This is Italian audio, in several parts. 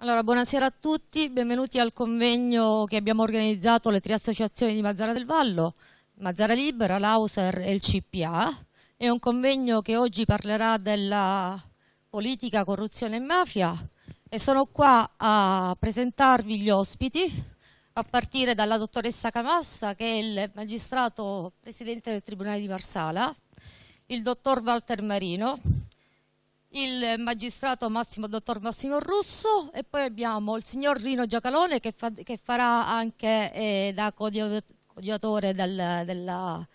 Allora, buonasera a tutti, benvenuti al convegno che abbiamo organizzato le tre associazioni di Mazzara del Vallo, Mazzara Libera, l'Auser e il CPA. È un convegno che oggi parlerà della politica, corruzione e mafia e sono qua a presentarvi gli ospiti a partire dalla dottoressa Camassa che è il magistrato presidente del Tribunale di Marsala, il dottor Walter Marino, il magistrato Massimo, dottor Massimo Russo e poi abbiamo il signor Rino Giacalone che, fa, che farà anche eh, da codiatore del, della,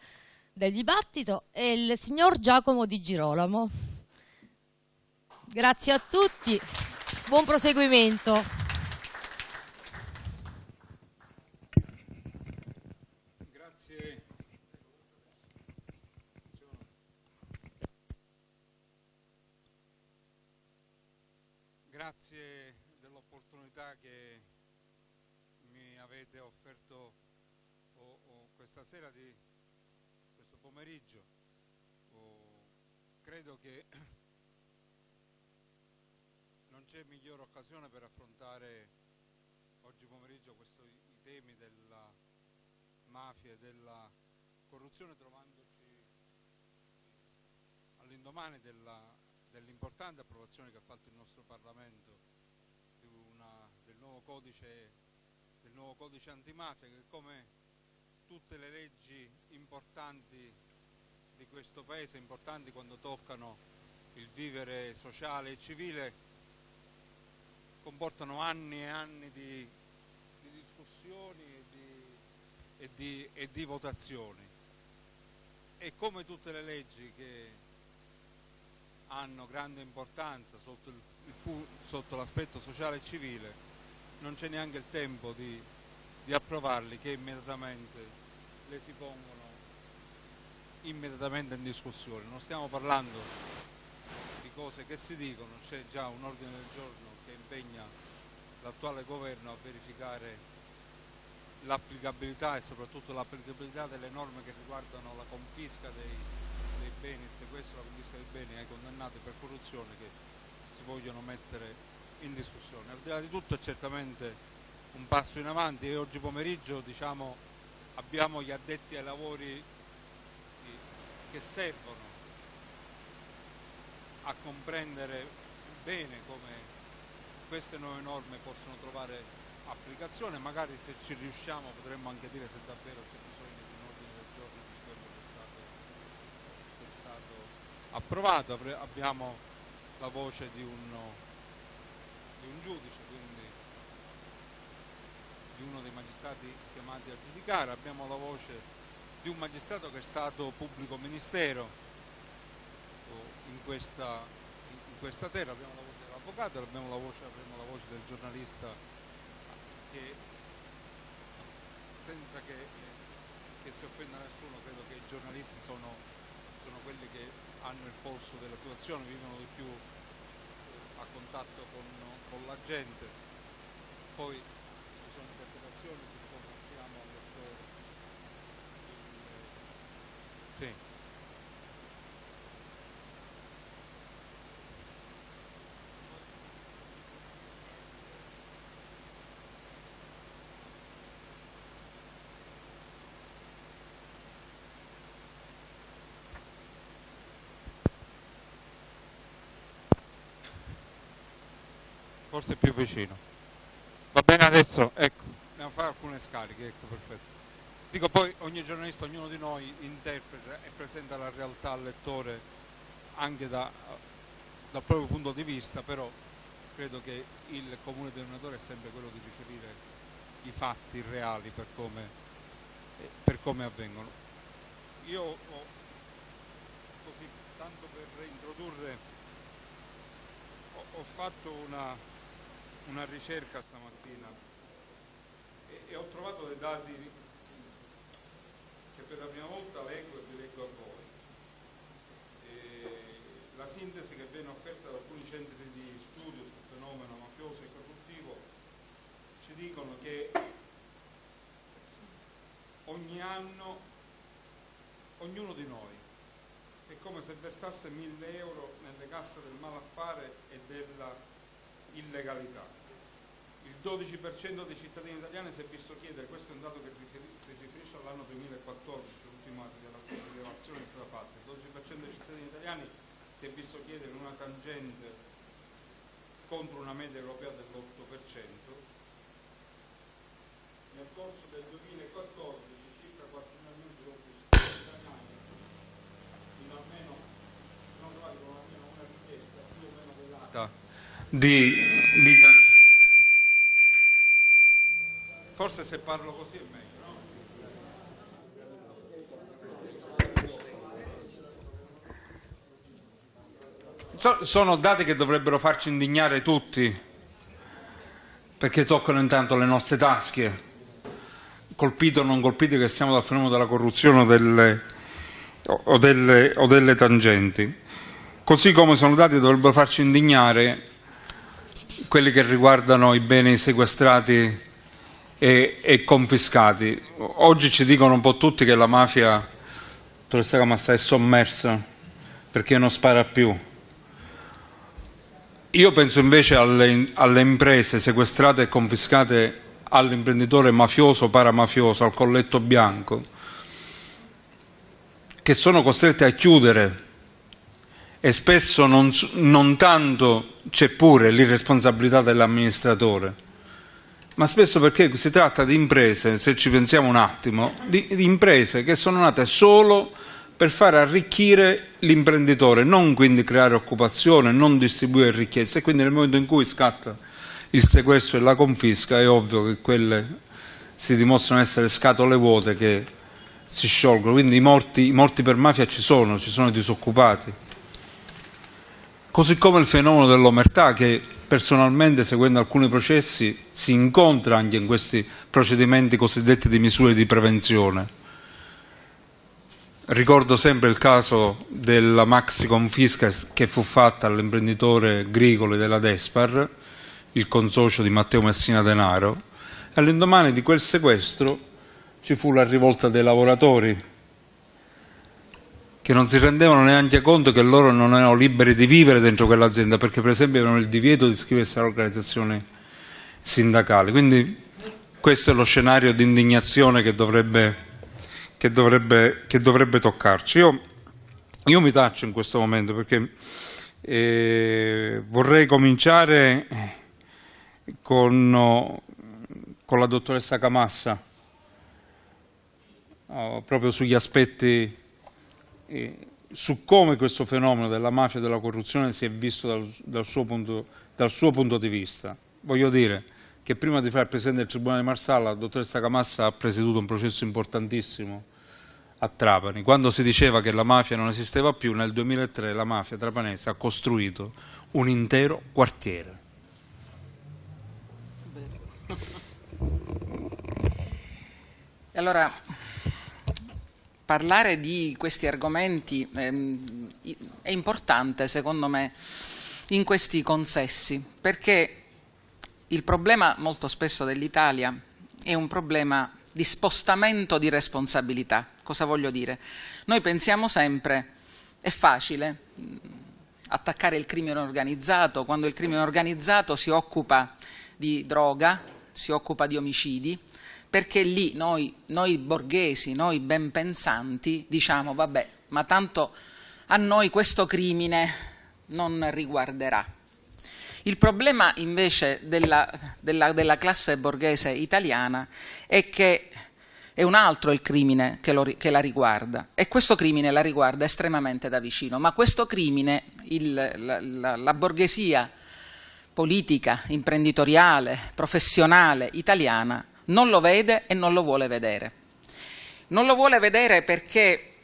del dibattito e il signor Giacomo Di Girolamo. Grazie a tutti, buon proseguimento. che non c'è migliore occasione per affrontare oggi pomeriggio questo, i temi della mafia e della corruzione trovandoci all'indomani dell'importante approvazione che ha fatto il nostro Parlamento una, del, nuovo codice, del nuovo codice antimafia che come tutte le leggi importanti di questo paese importanti quando toccano il vivere sociale e civile comportano anni e anni di, di discussioni e di, e, di, e di votazioni e come tutte le leggi che hanno grande importanza sotto, sotto l'aspetto sociale e civile non c'è neanche il tempo di, di approvarli che immediatamente le si pongono immediatamente in discussione, non stiamo parlando di cose che si dicono, c'è già un ordine del giorno che impegna l'attuale governo a verificare l'applicabilità e soprattutto l'applicabilità delle norme che riguardano la confisca dei, dei beni, il sequestro e la confisca dei beni ai condannati per corruzione che si vogliono mettere in discussione. Al di là di tutto è certamente un passo in avanti e oggi pomeriggio diciamo, abbiamo gli addetti ai lavori che servono a comprendere bene come queste nuove norme possono trovare applicazione, magari se ci riusciamo potremmo anche dire se davvero c'è bisogno di un ordine del giorno di quello che è stato, che è stato approvato, abbiamo la voce di un, di un giudice, quindi di uno dei magistrati chiamati a giudicare, abbiamo la voce di un magistrato che è stato pubblico ministero in questa, in questa terra, abbiamo la voce dell'avvocato, abbiamo la avremo la voce del giornalista che senza che, che si offenda nessuno credo che i giornalisti sono, sono quelli che hanno il polso della situazione, vivono di più eh, a contatto con, con la gente. Poi Sì. Forse più vicino. Va bene adesso, ecco, dobbiamo fare alcune scariche, ecco perfetto. Dico poi ogni giornalista, ognuno di noi interpreta e presenta la realtà al lettore anche da, dal proprio punto di vista, però credo che il comune denominatore è sempre quello di riferire i fatti reali per come, eh, per come avvengono. Io ho, così, tanto per introdurre, ho, ho fatto una, una ricerca stamattina e, e ho trovato dei dati che per la prima volta leggo e vi leggo a voi. E la sintesi che viene offerta da alcuni centri di studio sul fenomeno mafioso e corruttivo ci dicono che ogni anno ognuno di noi è come se versasse 1000 euro nelle casse del malaffare e della illegalità il 12% dei cittadini italiani si è visto chiedere, questo è un dato che si riferisce all'anno 2014, l'ultima rilevazione è stata fatta, il 12% dei cittadini italiani si è visto chiedere una tangente contro una media europea dell'8%. Nel corso del 2014 circa di cittadini italiani in almeno, non trovati almeno una richiesta più o meno velata di, di Forse se parlo così è meglio. No? Sono dati che dovrebbero farci indignare tutti, perché toccano intanto le nostre tasche, colpito o non colpito che siamo dal fenomeno della corruzione o delle, o delle, o delle tangenti. Così come sono dati che dovrebbero farci indignare quelli che riguardano i beni sequestrati e, e confiscati. Oggi ci dicono un po' tutti che la mafia, sta è sommersa perché non spara più. Io penso invece alle, alle imprese sequestrate e confiscate all'imprenditore mafioso, paramafioso, al colletto bianco, che sono costrette a chiudere e spesso non, non tanto c'è pure l'irresponsabilità dell'amministratore, ma spesso perché si tratta di imprese, se ci pensiamo un attimo, di, di imprese che sono nate solo per far arricchire l'imprenditore, non quindi creare occupazione, non distribuire ricchezze. e quindi nel momento in cui scatta il sequestro e la confisca è ovvio che quelle si dimostrano essere scatole vuote che si sciolgono, quindi i morti, i morti per mafia ci sono, ci sono i disoccupati. Così come il fenomeno dell'omertà che personalmente seguendo alcuni processi si incontra anche in questi procedimenti cosiddetti di misure di prevenzione. Ricordo sempre il caso della maxi confisca che fu fatta all'imprenditore Grigoli della Despar, il consocio di Matteo Messina Denaro. All'indomani di quel sequestro ci fu la rivolta dei lavoratori che non si rendevano neanche conto che loro non erano liberi di vivere dentro quell'azienda, perché per esempio avevano il divieto di iscriversi all'organizzazione sindacale. Quindi questo è lo scenario di indignazione che dovrebbe, che dovrebbe, che dovrebbe toccarci. Io, io, mi taccio in questo momento perché eh, vorrei cominciare con, con la dottoressa Camassa, oh, proprio sugli aspetti su come questo fenomeno della mafia e della corruzione si è visto dal, dal, suo punto, dal, suo punto, di vista. Voglio dire che prima di fare il Presidente del Tribunale di Marsala, la dottoressa Camassa ha presieduto un processo importantissimo a Trapani. Quando si diceva che la mafia non esisteva più, nel 2003 la mafia trapanese ha costruito un intero quartiere. Allora, parlare di questi argomenti ehm, è importante, secondo me, in questi consessi, perché il problema molto spesso dell'Italia è un problema di spostamento di responsabilità. Cosa voglio dire? Noi pensiamo sempre, è facile attaccare il crimine organizzato, quando il crimine organizzato si occupa di droga, si occupa di omicidi, perché lì noi, noi borghesi, noi ben pensanti, diciamo vabbè, ma tanto a noi questo crimine non riguarderà. Il problema invece della, della, della classe borghese italiana è che è un altro il crimine che, lo, che, la riguarda e questo crimine la riguarda estremamente da vicino, ma questo crimine il, la, la, la borghesia politica, imprenditoriale, professionale italiana non lo vede e non lo vuole vedere. Non lo vuole vedere perché,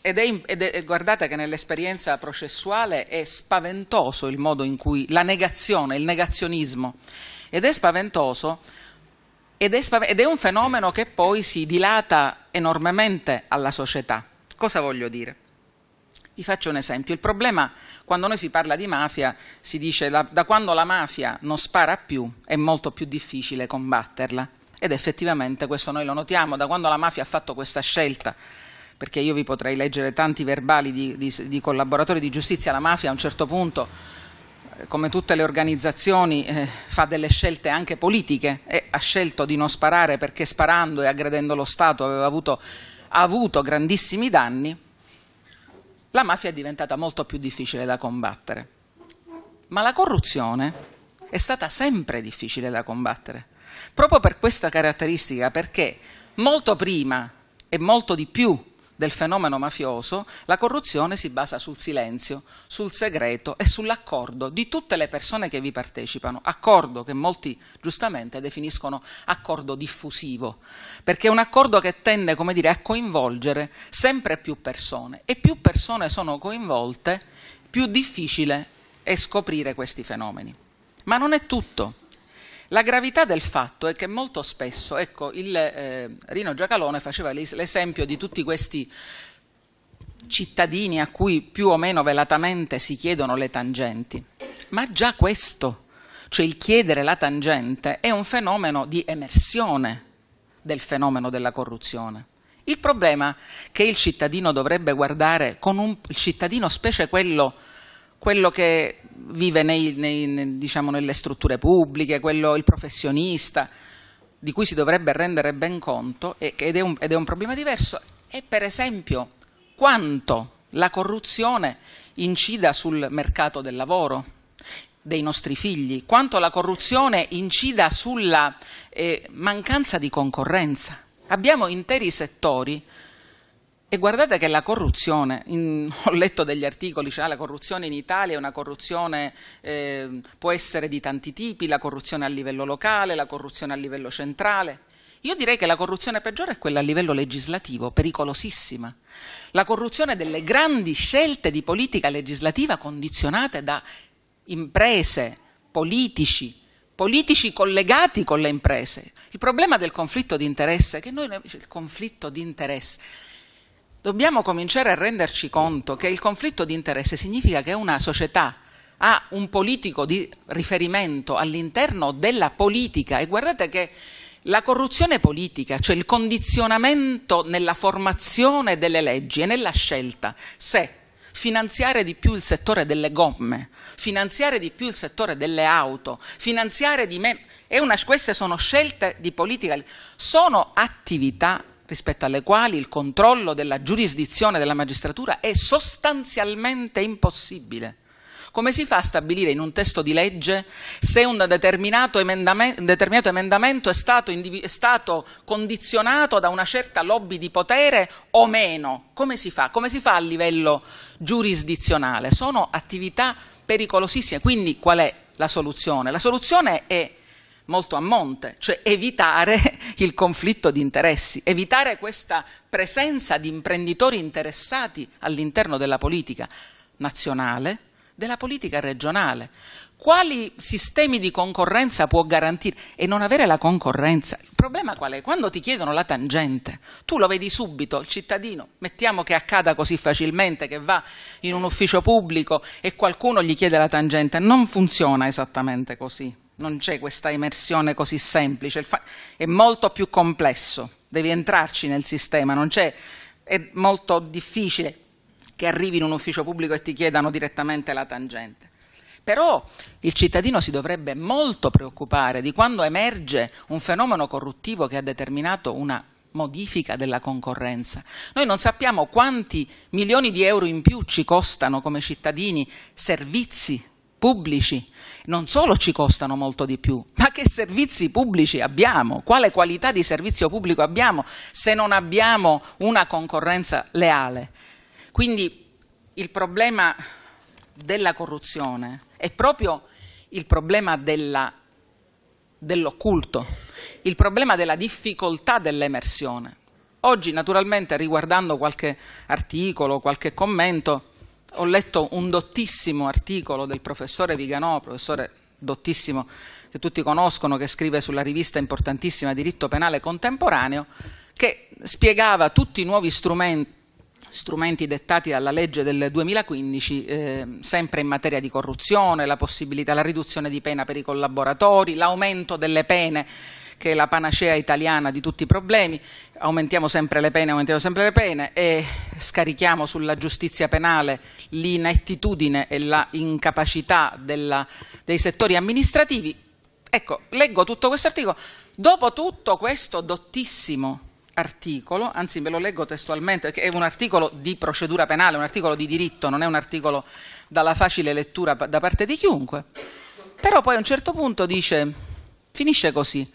ed è, ed è, guardate che nell'esperienza processuale è spaventoso il modo in cui la negazione, il negazionismo, ed è spaventoso ed è, spav- ed è un fenomeno che poi si dilata enormemente alla società. Cosa voglio dire? Vi faccio un esempio. Il problema, quando noi si parla di mafia, si dice che da quando la mafia non spara più è molto più difficile combatterla. Ed effettivamente questo noi lo notiamo, da quando la mafia ha fatto questa scelta, perché io vi potrei leggere tanti verbali di, di, di collaboratori di giustizia, la mafia a un certo punto, eh, come tutte le organizzazioni, eh, fa delle scelte anche politiche e ha scelto di non sparare perché sparando e aggredendo lo Stato aveva avuto, ha avuto grandissimi danni la mafia è diventata molto più difficile da combattere. Ma la corruzione è stata sempre difficile da combattere, proprio per questa caratteristica, perché molto prima e molto di più del fenomeno mafioso, la corruzione si basa sul silenzio, sul segreto e sull'accordo di tutte le persone che vi partecipano, accordo che molti giustamente definiscono accordo diffusivo, perché è un accordo che tende dire, a coinvolgere sempre più persone e più persone sono coinvolte, più difficile è scoprire questi fenomeni. Ma non è tutto. La gravità del fatto è che molto spesso, ecco, il, eh, Rino Giacalone faceva l'esempio di tutti questi cittadini a cui più o meno velatamente si chiedono le tangenti, ma già questo, cioè il chiedere la tangente, è un fenomeno di emersione del fenomeno della corruzione. Il problema che il cittadino dovrebbe guardare, un, il cittadino specie quello quello che vive nei, nei, diciamo, nelle strutture pubbliche, quello, il professionista, di cui si dovrebbe rendere ben conto ed è, un, ed è un problema diverso, è per esempio quanto la corruzione incida sul mercato del lavoro dei nostri figli, quanto la corruzione incida sulla eh, mancanza di concorrenza. Abbiamo interi settori e guardate che la corruzione, in, ho letto degli articoli, cioè ah, la corruzione in Italia è una corruzione, eh, può essere di tanti tipi, la corruzione a livello locale, la corruzione a livello centrale. Io direi che la corruzione peggiore è quella a livello legislativo, pericolosissima. La corruzione delle grandi scelte di politica legislativa condizionate da imprese, politici, politici collegati con le imprese. Il problema del conflitto di interesse, che noi, il conflitto di interesse, Dobbiamo cominciare a renderci conto che il conflitto di interesse significa che una società ha un politico di riferimento all'interno della politica e guardate che la corruzione politica, cioè il condizionamento nella formazione delle leggi e nella scelta, se finanziare di più il settore delle gomme, finanziare di più il settore delle auto, finanziare di meno, queste sono scelte di politica, sono attività rispetto alle quali il controllo della giurisdizione della magistratura è sostanzialmente impossibile. Come si fa a stabilire in un testo di legge se un determinato, emendamento, un determinato emendamento è, stato è stato condizionato da una certa lobby di potere o meno? Come si fa? Come si fa a livello giurisdizionale? Sono attività pericolosissime. Quindi qual è la soluzione? La soluzione è molto a monte, cioè evitare il conflitto di interessi, evitare questa presenza di imprenditori interessati all'interno della politica nazionale, della politica regionale. Quali sistemi di concorrenza può garantire? E non avere la concorrenza. Il problema qual è? Quando ti chiedono la tangente, tu lo vedi subito, il cittadino, mettiamo che accada così facilmente, che va in un ufficio pubblico e qualcuno gli chiede la tangente, non funziona esattamente così non c'è questa immersione così semplice, è molto più complesso, devi entrarci nel sistema, è molto difficile che arrivi in un ufficio pubblico e ti chiedano direttamente la tangente. Però il cittadino si dovrebbe molto preoccupare di quando emerge un fenomeno corruttivo che ha determinato una modifica della concorrenza. Noi non sappiamo quanti milioni di euro in più ci costano come cittadini servizi pubblici non solo ci costano molto di più, ma che servizi pubblici abbiamo? Quale qualità di servizio pubblico abbiamo se non abbiamo una concorrenza leale? Quindi il problema della corruzione è proprio il problema della, dell'occulto, il problema della difficoltà dell'emersione. Oggi naturalmente riguardando qualche articolo, qualche commento, ho letto un dottissimo articolo del professore Viganò, professore dottissimo che tutti conoscono, che scrive sulla rivista importantissima Diritto Penale Contemporaneo, che spiegava tutti i nuovi strumenti, strumenti dettati dalla legge del 2015, eh, sempre in materia di corruzione, la possibilità, la riduzione di pena per i collaboratori, l'aumento delle pene che è la panacea italiana di tutti i problemi, aumentiamo sempre le pene, aumentiamo sempre le pene e scarichiamo sulla giustizia penale l'inettitudine e la incapacità della, dei settori amministrativi. Ecco, leggo tutto questo articolo. Dopo tutto questo dottissimo articolo, anzi ve lo leggo testualmente, perché è un articolo di procedura penale, un articolo di diritto, non è un articolo dalla facile lettura da parte di chiunque. Però poi a un certo punto dice, finisce così,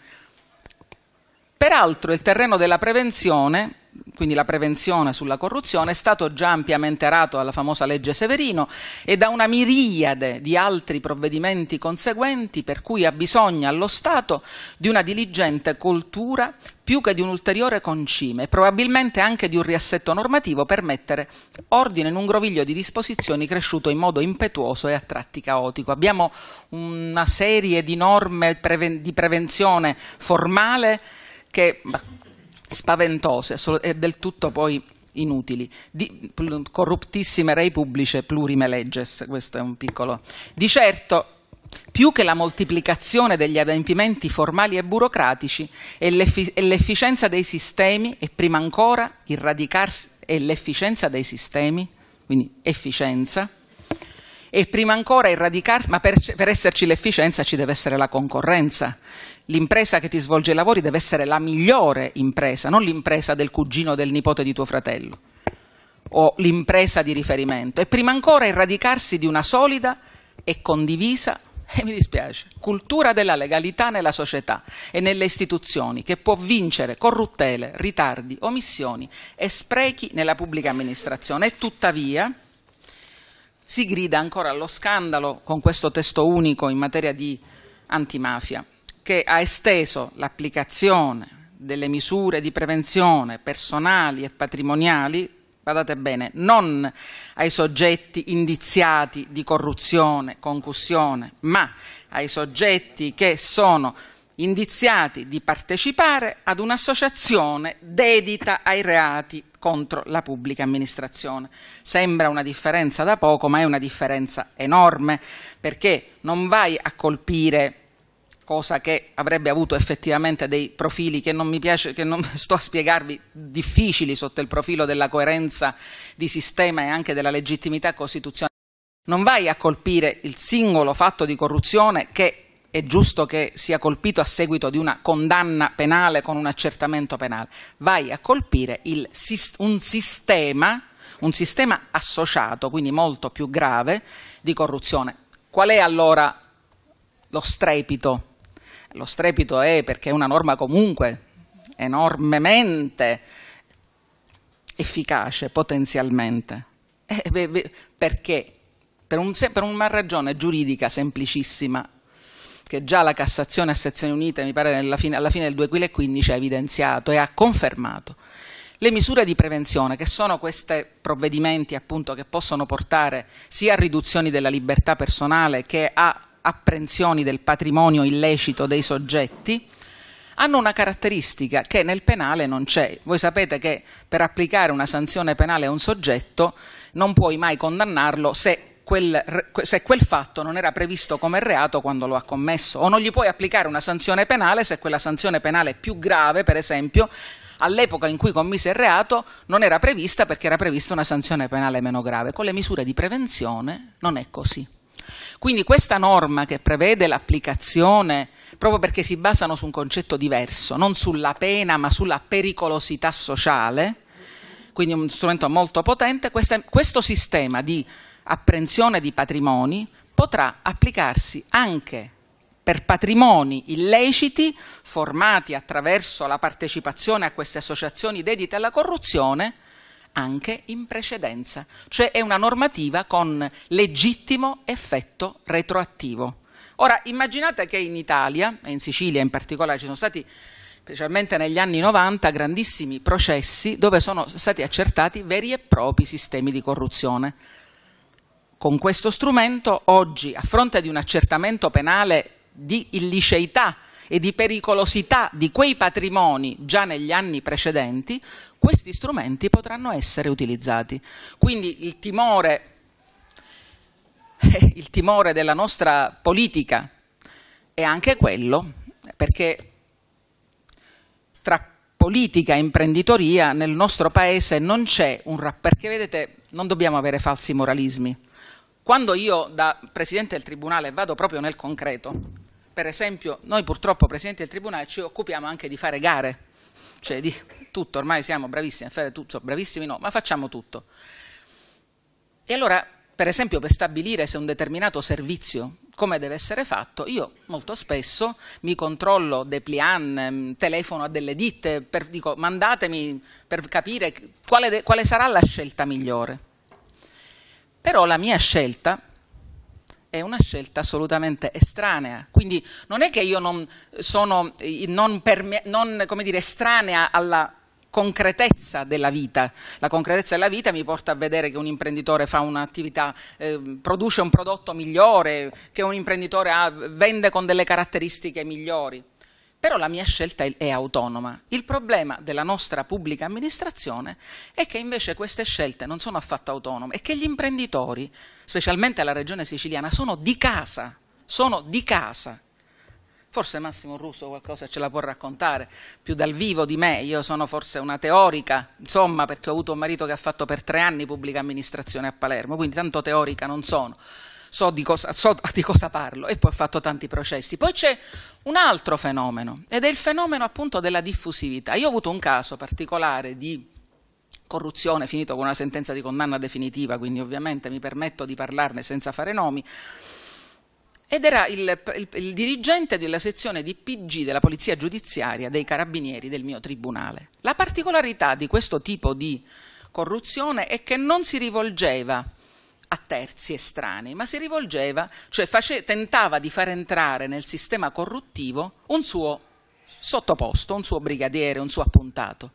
Peraltro il terreno della prevenzione quindi la prevenzione sulla corruzione, è stato già ampiamente arato dalla famosa legge Severino e da una miriade di altri provvedimenti conseguenti per cui ha bisogno allo Stato di una diligente cultura più che di un ulteriore concime, probabilmente anche di un riassetto normativo per mettere ordine in un groviglio di disposizioni cresciuto in modo impetuoso e a tratti caotico. Abbiamo una serie di norme di prevenzione formale che bah, spaventose e del tutto poi inutili, di, corruptissime rei pubbliche plurime legges, questo è un piccolo. Di certo, più che la moltiplicazione degli adempimenti formali e burocratici, è l'efficienza dei sistemi e prima ancora il radicarsi è l'efficienza dei sistemi, quindi efficienza, e prima ancora il radicarsi, ma per, per esserci l'efficienza ci deve essere la concorrenza, l'impresa che ti svolge i lavori deve essere la migliore impresa, non l'impresa del cugino o del nipote di tuo fratello o l'impresa di riferimento. E prima ancora il radicarsi di una solida e condivisa e mi dispiace, cultura della legalità nella società e nelle istituzioni che può vincere corruttele, ritardi, omissioni e sprechi nella pubblica amministrazione. E tuttavia si grida ancora allo scandalo con questo testo unico in materia di antimafia che ha esteso l'applicazione delle misure di prevenzione personali e patrimoniali, guardate bene, non ai soggetti indiziati di corruzione, concussione, ma ai soggetti che sono indiziati di partecipare ad un'associazione dedita ai reati contro la pubblica amministrazione. Sembra una differenza da poco, ma è una differenza enorme, perché non vai a colpire cosa che avrebbe avuto effettivamente dei profili che non mi piace, che non sto a spiegarvi, difficili sotto il profilo della coerenza di sistema e anche della legittimità costituzionale. Non vai a colpire il singolo fatto di corruzione che è giusto che sia colpito a seguito di una condanna penale con un accertamento penale. Vai a colpire il, un, sistema, un sistema associato, quindi molto più grave, di corruzione. Qual è allora lo strepito lo strepito è perché è una norma comunque enormemente efficace potenzialmente. Eh, eh beh, perché? Per, un, per una ragione giuridica semplicissima, che già la Cassazione a sezioni unite, mi pare alla fine, alla fine del 2015, ha evidenziato e ha confermato. Le misure di prevenzione, che sono questi provvedimenti appunto, che possono portare sia a riduzioni della libertà personale che a apprensioni del patrimonio illecito dei soggetti, hanno una caratteristica che nel penale non c'è. Voi sapete che per applicare una sanzione penale a un soggetto non puoi mai condannarlo se Quel, se quel fatto non era previsto come reato quando lo ha commesso o non gli puoi applicare una sanzione penale se quella sanzione penale è più grave, per esempio, all'epoca in cui commise il reato non era prevista perché era prevista una sanzione penale meno grave. Con le misure di prevenzione non è così. Quindi questa norma che prevede l'applicazione, proprio perché si basano su un concetto diverso, non sulla pena ma sulla pericolosità sociale, quindi un strumento molto potente, questa, questo sistema di apprensione di patrimoni potrà applicarsi anche per patrimoni illeciti formati attraverso la partecipazione a queste associazioni dedite alla corruzione anche in precedenza, cioè è una normativa con legittimo effetto retroattivo. Ora immaginate che in Italia, e in Sicilia in particolare, ci sono stati specialmente negli anni 90, grandissimi processi dove sono stati accertati veri e propri sistemi di corruzione. Con questo strumento oggi, a fronte di un accertamento penale di illiceità e di pericolosità di quei patrimoni già negli anni precedenti, questi strumenti potranno essere utilizzati. Quindi il timore, il timore della nostra politica è anche quello, perché tra politica e imprenditoria nel nostro paese non c'è un rapporto, perché vedete non dobbiamo avere falsi moralismi. Quando io da Presidente del Tribunale vado proprio nel concreto, per esempio, noi purtroppo Presidente del Tribunale ci occupiamo anche di fare gare, cioè di tutto, ormai siamo bravissimi a fare tutto, bravissimi no, ma facciamo tutto. E allora, per esempio, per stabilire se un determinato servizio come deve essere fatto, io molto spesso mi controllo dei plian, mm, telefono a delle ditte, per, dico mandatemi per capire quale, quale sarà la scelta migliore. Però la mia scelta è una scelta assolutamente estranea. Quindi non è che io non sono eh, non, perme, non come dire, estranea alla concretezza della vita. La concretezza della vita mi porta a vedere che un imprenditore fa un'attività, eh, produce un prodotto migliore, che un imprenditore ha, vende con delle caratteristiche migliori però la mia scelta è autonoma. Il problema della nostra pubblica amministrazione è che invece queste scelte non sono affatto autonome e che gli imprenditori, specialmente la regione siciliana, sono di casa, sono di casa. Forse Massimo Russo qualcosa ce la può raccontare più dal vivo di me, io sono forse una teorica, insomma, perché ho avuto un marito che ha fatto per tre anni pubblica amministrazione a Palermo, quindi tanto teorica non sono so di, cosa, so di cosa parlo e poi ho fatto tanti processi. Poi c'è un altro fenomeno ed è il fenomeno appunto della diffusività. Io ho avuto un caso particolare di corruzione, finito con una sentenza di condanna definitiva, quindi ovviamente mi permetto di parlarne senza fare nomi. Ed era il, il, il, dirigente della sezione di PG della Polizia Giudiziaria dei Carabinieri del mio tribunale. La particolarità di questo tipo di corruzione è che non si rivolgeva a terzi estranei, ma si rivolgeva, cioè face, tentava di far entrare nel sistema corruttivo un suo sottoposto, un suo brigadiere, un suo appuntato.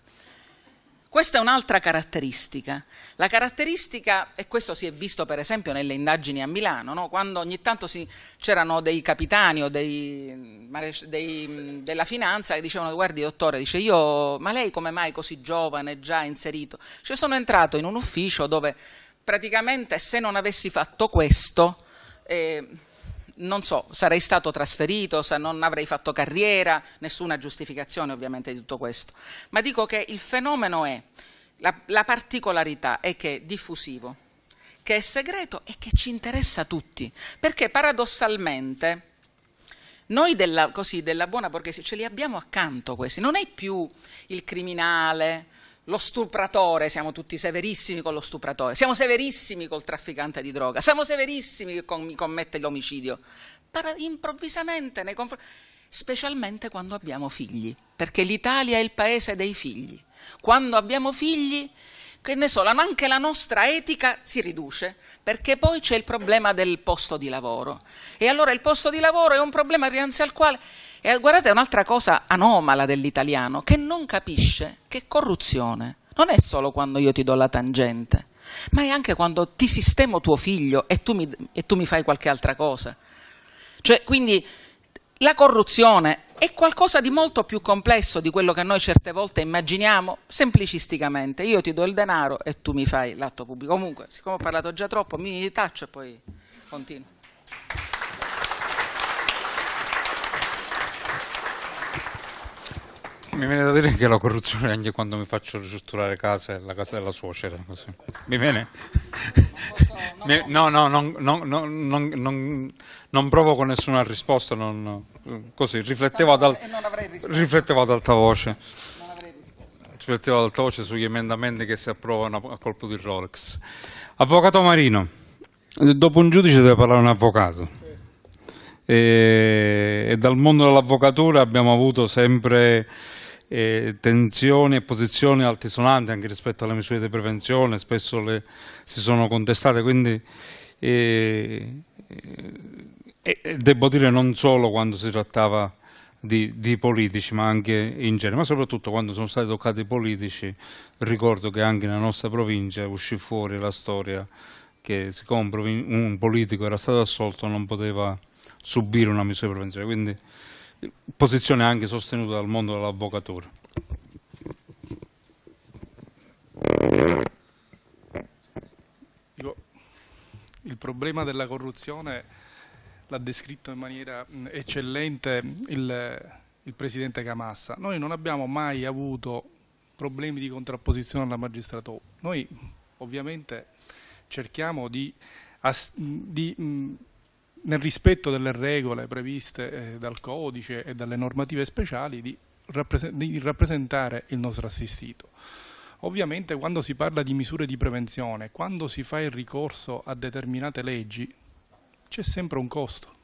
Questa è un'altra caratteristica. La caratteristica, e questo si è visto per esempio nelle indagini a Milano, no? quando ogni tanto c'erano dei capitani o dei, mm, dei, mm, della finanza che dicevano guardi dottore, dice io, ma lei come mai così giovane, già inserito? Cioè sono entrato in un ufficio dove praticamente se non avessi fatto questo, eh, non so, sarei stato trasferito, non avrei fatto carriera, nessuna giustificazione ovviamente di tutto questo, ma dico che il fenomeno è, la, la particolarità è che è diffusivo, che è segreto e che ci interessa a tutti, perché paradossalmente... Noi della, così, della buona borghese ce li abbiamo accanto questi, non è più il criminale, lo stupratore, siamo tutti severissimi con lo stupratore, siamo severissimi col trafficante di droga, siamo severissimi con chi commette l'omicidio, Para- improvvisamente nei confronti, specialmente quando abbiamo figli, perché l'Italia è il paese dei figli. Quando abbiamo figli, che ne so, anche la nostra etica si riduce, perché poi c'è il problema del posto di lavoro. E allora il posto di lavoro è un problema dinanzi al quale e guardate un'altra cosa anomala dell'italiano che non capisce che corruzione non è solo quando io ti do la tangente, ma è anche quando ti sistemo tuo figlio e tu mi, e tu mi fai qualche altra cosa. Cioè, quindi la corruzione è qualcosa di molto più complesso di quello che noi certe volte immaginiamo semplicisticamente. Io ti do il denaro e tu mi fai l'atto pubblico. Comunque, siccome ho parlato già troppo, mi taccio e poi continuo. Mi viene da dire che la corruzione è anche quando mi faccio ristrutturare casa è la casa della suocera. Così. Mi viene? no, no, non, non, non, non provoco nessuna risposta, così, riflettevo ad, al, riflettevo ad alta voce. Riflettevo ad alta voce sugli emendamenti che si approvano a colpo di Rolex. Avvocato Marino, dopo un giudice deve parlare un avvocato e, dal mondo dell'avvocatura abbiamo avuto sempre eh, tensioni e posizioni altisonanti anche rispetto alle misure di prevenzione, spesso le, si sono contestate, quindi eh, eh, devo dire non solo quando si trattava di, di, politici, ma anche in genere, ma soprattutto quando sono stati toccati i politici, ricordo che anche nella nostra provincia uscì fuori la storia che siccome un politico era stato assolto non poteva subire una misura di prevenzione. Quindi, posizione anche sostenuta dal mondo dell'avvocatura. Il problema della corruzione l'ha descritto in maniera eccellente il, il Presidente Camassa. Noi non abbiamo mai avuto problemi di contrapposizione alla magistratura. Noi ovviamente cerchiamo di, di nel rispetto delle regole previste eh, dal codice e dalle normative speciali, di, rapprese di rappresentare il nostro assistito. Ovviamente quando si parla di misure di prevenzione, quando si fa il ricorso a determinate leggi, c'è sempre un costo.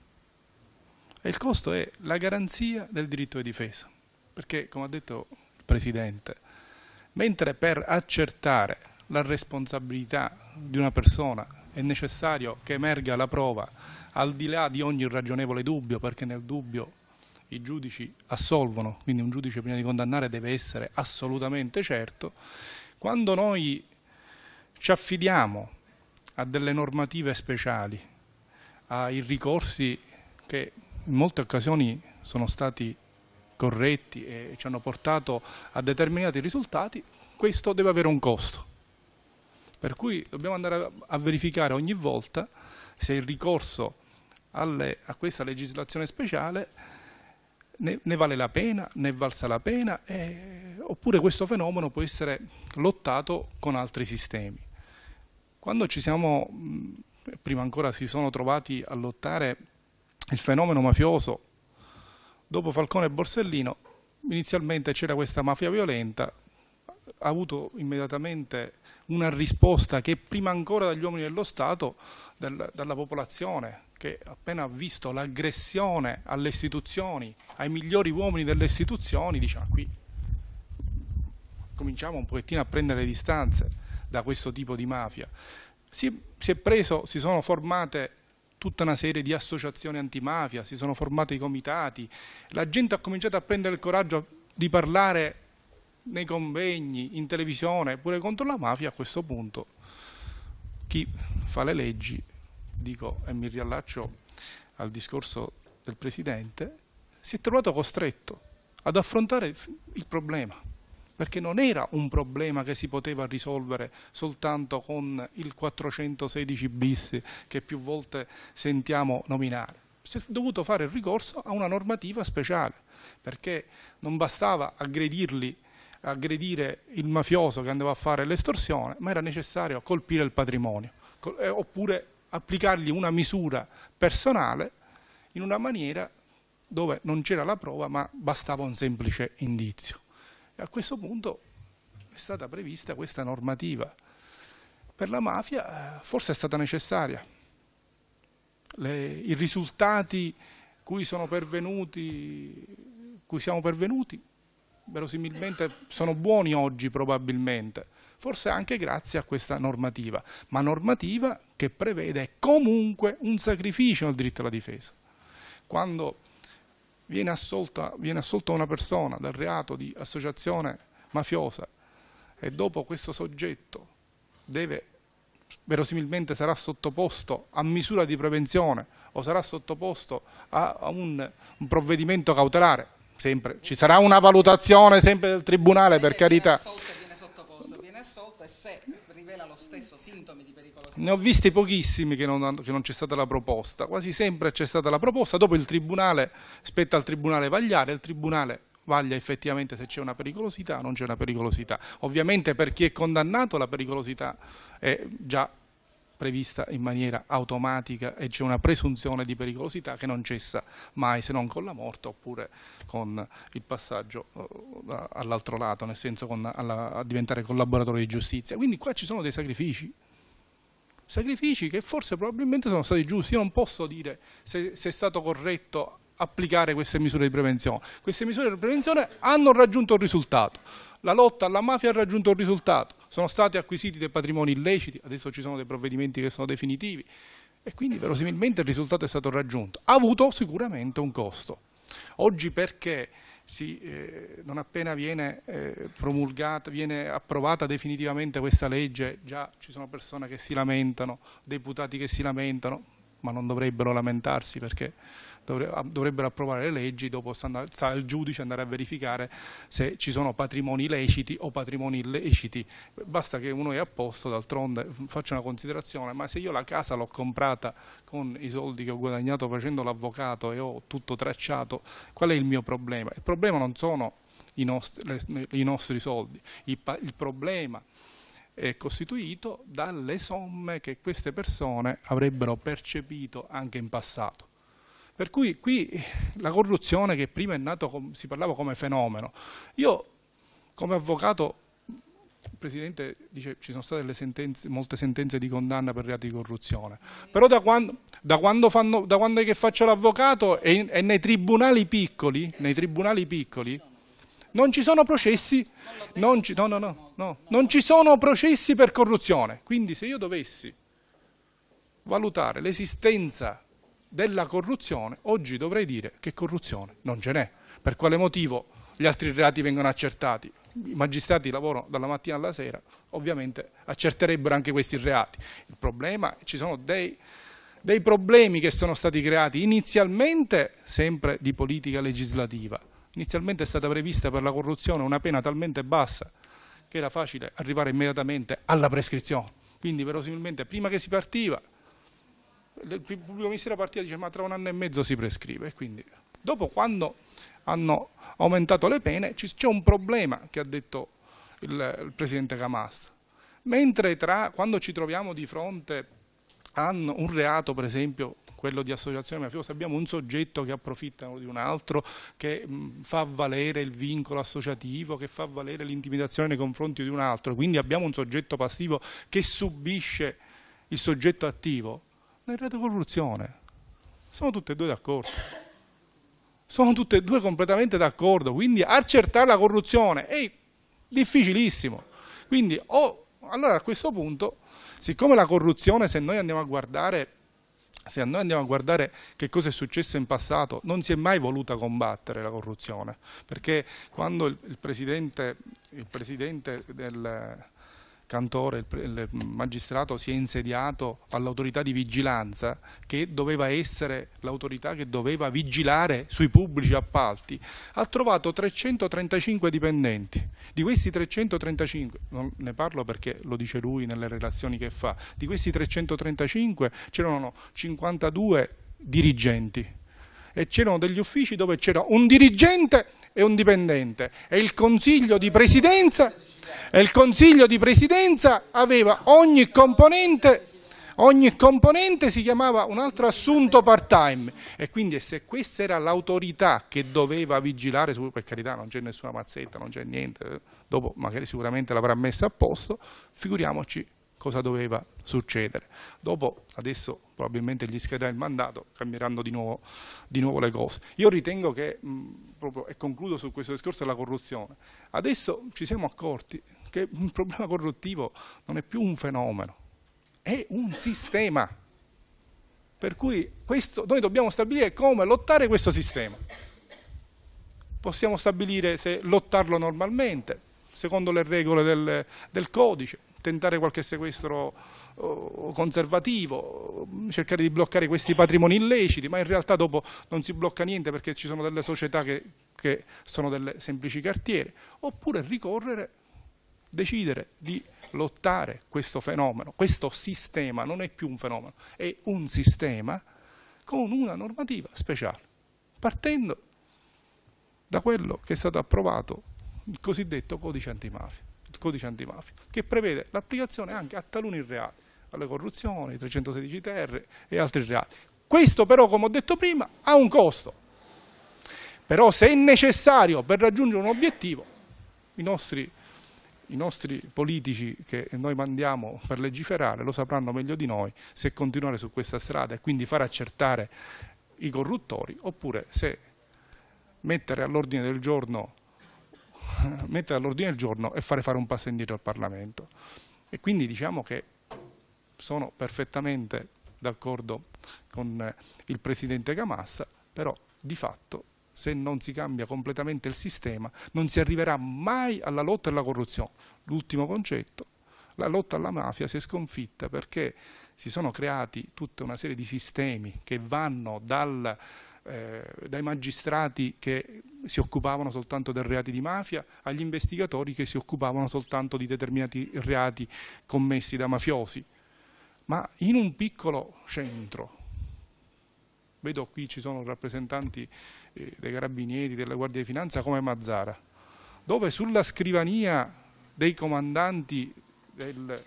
E il costo è la garanzia del diritto di difesa. Perché, come ha detto il Presidente, mentre per accertare la responsabilità di una persona è necessario che emerga la prova al di là di ogni ragionevole dubbio, perché nel dubbio i giudici assolvono, quindi un giudice prima di condannare deve essere assolutamente certo, quando noi ci affidiamo a delle normative speciali, ai ricorsi che in molte occasioni sono stati corretti e ci hanno portato a determinati risultati, questo deve avere un costo. Per cui dobbiamo andare a verificare ogni volta se il ricorso alle, a questa legislazione speciale ne, ne, vale la pena, ne valsa la pena, eh, oppure questo fenomeno può essere lottato con altri sistemi. Quando ci siamo, prima ancora si sono trovati a lottare il fenomeno mafioso, dopo Falcone e Borsellino, inizialmente c'era questa mafia violenta, ha avuto immediatamente una risposta che prima ancora dagli uomini dello Stato, del, dalla popolazione, che appena ha visto l'aggressione alle istituzioni, ai migliori uomini delle istituzioni, dice ah, qui cominciamo un pochettino a prendere le distanze da questo tipo di mafia. Si, si è preso, si sono formate tutta una serie di associazioni antimafia, si sono formati i comitati, la gente ha cominciato a prendere il coraggio di parlare nei convegni, in televisione, pure contro la mafia, a questo punto chi fa le leggi, dico e mi riallaccio al discorso del Presidente, si è trovato costretto ad affrontare il problema, perché non era un problema che si poteva risolvere soltanto con il 416 bis che più volte sentiamo nominare. Si è dovuto fare ricorso a una normativa speciale, perché non bastava aggredirli aggredire il mafioso che andava a fare l'estorsione, ma era necessario colpire il patrimonio, eh, oppure applicargli una misura personale in una maniera dove non c'era la prova ma bastava un semplice indizio. E a questo punto è stata prevista questa normativa. Per la mafia eh, forse è stata necessaria. Le, I risultati cui, pervenuti, cui siamo pervenuti verosimilmente sono buoni oggi probabilmente, forse anche grazie a questa normativa, ma normativa che prevede comunque un sacrificio al diritto alla difesa. Quando viene assolta, viene assolta una persona dal reato di associazione mafiosa e dopo questo soggetto deve verosimilmente sarà sottoposto a misura di prevenzione o sarà sottoposto a, un, un provvedimento cautelare, sempre, ci sarà una valutazione sempre del Tribunale, per carità. Viene assolto, viene assolto e se rivela lo stesso sintomi di pericolosità. Ne ho visti pochissimi che non, non c'è stata la proposta, quasi sempre c'è stata la proposta, dopo il Tribunale, spetta al Tribunale vagliare, il Tribunale vaglia effettivamente se c'è una pericolosità o non c'è una pericolosità. Ovviamente per chi è condannato la pericolosità è già prevista in maniera automatica e c'è una presunzione di pericolosità che non cessa mai se non con la morte oppure con il passaggio eh, all'altro lato, nel senso con, alla, a diventare collaboratore di giustizia. Quindi qua ci sono dei sacrifici, sacrifici che forse probabilmente sono stati giusti. Io non posso dire se, se è stato corretto applicare queste misure di prevenzione. Queste misure di prevenzione hanno raggiunto il risultato. La lotta alla mafia ha raggiunto il risultato sono stati acquisiti dei patrimoni illeciti, adesso ci sono dei provvedimenti che sono definitivi e quindi verosimilmente il risultato è stato raggiunto. Ha avuto sicuramente un costo. Oggi perché si, eh, non appena viene eh, promulgata, viene approvata definitivamente questa legge, già ci sono persone che si lamentano, deputati che si lamentano, ma non dovrebbero lamentarsi perché Ah, dovrebbero approvare le leggi, dopo sta il giudice andare a verificare se ci sono patrimoni leciti o patrimoni illeciti. Basta che uno è a posto, d'altronde faccio una considerazione, ma se io la casa l'ho comprata con i soldi che ho guadagnato facendo l'avvocato e ho tutto tracciato, qual è il mio problema? Il problema non sono i nostri, i nostri soldi, il, il problema è costituito dalle somme che queste persone avrebbero percepito anche in passato. Per cui qui la corruzione che prima nato, si parlava come fenomeno, io come avvocato il Presidente dice ci sono state sentenze, molte sentenze di condanna per reati di corruzione, però da quando, da quando, fanno, da quando faccio l'avvocato e, e, nei tribunali piccoli, nei tribunali piccoli non ci sono processi, non ci, no, no, no, non ci sono processi per corruzione, quindi se io dovessi valutare l'esistenza della corruzione, oggi dovrei dire che corruzione non ce n'è. Per quale motivo gli altri reati vengono accertati? I magistrati lavorano dalla mattina alla sera, ovviamente accerterebbero anche questi reati. Il problema è che ci sono dei, dei problemi che sono stati creati inizialmente sempre di politica legislativa. Inizialmente è stata prevista per la corruzione una pena talmente bassa che era facile arrivare immediatamente alla prescrizione. Quindi verosimilmente prima che si partiva il pubblico ministero partita dice ma tra un anno e mezzo si prescrive, quindi dopo quando hanno aumentato le pene c'è un problema che ha detto il, il presidente Camas, mentre tra, quando ci troviamo di fronte a un reato per esempio quello di associazione mafiosa, abbiamo un soggetto che approfitta di un altro, che mh, fa valere il vincolo associativo, che fa valere l'intimidazione nei confronti di un altro, quindi abbiamo un soggetto passivo che subisce il soggetto attivo, nel corruzione. Sono tutte e due d'accordo. Sono tutte e due completamente d'accordo. Quindi accertare la corruzione è difficilissimo. Quindi o, allora a questo punto, siccome la corruzione, se noi andiamo a guardare se noi andiamo a guardare che cosa è successo in passato, non si è mai voluta combattere la corruzione, perché quando il, il presidente, il presidente del, Cantore, il, magistrato, si è insediato all'autorità di vigilanza che doveva essere l'autorità che doveva vigilare sui pubblici appalti, ha trovato 335 dipendenti. Di questi 335, non ne parlo perché lo dice lui nelle relazioni che fa, di questi 335 c'erano 52 dirigenti e c'erano degli uffici dove c'era un dirigente e un dipendente e il consiglio di presidenza, il consiglio di presidenza aveva ogni componente ogni componente si chiamava un altro assunto part time e quindi se questa era l'autorità che doveva vigilare su, per carità non c'è nessuna mazzetta, non c'è niente dopo magari sicuramente l'avrà messa a posto figuriamoci cosa doveva succedere. Dopo, adesso probabilmente gli scadrà il mandato, cambieranno di nuovo, di nuovo le cose. Io ritengo che, mh, proprio, e concludo su questo discorso, la corruzione. Adesso ci siamo accorti che il problema corruttivo non è più un fenomeno, è un sistema. Per cui questo, noi dobbiamo stabilire come lottare questo sistema. Possiamo stabilire se lottarlo normalmente, secondo le regole del, del codice, tentare qualche sequestro eh, conservativo, cercare di bloccare questi patrimoni illeciti, ma in realtà dopo non si blocca niente perché ci sono delle società che, che sono delle semplici cartiere, oppure ricorrere, decidere di lottare questo fenomeno, questo sistema non è più un fenomeno, è un sistema con una normativa speciale, partendo da quello che è stato approvato il cosiddetto codice antimafia codice antimafia, che prevede l'applicazione anche a taluni reati, alle corruzioni, 316 terre e altri reati. Questo però, come ho detto prima, ha un costo. Però se è necessario per raggiungere un obiettivo, i nostri, i nostri politici che noi mandiamo per legiferare lo sapranno meglio di noi se continuare su questa strada e quindi far accertare i corruttori oppure se mettere all'ordine del giorno mettere all'ordine del giorno e fare fare un passo indietro al Parlamento. E quindi diciamo che sono perfettamente d'accordo con eh, il Presidente Gamassa, però di fatto se non si cambia completamente il sistema non si arriverà mai alla lotta alla corruzione. L'ultimo concetto, la lotta alla mafia si è sconfitta perché si sono creati tutta una serie di sistemi che vanno dal eh, dai magistrati che si occupavano soltanto dei reati di mafia agli investigatori che si occupavano soltanto di determinati reati commessi da mafiosi. Ma in un piccolo centro, vedo qui ci sono rappresentanti eh, dei carabinieri, della Guardia di Finanza come Mazzara, dove sulla scrivania dei comandanti del,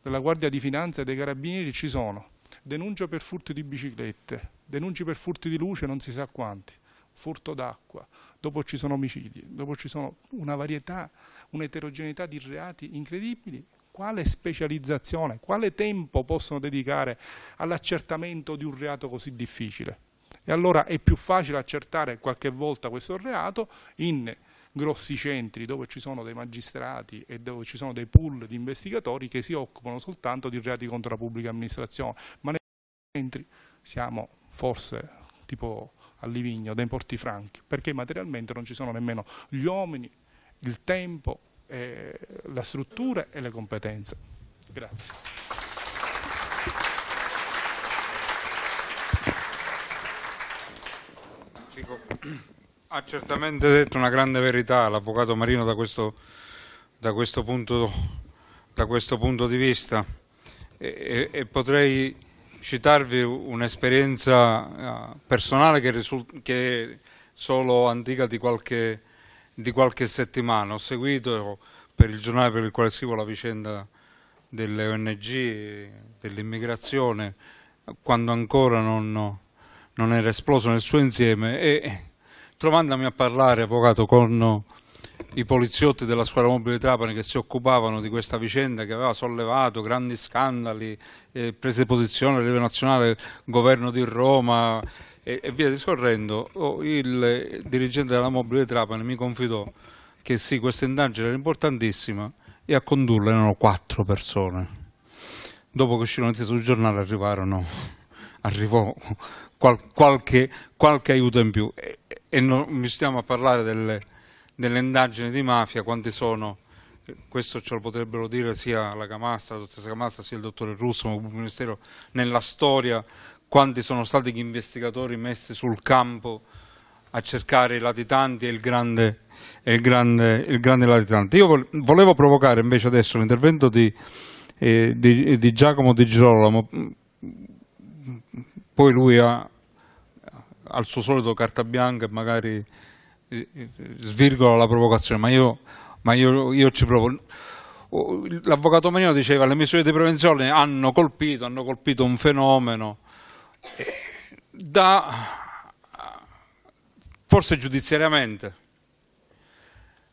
della Guardia di Finanza e dei carabinieri ci sono denuncia per furto di biciclette, denunci per furti di luce non si sa quanti, furto d'acqua, dopo ci sono omicidi, dopo ci sono una varietà, un'eterogeneità di reati incredibili. Quale specializzazione, quale tempo possono dedicare all'accertamento di un reato così difficile? E allora è più facile accertare qualche volta questo reato in grossi centri dove ci sono dei magistrati e dove ci sono dei pool di investigatori che si occupano soltanto di reati contro la pubblica amministrazione, ma nei centri siamo forse tipo a Livigno, dai porti franchi, perché materialmente non ci sono nemmeno gli uomini, il tempo, eh, la struttura e le competenze. Grazie. Grazie. Ha certamente detto una grande verità l'avvocato Marino da questo, da, questo punto, da questo, punto, di vista e, e, e potrei citarvi un'esperienza eh, personale che, che, è solo antica di qualche, di qualche settimana. Ho seguito per il giornale per il quale scrivo la vicenda delle ONG, dell'immigrazione, quando ancora non, non, era esploso nel suo insieme e trovandomi a parlare, avvocato, con i poliziotti della squadra mobile Trapani che si occupavano di questa vicenda che aveva sollevato grandi scandali, eh, prese posizione a livello nazionale, governo di Roma e, e via discorrendo, il dirigente della mobile Trapani mi confidò che sì, questa indagine era importantissima e a condurla erano quattro persone. Dopo che uscirono notizie sul giornale arrivarono, arrivò qual, qualche, qualche aiuto in più e non mi stiamo a parlare delle, delle indagini di mafia, quante sono eh, questo ce lo potrebbero dire sia la Camastra, la dottoressa Camastra, sia il dottore Russo, ma il Ministero, nella storia quanti sono stati gli investigatori messi sul campo a cercare i latitanti e il grande, il grande, il grande latitante. Io volevo provocare invece adesso l'intervento di, eh, di, di Giacomo Di Girolamo, poi lui ha al suo solito carta bianca e magari eh, eh, svirgola la provocazione, ma io, ma io, io ci provo. Oh, l'avvocato Menino diceva che le misure di prevenzione hanno colpito, hanno colpito un fenomeno eh, da, forse giudiziariamente,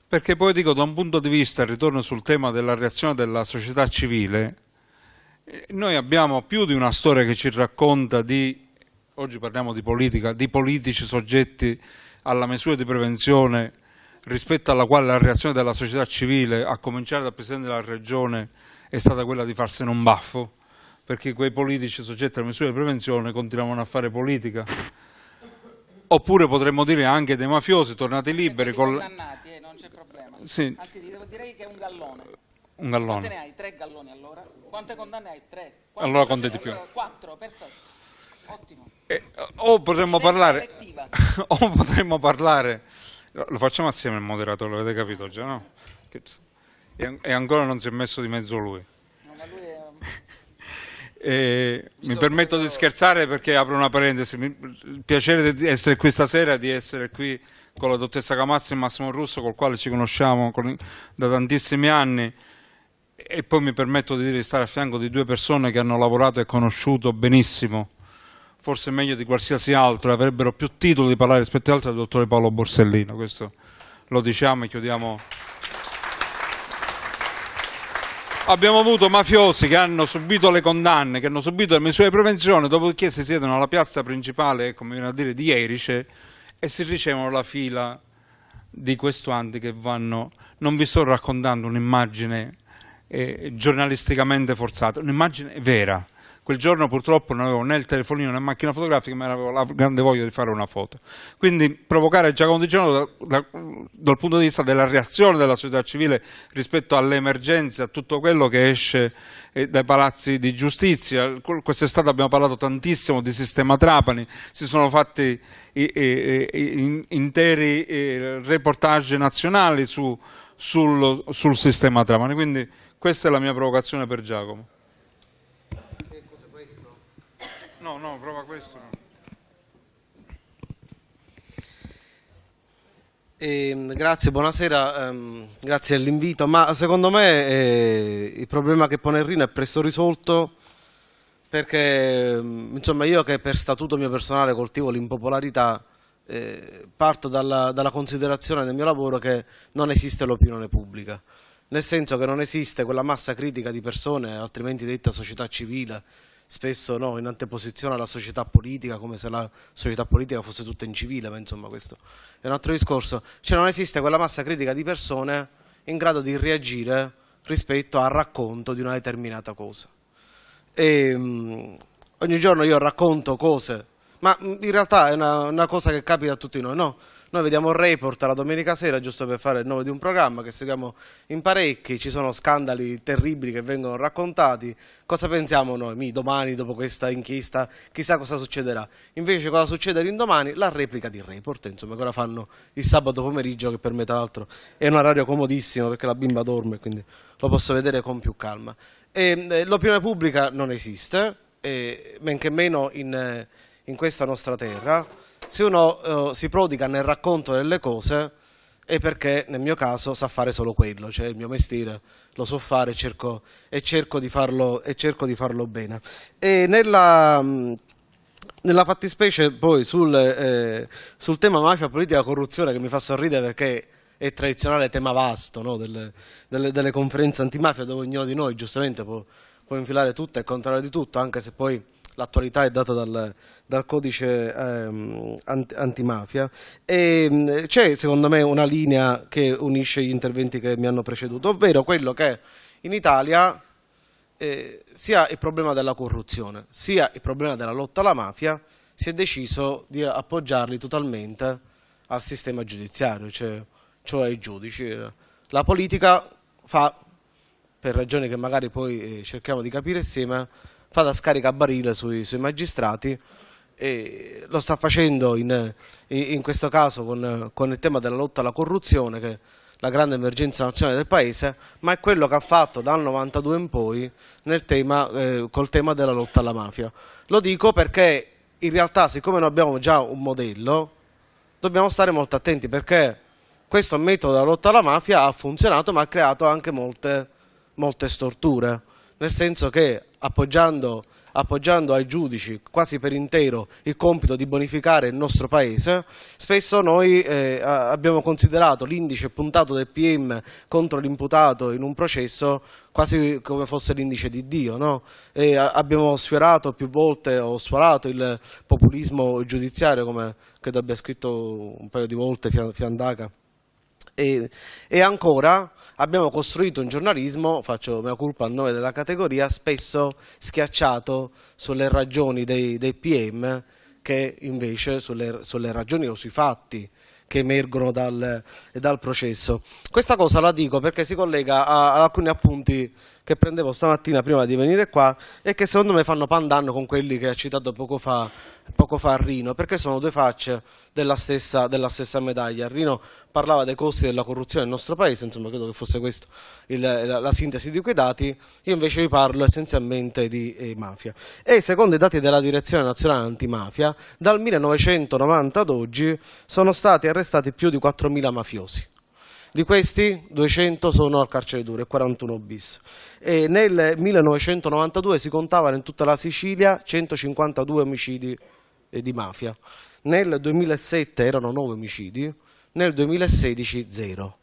perché poi dico da un punto di vista, ritorno sul tema della reazione della società civile, noi abbiamo più di una storia che ci racconta di Oggi parliamo di politica, di politici soggetti alla misura di prevenzione rispetto alla quale la reazione della società civile, a cominciare dal Presidente della Regione, è stata quella di farsene un baffo, perché quei politici soggetti alla misura di prevenzione continuavano a fare politica. Oppure potremmo dire anche dei mafiosi, tornati liberi. Col... Condannati, eh, non c'è problema. Sì. Anzi, direi che è un gallone. Un gallone. Quante ne hai? Tre galloni allora? Quante condanne hai? Tre. Quante allora conti di più. Quattro, perfetto. Ottimo. Eh, o potremmo parlare, o potremmo parlare, lo facciamo assieme al moderatore, avete capito già, no? E, e ancora non si è messo di mezzo lui. No, mi permetto di scherzare perché apro una parentesi. Il piacere di essere qui stasera, di essere qui con la dottoressa Camassi e Massimo Russo, col quale ci conosciamo da tantissimi anni. E poi mi permetto di dire di stare a fianco di due persone che hanno lavorato e conosciuto benissimo forse meglio di qualsiasi altro, avrebbero più titolo di parlare rispetto agli altri, del dottore Paolo Borsellino. Questo lo diciamo e chiudiamo. Abbiamo avuto mafiosi che hanno subito le condanne, che hanno subito le misure di prevenzione, dopodiché si siedono alla piazza principale, come viene a dire, di Erice e si ricevono la fila di questuanti che vanno... Non vi sto raccontando un'immagine eh, giornalisticamente forzata, un'immagine vera Quel giorno purtroppo non avevo né il telefonino né la macchina fotografica, ma avevo la grande voglia di fare una foto. Quindi provocare già condizionato dal, dal, dal punto di vista della reazione della società civile rispetto alle emergenze, a tutto quello che esce eh, dai palazzi di giustizia. Quest'estate abbiamo parlato tantissimo di sistema Trapani, si sono fatti interi eh, reportage nazionali su, sul, sul sistema Trapani, quindi questa è la mia provocazione per Giacomo. No, no, prova questo. No. Eh, grazie, buonasera, ehm, grazie dell'invito, ma secondo me eh, il problema che pone Rino è presto risolto perché ehm, insomma, io che per statuto mio personale coltivo l'impopolarità eh, parto dalla, dalla, considerazione del mio lavoro che non esiste l'opinione pubblica, nel senso che non esiste quella massa critica di persone, altrimenti detta società civile, spesso no, in anteposizione alla società politica, come se la società politica fosse tutta incivile, ma insomma questo è un altro discorso. Cioè non esiste quella massa critica di persone in grado di reagire rispetto al racconto di una determinata cosa. E, ehm, mh, ogni giorno io racconto cose, ma in realtà è una, una cosa che capita a tutti noi, no? Noi vediamo il report la domenica sera, giusto per fare il nome di un programma che seguiamo in parecchi, ci sono scandali terribili che vengono raccontati. Cosa pensiamo noi? Mi, domani, dopo questa inchiesta, chissà cosa succederà. Invece cosa succede l'indomani? La replica di report, insomma, cosa fanno il sabato pomeriggio, che per me tra l'altro è un orario comodissimo perché la bimba dorme, quindi lo posso vedere con più calma. Eh, l'opinione pubblica non esiste, e, men che meno in, eh, in questa nostra terra se uno eh, si prodiga nel racconto delle cose è perché nel mio caso sa fare solo quello, cioè il mio mestiere lo so fare cerco, e, cerco farlo, e, cerco di farlo, bene. E nella, nella fattispecie poi sul, eh, sul tema mafia, politica, corruzione che mi fa sorridere perché è tradizionale tema vasto no? delle, delle, delle, conferenze antimafia dove ognuno di noi giustamente può, può infilare tutto e contrario di tutto, anche se poi l'attualità è data dal, dal codice ehm, antimafia e mm, c'è secondo me una linea che unisce gli interventi che mi hanno preceduto, ovvero quello che in Italia eh, sia il problema della corruzione sia il problema della lotta alla mafia si è deciso di appoggiarli totalmente al sistema giudiziario, cioè, cioè ai giudici. La politica fa, per ragioni che magari poi eh, cerchiamo di capire insieme, fa da scaricabarile sui, sui magistrati e lo sta facendo in, in questo caso con, con, il tema della lotta alla corruzione che è la grande emergenza nazionale del paese ma è quello che ha fatto dal 92 in poi tema, eh, col tema della lotta alla mafia lo dico perché in realtà siccome noi abbiamo già un modello dobbiamo stare molto attenti perché questo metodo della lotta alla mafia ha funzionato ma ha creato anche molte, molte storture nel senso che appoggiando appoggiando ai giudici quasi per intero il compito di bonificare il nostro Paese, spesso noi eh, abbiamo considerato l'indice puntato del PM contro l'imputato in un processo quasi come fosse l'indice di Dio. No? abbiamo sfiorato più volte o sforato il populismo giudiziario, come credo abbia scritto un paio di volte Fiandaca e, e ancora abbiamo costruito un giornalismo, faccio mia colpa a nome della categoria, spesso schiacciato sulle ragioni dei, dei PM che invece sulle, sulle, ragioni o sui fatti che emergono dal, dal processo. Questa cosa la dico perché si collega a, ad alcuni appunti che prendevo stamattina prima di venire qua e che secondo me fanno pandanno con quelli che ha citato poco fa, poco fa Rino, perché sono due facce della stessa, della stessa medaglia. Rino parlava dei costi della corruzione nel nostro paese, insomma credo che fosse questa la, la, sintesi di quei dati, io invece vi parlo essenzialmente di eh, mafia. E secondo i dati della Direzione Nazionale Antimafia, dal 1990 ad oggi sono stati arrestati più di 4.000 mafiosi. Di questi 200 sono al carcere duro e 41 bis. E nel 1992 si contavano in tutta la Sicilia 152 omicidi eh, di mafia. Nel 2007 erano 9 omicidi, nel 2016 0.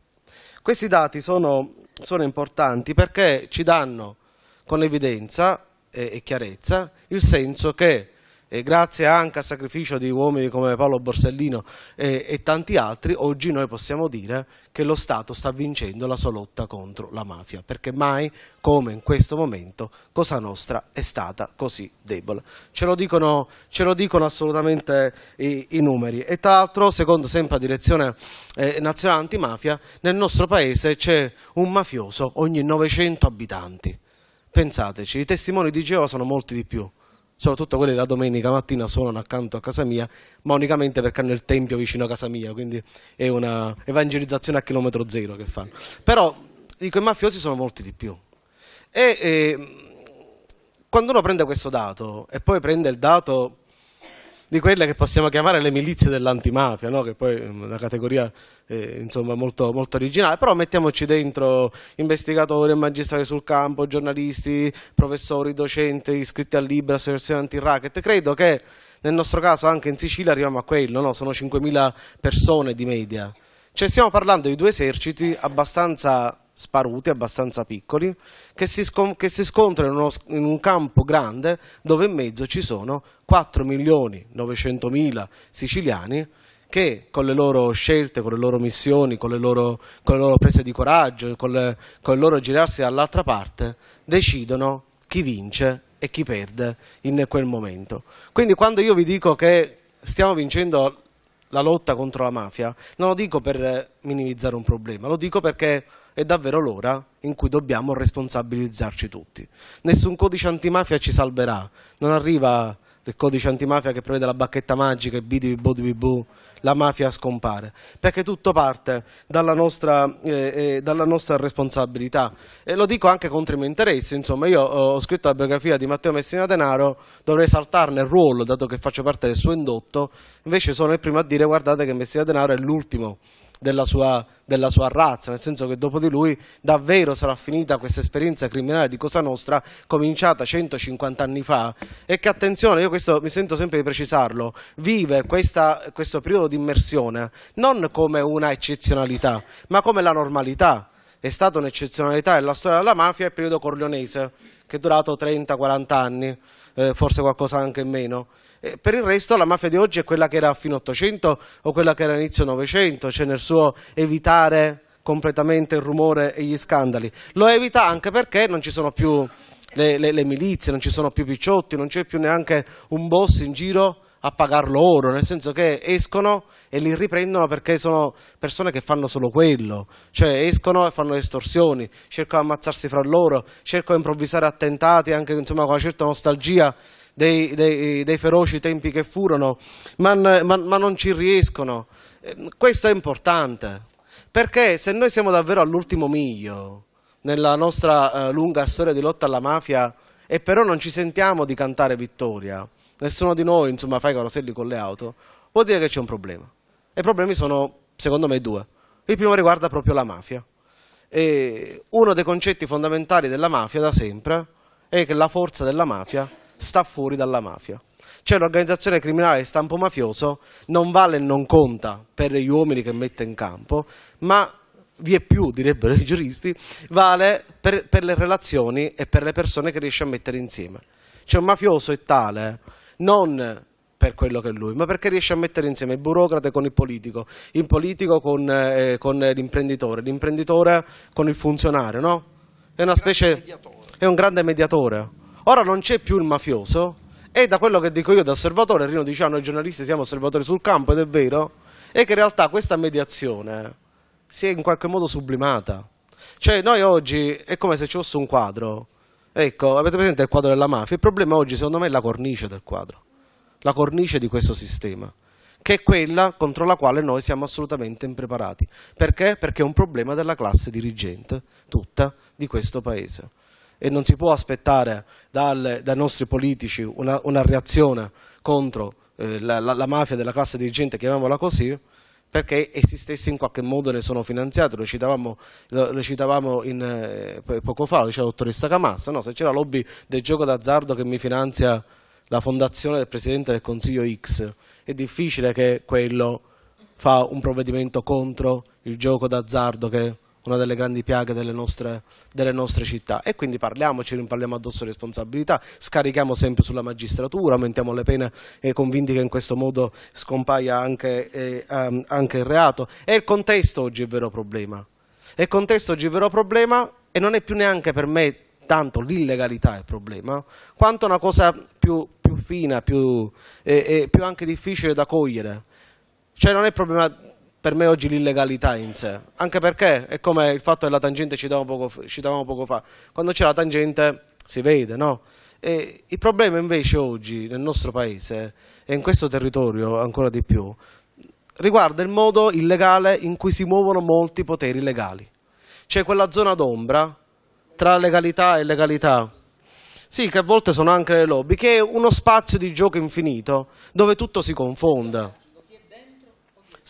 Questi dati sono, sono importanti perché ci danno con evidenza e, eh, e chiarezza il senso che eh, grazie anche al sacrificio di uomini come Paolo Borsellino eh, e tanti altri, oggi noi possiamo dire che lo Stato sta vincendo la sua lotta contro la mafia, perché mai come in questo momento Cosa Nostra è stata così debole. Ce lo dicono, ce lo dicono assolutamente i, i, numeri e tra l'altro, secondo sempre la direzione eh, nazionale antimafia, nel nostro paese c'è un mafioso ogni 900 abitanti. Pensateci, i testimoni di Geova sono molti di più soprattutto quelli la domenica mattina suonano accanto a casa mia, ma unicamente perché hanno il tempio vicino a casa mia, quindi è una evangelizzazione a chilometro zero che fanno. Però dico, i mafiosi sono molti di più. E, e ehm, quando uno prende questo dato e poi prende il dato di quelle che possiamo chiamare le milizie dell'antimafia, no? che poi è una categoria eh, insomma, molto, molto, originale, però mettiamoci dentro investigatori e magistrati sul campo, giornalisti, professori, docenti, iscritti al Libra, associazioni anti-racket, credo che nel nostro caso anche in Sicilia arriviamo a quello, no? sono 5.000 persone di media. Cioè stiamo parlando di due eserciti abbastanza sparuti, abbastanza piccoli, che si, che si scontrano in, uno, in, un campo grande dove in mezzo ci sono 4 milioni 900 mila siciliani che con le loro scelte, con le loro missioni, con le loro, con le loro prese di coraggio, con, le, con il loro girarsi dall'altra parte, decidono chi vince e chi perde in quel momento. Quindi quando io vi dico che stiamo vincendo la lotta contro la mafia, non lo dico per minimizzare un problema, lo dico perché è davvero l'ora in cui dobbiamo responsabilizzarci tutti. Nessun codice antimafia ci salverà, non arriva il codice antimafia che prevede la bacchetta magica e bidibibu, la mafia scompare, perché tutto parte eh, eh, dalla nostra, responsabilità. E lo dico anche contro i miei interessi, insomma, io ho scritto la biografia di Matteo Messina Denaro, dovrei saltarne il ruolo, dato che faccio parte del suo indotto, invece sono il primo a dire guardate che Messina Denaro è l'ultimo della sua, della sua razza, nel senso che dopo di lui davvero sarà finita questa esperienza criminale di Cosa Nostra cominciata 150 anni fa e che attenzione, io questo mi sento sempre di precisarlo, vive questa, questo periodo di immersione non come una eccezionalità ma come la normalità. È stata un'eccezionalità nella storia della mafia il periodo corleonese che è durato 30-40 anni, eh, forse qualcosa anche meno. Eh, per il resto la mafia di oggi è quella che era fino all'Ottocento o quella che era inizio Novecento, cioè nel suo evitare completamente il rumore e gli scandali. Lo evita anche perché non ci sono più le, le, le milizie, non ci sono più picciotti, non c'è più neanche un boss in giro a pagarlo loro, nel senso che escono e li riprendono perché sono persone che fanno solo quello, cioè escono e fanno estorsioni, cercano di ammazzarsi fra loro, cercano di improvvisare attentati anche insomma, con una certa nostalgia dei, dei, dei feroci tempi che furono, ma, ma, ma non ci riescono. Eh, questo è importante, perché se noi siamo davvero all'ultimo miglio nella nostra eh, lunga storia di lotta alla mafia e però non ci sentiamo di cantare vittoria, nessuno di noi insomma fa i caroselli con le auto, vuol dire che c'è un problema. E i problemi sono secondo me due. Il primo riguarda proprio la mafia. E uno dei concetti fondamentali della mafia da sempre è che la forza della mafia sta fuori dalla mafia. Cioè l'organizzazione criminale di stampo mafioso non vale e non conta per gli uomini che mette in campo, ma vi è più, direbbero i giuristi, vale per, per le relazioni e per le persone che riesce a mettere insieme. Cioè un mafioso è tale non per quello che è lui, ma perché riesce a mettere insieme il burocrate con il politico, il politico con, eh, con l'imprenditore, l'imprenditore con il funzionario, no? È una specie... È un grande mediatore. Ora non c'è più il mafioso e da quello che dico io da osservatore, Rino dice, ah, noi giornalisti siamo osservatori sul campo ed è vero, è che in realtà questa mediazione si è in qualche modo sublimata. Cioè noi oggi è come se ci fosse un quadro, ecco, avete presente il quadro della mafia, il problema oggi secondo me è la cornice del quadro, la cornice di questo sistema che è quella contro la quale noi siamo assolutamente impreparati. Perché? Perché è un problema della classe dirigente tutta di questo Paese e non si può aspettare dal, dai nostri politici una, una reazione contro eh, la, la, la, mafia della classe dirigente, chiamiamola così, perché essi stessi in qualche modo ne sono finanziati, lo citavamo, lo, citavamo in, eh, poco fa, lo diceva il dottoressa Camassa, no? se c'è la lobby del gioco d'azzardo che mi finanzia la fondazione del Presidente del Consiglio X, è difficile che quello fa un provvedimento contro il gioco d'azzardo che una delle grandi piaghe delle nostre, delle nostre città. E quindi parliamo, ci rimpalliamo addosso responsabilità, scarichiamo sempre sulla magistratura, aumentiamo le pene eh, convinti che in questo modo scompaia anche, eh, um, anche il reato. E il contesto oggi il vero problema. È il contesto oggi il vero problema e non è più neanche per me tanto l'illegalità è il problema, quanto una cosa più, più fina, più, eh, eh più anche difficile da cogliere. Cioè non è il problema per me oggi l'illegalità in sé, anche perché è come il fatto della tangente citavamo poco, citavamo poco fa, quando c'è la tangente si vede, no? E il problema invece oggi nel nostro paese e in questo territorio ancora di più riguarda il modo illegale in cui si muovono molti poteri legali. C'è quella zona d'ombra tra legalità e legalità, sì, che a volte sono anche le lobby, che è uno spazio di gioco infinito dove tutto si confonda.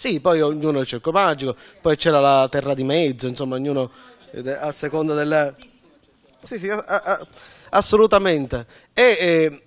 Sì, poi ognuno ha il circo magico, poi c'era la terra di mezzo, insomma, ognuno a seconda della... Sì, sì, a, a, assolutamente. E,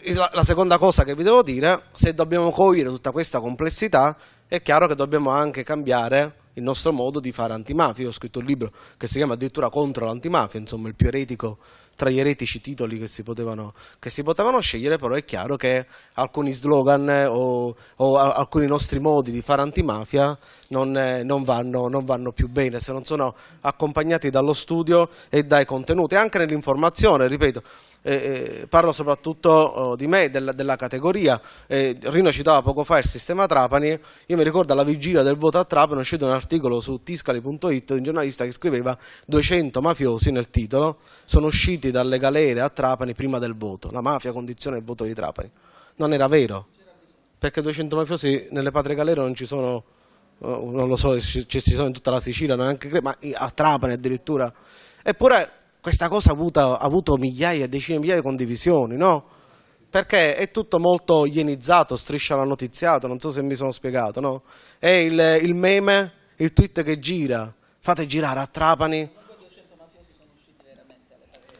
e la, la seconda cosa che vi devo dire, se dobbiamo cogliere tutta questa complessità, è chiaro che dobbiamo anche cambiare il nostro modo di fare antimafia. Io ho scritto un libro che si chiama addirittura Contro l'antimafia, insomma il più eretico tra gli eretici titoli che si potevano, che si potevano scegliere, però è chiaro che alcuni slogan eh, o, o alcuni nostri modi di fare antimafia non, eh, non, vanno, non, vanno, più bene se non sono accompagnati dallo studio e dai contenuti, anche nell'informazione, ripeto eh, eh, parlo soprattutto oh, di me, della, della categoria, eh, Rino citava poco fa il sistema Trapani, io mi ricordo alla vigilia del voto a Trapani uscito un articolo su tiscali.it di un giornalista che scriveva 200 mafiosi nel titolo sono usciti dalle galere a Trapani prima del voto, la mafia condiziona il voto di Trapani, non era vero, perché 200 mafiosi nelle patrie galere non ci sono oh, non lo so ci, ci sono in tutta la Sicilia, neanche, ma a Trapani addirittura. Eppure questa cosa ha avuto, ha avuto migliaia, decine di migliaia di condivisioni, no? Perché è tutto molto ienizzato, striscia la notiziata, non so se mi sono spiegato, no? È il, il meme, il tweet che gira, fate girare a Trapani.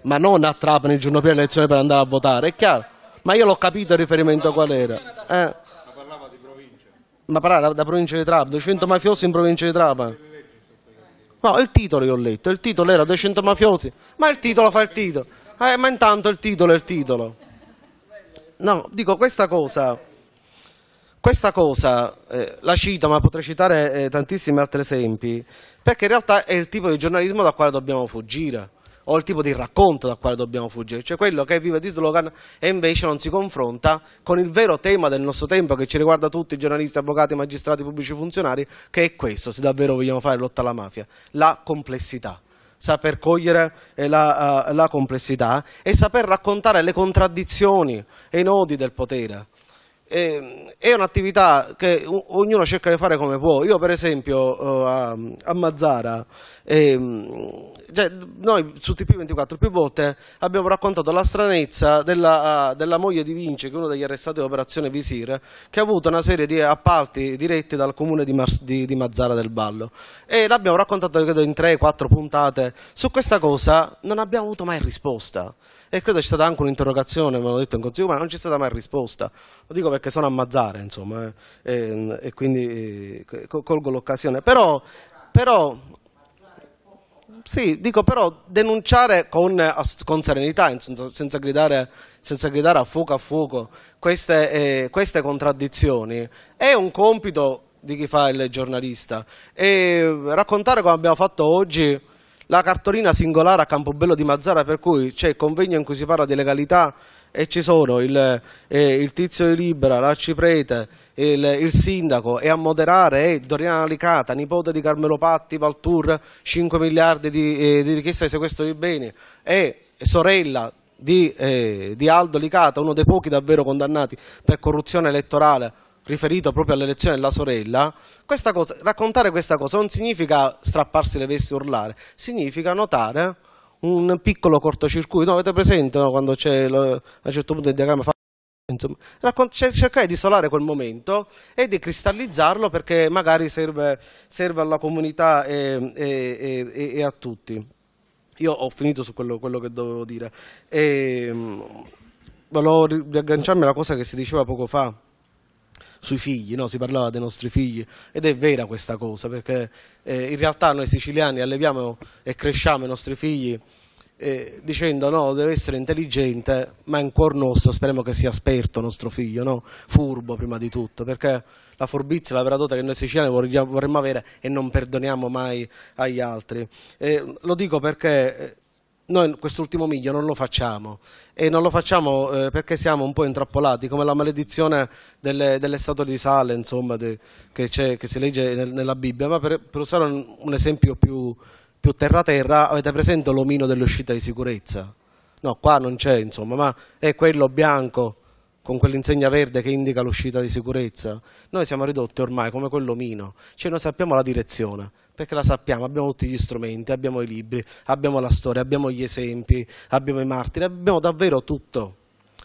Ma non a Trapani il giorno prima dell'elezione per andare a votare, è chiaro. Ma io l'ho capito il riferimento qual era. Eh. Ma parlava da provincia di Trapani, 200 mafiosi in provincia di Trapani. No, il titolo io ho letto, il titolo era 200 mafiosi, ma il titolo fa il titolo. Eh, ma intanto il titolo è il titolo. No, dico questa cosa, questa cosa eh, la cito, ma potrei citare eh, tantissimi altri esempi, perché in realtà è il tipo di giornalismo da quale dobbiamo fuggire o il tipo di racconto da quale dobbiamo fuggire, cioè quello che vive di slogan e invece non si confronta con il vero tema del nostro tempo che ci riguarda tutti, giornalisti, avvocati, magistrati, pubblici funzionari, che è questo, se davvero vogliamo fare lotta alla mafia, la complessità saper cogliere eh, la, uh, la complessità e saper raccontare le contraddizioni e i nodi del potere. Ehm, è un'attività che ognuno cerca di fare come può. Io per esempio eh, a, Mazzara, ehm, cioè, noi su TP24 più volte abbiamo raccontato la stranezza della, della, moglie di Vinci, che è uno degli arrestati dell'operazione Visir, che ha avuto una serie di appalti diretti dal comune di, Mars, di, di Mazzara del Ballo. E l'abbiamo raccontato credo in 3-4 puntate. Su questa cosa non abbiamo avuto mai risposta e credo c'è stata anche un'interrogazione, me l'ho detto in consiglio, ma non c'è stata mai risposta. Lo dico perché sono a Mazzare, insomma, eh, e, e, quindi eh, colgo l'occasione. Però, però, sì, dico però denunciare con, con serenità, senso, senza, gridare, senza, gridare, a fuoco a fuoco queste, eh, queste contraddizioni è un compito di chi fa il giornalista e raccontare come abbiamo fatto oggi la cartolina singolare a Campobello di Mazzara per cui c'è il convegno in cui si parla di legalità e ci sono il, eh, il tizio di Libera, l'arciprete, il, il, sindaco e a moderare è Doriana Licata, nipote di Carmelo Patti, Valtur, 5 miliardi di, eh, di richiesta di sequestro di beni e sorella di, eh, di Aldo Licata, uno dei pochi davvero condannati per corruzione elettorale riferito proprio all'elezione della sorella, questa cosa, raccontare questa cosa non significa strapparsi le vesti e urlare, significa notare un piccolo cortocircuito. No, avete presente no, quando c'è a un certo punto il diagramma fa insomma, cioè, cercare di isolare quel momento e di cristallizzarlo perché magari serve, serve alla comunità e, e, e, e, a tutti. Io ho finito su quello, quello che dovevo dire. Ehm, volevo riagganciarmi alla cosa che si diceva poco fa sui figli, no? si parlava dei nostri figli ed è vera questa cosa perché eh, in realtà noi siciliani alleviamo e cresciamo i nostri figli eh, dicendo no, deve essere intelligente, ma in cuor nostro speriamo che sia esperto nostro figlio, no? furbo prima di tutto, perché la furbizia, la vera dote che noi siciliani vorremmo avere e non perdoniamo mai agli altri. Eh, lo dico perché eh, noi quest'ultimo miglio non lo facciamo e non lo facciamo eh, perché siamo un po' intrappolati, come la maledizione delle, delle statue di sale insomma, de, che, che, si legge nel, nella Bibbia, ma per, per usare un, un, esempio più, più terra-terra, avete presente l'omino dell'uscita di sicurezza? No, qua non c'è, insomma, ma è quello bianco con quell'insegna verde che indica l'uscita di sicurezza, noi siamo ridotti ormai come quell'omino, cioè noi sappiamo la direzione, perché la sappiamo, abbiamo tutti gli strumenti, abbiamo i libri, abbiamo la storia, abbiamo gli esempi, abbiamo i martiri, abbiamo davvero tutto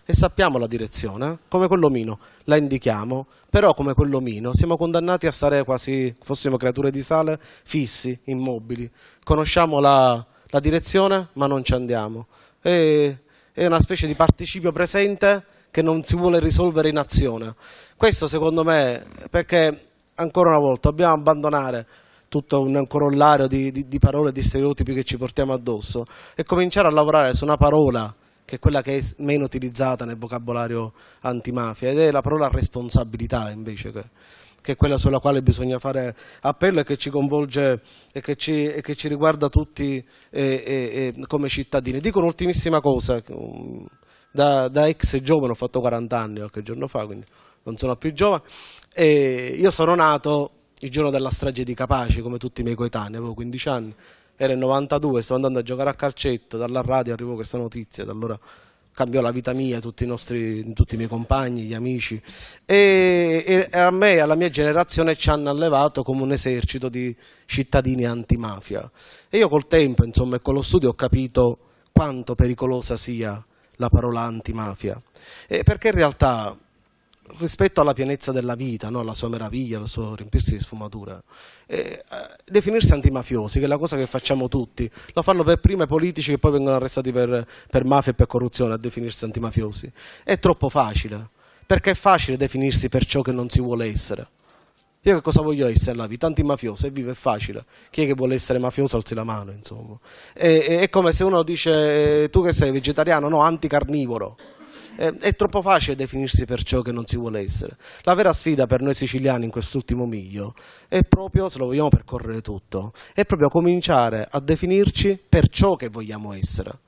e sappiamo la direzione, come quell'omino, la indichiamo, però come quell'omino siamo condannati a stare quasi, fossimo creature di sale, fissi, immobili, conosciamo la, la direzione ma non ci andiamo, e, è una specie di participio presente che non si vuole risolvere in azione. Questo secondo me, perché ancora una volta dobbiamo abbandonare tutto un corollario di, di, di parole e di stereotipi che ci portiamo addosso e cominciare a lavorare su una parola che è quella che è meno utilizzata nel vocabolario antimafia ed è la parola responsabilità invece che, che è quella sulla quale bisogna fare appello e che ci coinvolge e che ci, e che ci riguarda tutti eh, eh, come cittadini. Dico un'ultimissima cosa. Um, da, da, ex giovane, ho fatto 40 anni qualche giorno fa, quindi non sono più giovane, e io sono nato il giorno della strage di Capaci, come tutti i miei coetanei, avevo 15 anni, era il 92, stavo andando a giocare a calcetto, dalla radio arrivò questa notizia, da allora cambiò la vita mia, tutti i, nostri, tutti i miei compagni, gli amici e, e a me e alla mia generazione ci hanno allevato come un esercito di cittadini antimafia e io col tempo insomma e con lo studio ho capito quanto pericolosa sia la parola antimafia, eh, perché in realtà rispetto alla pienezza della vita, no? alla sua meraviglia, al suo riempirsi di sfumatura, eh, eh, definirsi antimafiosi, che è la cosa che facciamo tutti, lo fanno per prima i politici che poi vengono arrestati per, per mafia e per corruzione a definirsi antimafiosi, è troppo facile, perché è facile definirsi per ciò che non si vuole essere. Io che cosa voglio essere alla vita? Antimafioso, è vivo, è facile. Chi è che vuole essere mafioso alzi la mano, insomma. E, e, è come se uno dice, eh, tu che sei vegetariano? No, anticarnivoro. È, eh, è troppo facile definirsi per ciò che non si vuole essere. La vera sfida per noi siciliani in quest'ultimo miglio è proprio, se lo vogliamo percorrere tutto, è proprio cominciare a definirci per ciò che vogliamo essere.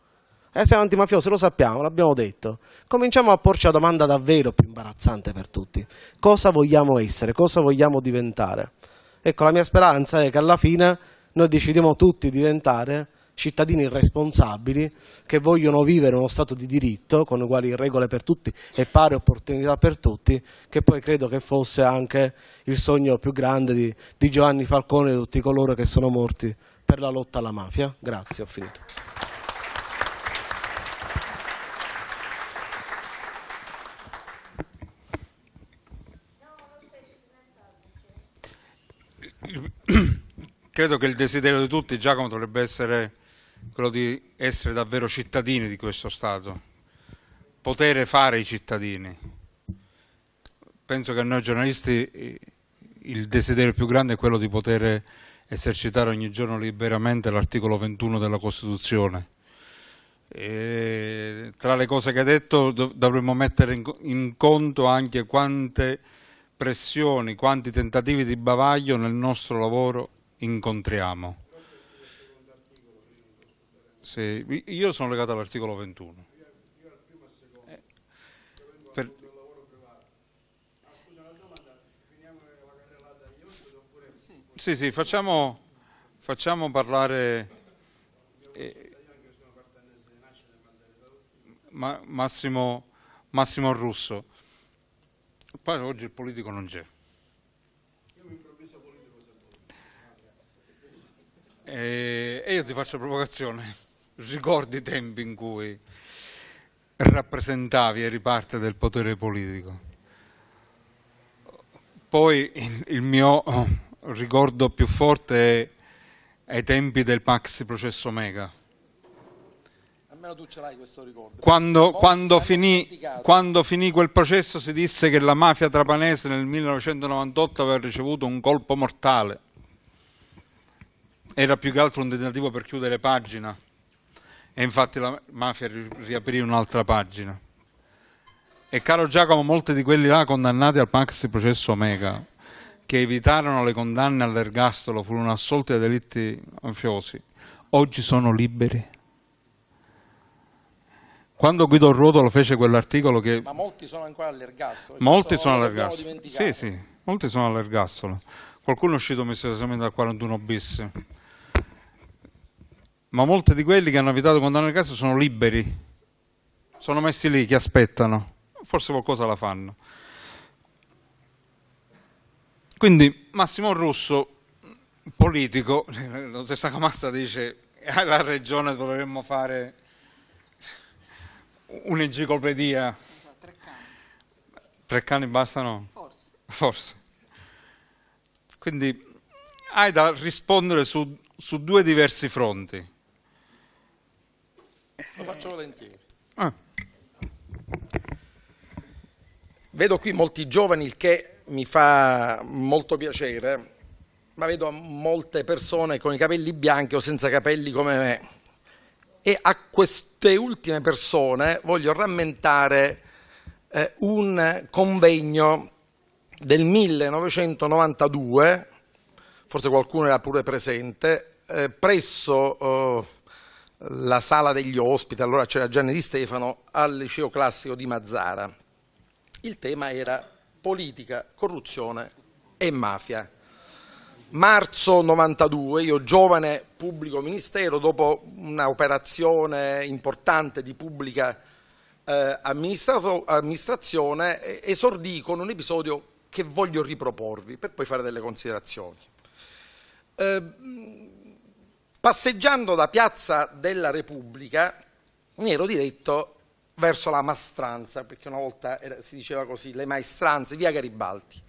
E eh, siamo antimafiosi, lo sappiamo, l'abbiamo detto. Cominciamo a porci la domanda davvero più imbarazzante per tutti. Cosa vogliamo essere? Cosa vogliamo diventare? Ecco, la mia speranza è che alla fine noi decidiamo tutti di diventare cittadini responsabili che vogliono vivere uno Stato di diritto con uguali regole per tutti e pari opportunità per tutti, che poi credo che fosse anche il sogno più grande di, di Giovanni Falcone e di tutti coloro che sono morti per la lotta alla mafia. Grazie, ho finito. credo che il desiderio di tutti, Giacomo, dovrebbe essere quello di essere davvero cittadini di questo Stato, potere fare i cittadini. Penso che a noi giornalisti eh, il desiderio più grande è quello di poter esercitare ogni giorno liberamente l'articolo 21 della Costituzione. E tra le cose che ha detto dovremmo mettere in conto anche quante pressioni, quanti tentativi di bavaglio nel nostro lavoro incontriamo. Se, io sono legato all'articolo 21. Eh, per, sì, sì, facciamo, facciamo parlare eh, Massimo, Massimo Russo. Poi oggi il politico non c'è. Eh, e, io ti faccio provocazione, ricordi i tempi in cui rappresentavi, eri parte del potere politico. Poi il mio eh, ricordo più forte è ai tempi del maxi processo Mega quando, quando, finì, quando, finì, quel processo si disse che la mafia trapanese nel 1998 aveva ricevuto un colpo mortale. Era più che altro un tentativo per chiudere pagina e infatti la mafia riaprì un'altra pagina. E caro Giacomo, molti di quelli là condannati al maxi processo Omega, che evitarono le condanne all'ergastolo, furono assolti da delitti mafiosi, oggi sono liberi quando Guido Rodolo fece quell'articolo che... Ma molti sono ancora all'ergastolo. Molti sono all'ergastolo. Sì, sì, molti sono all'ergastolo. Qualcuno è uscito misteriosamente dal 41 bis. Ma molti di quelli che hanno evitato condanna all'ergastolo sono liberi. Sono messi lì, che aspettano. Forse qualcosa la fanno. Quindi Massimo Russo, politico, la dottoressa Camassa dice alla eh, regione dovremmo fare un'enciclopedia. Tre cani. Tre cani bastano? Forse. Forse. Quindi hai da rispondere su, su due diversi fronti. Lo faccio volentieri. Ah. Vedo qui molti giovani, il che mi fa molto piacere, ma vedo molte persone con i capelli bianchi o senza capelli come me. E a questo queste ultime persone voglio rammentare eh, un convegno del 1992, forse qualcuno era pure presente, eh, presso eh, la sala degli ospiti, allora c'era Gianni Di Stefano, al liceo classico di Mazzara. Il tema era politica, corruzione e mafia marzo 92, io giovane pubblico ministero, dopo un'operazione importante di pubblica eh, amministrazione, esordì con un episodio che voglio riproporvi per poi fare delle considerazioni. Eh, passeggiando da Piazza della Repubblica mi ero diretto verso la Mastranza, perché una volta era, si diceva così, le maestranze, via Garibaldi.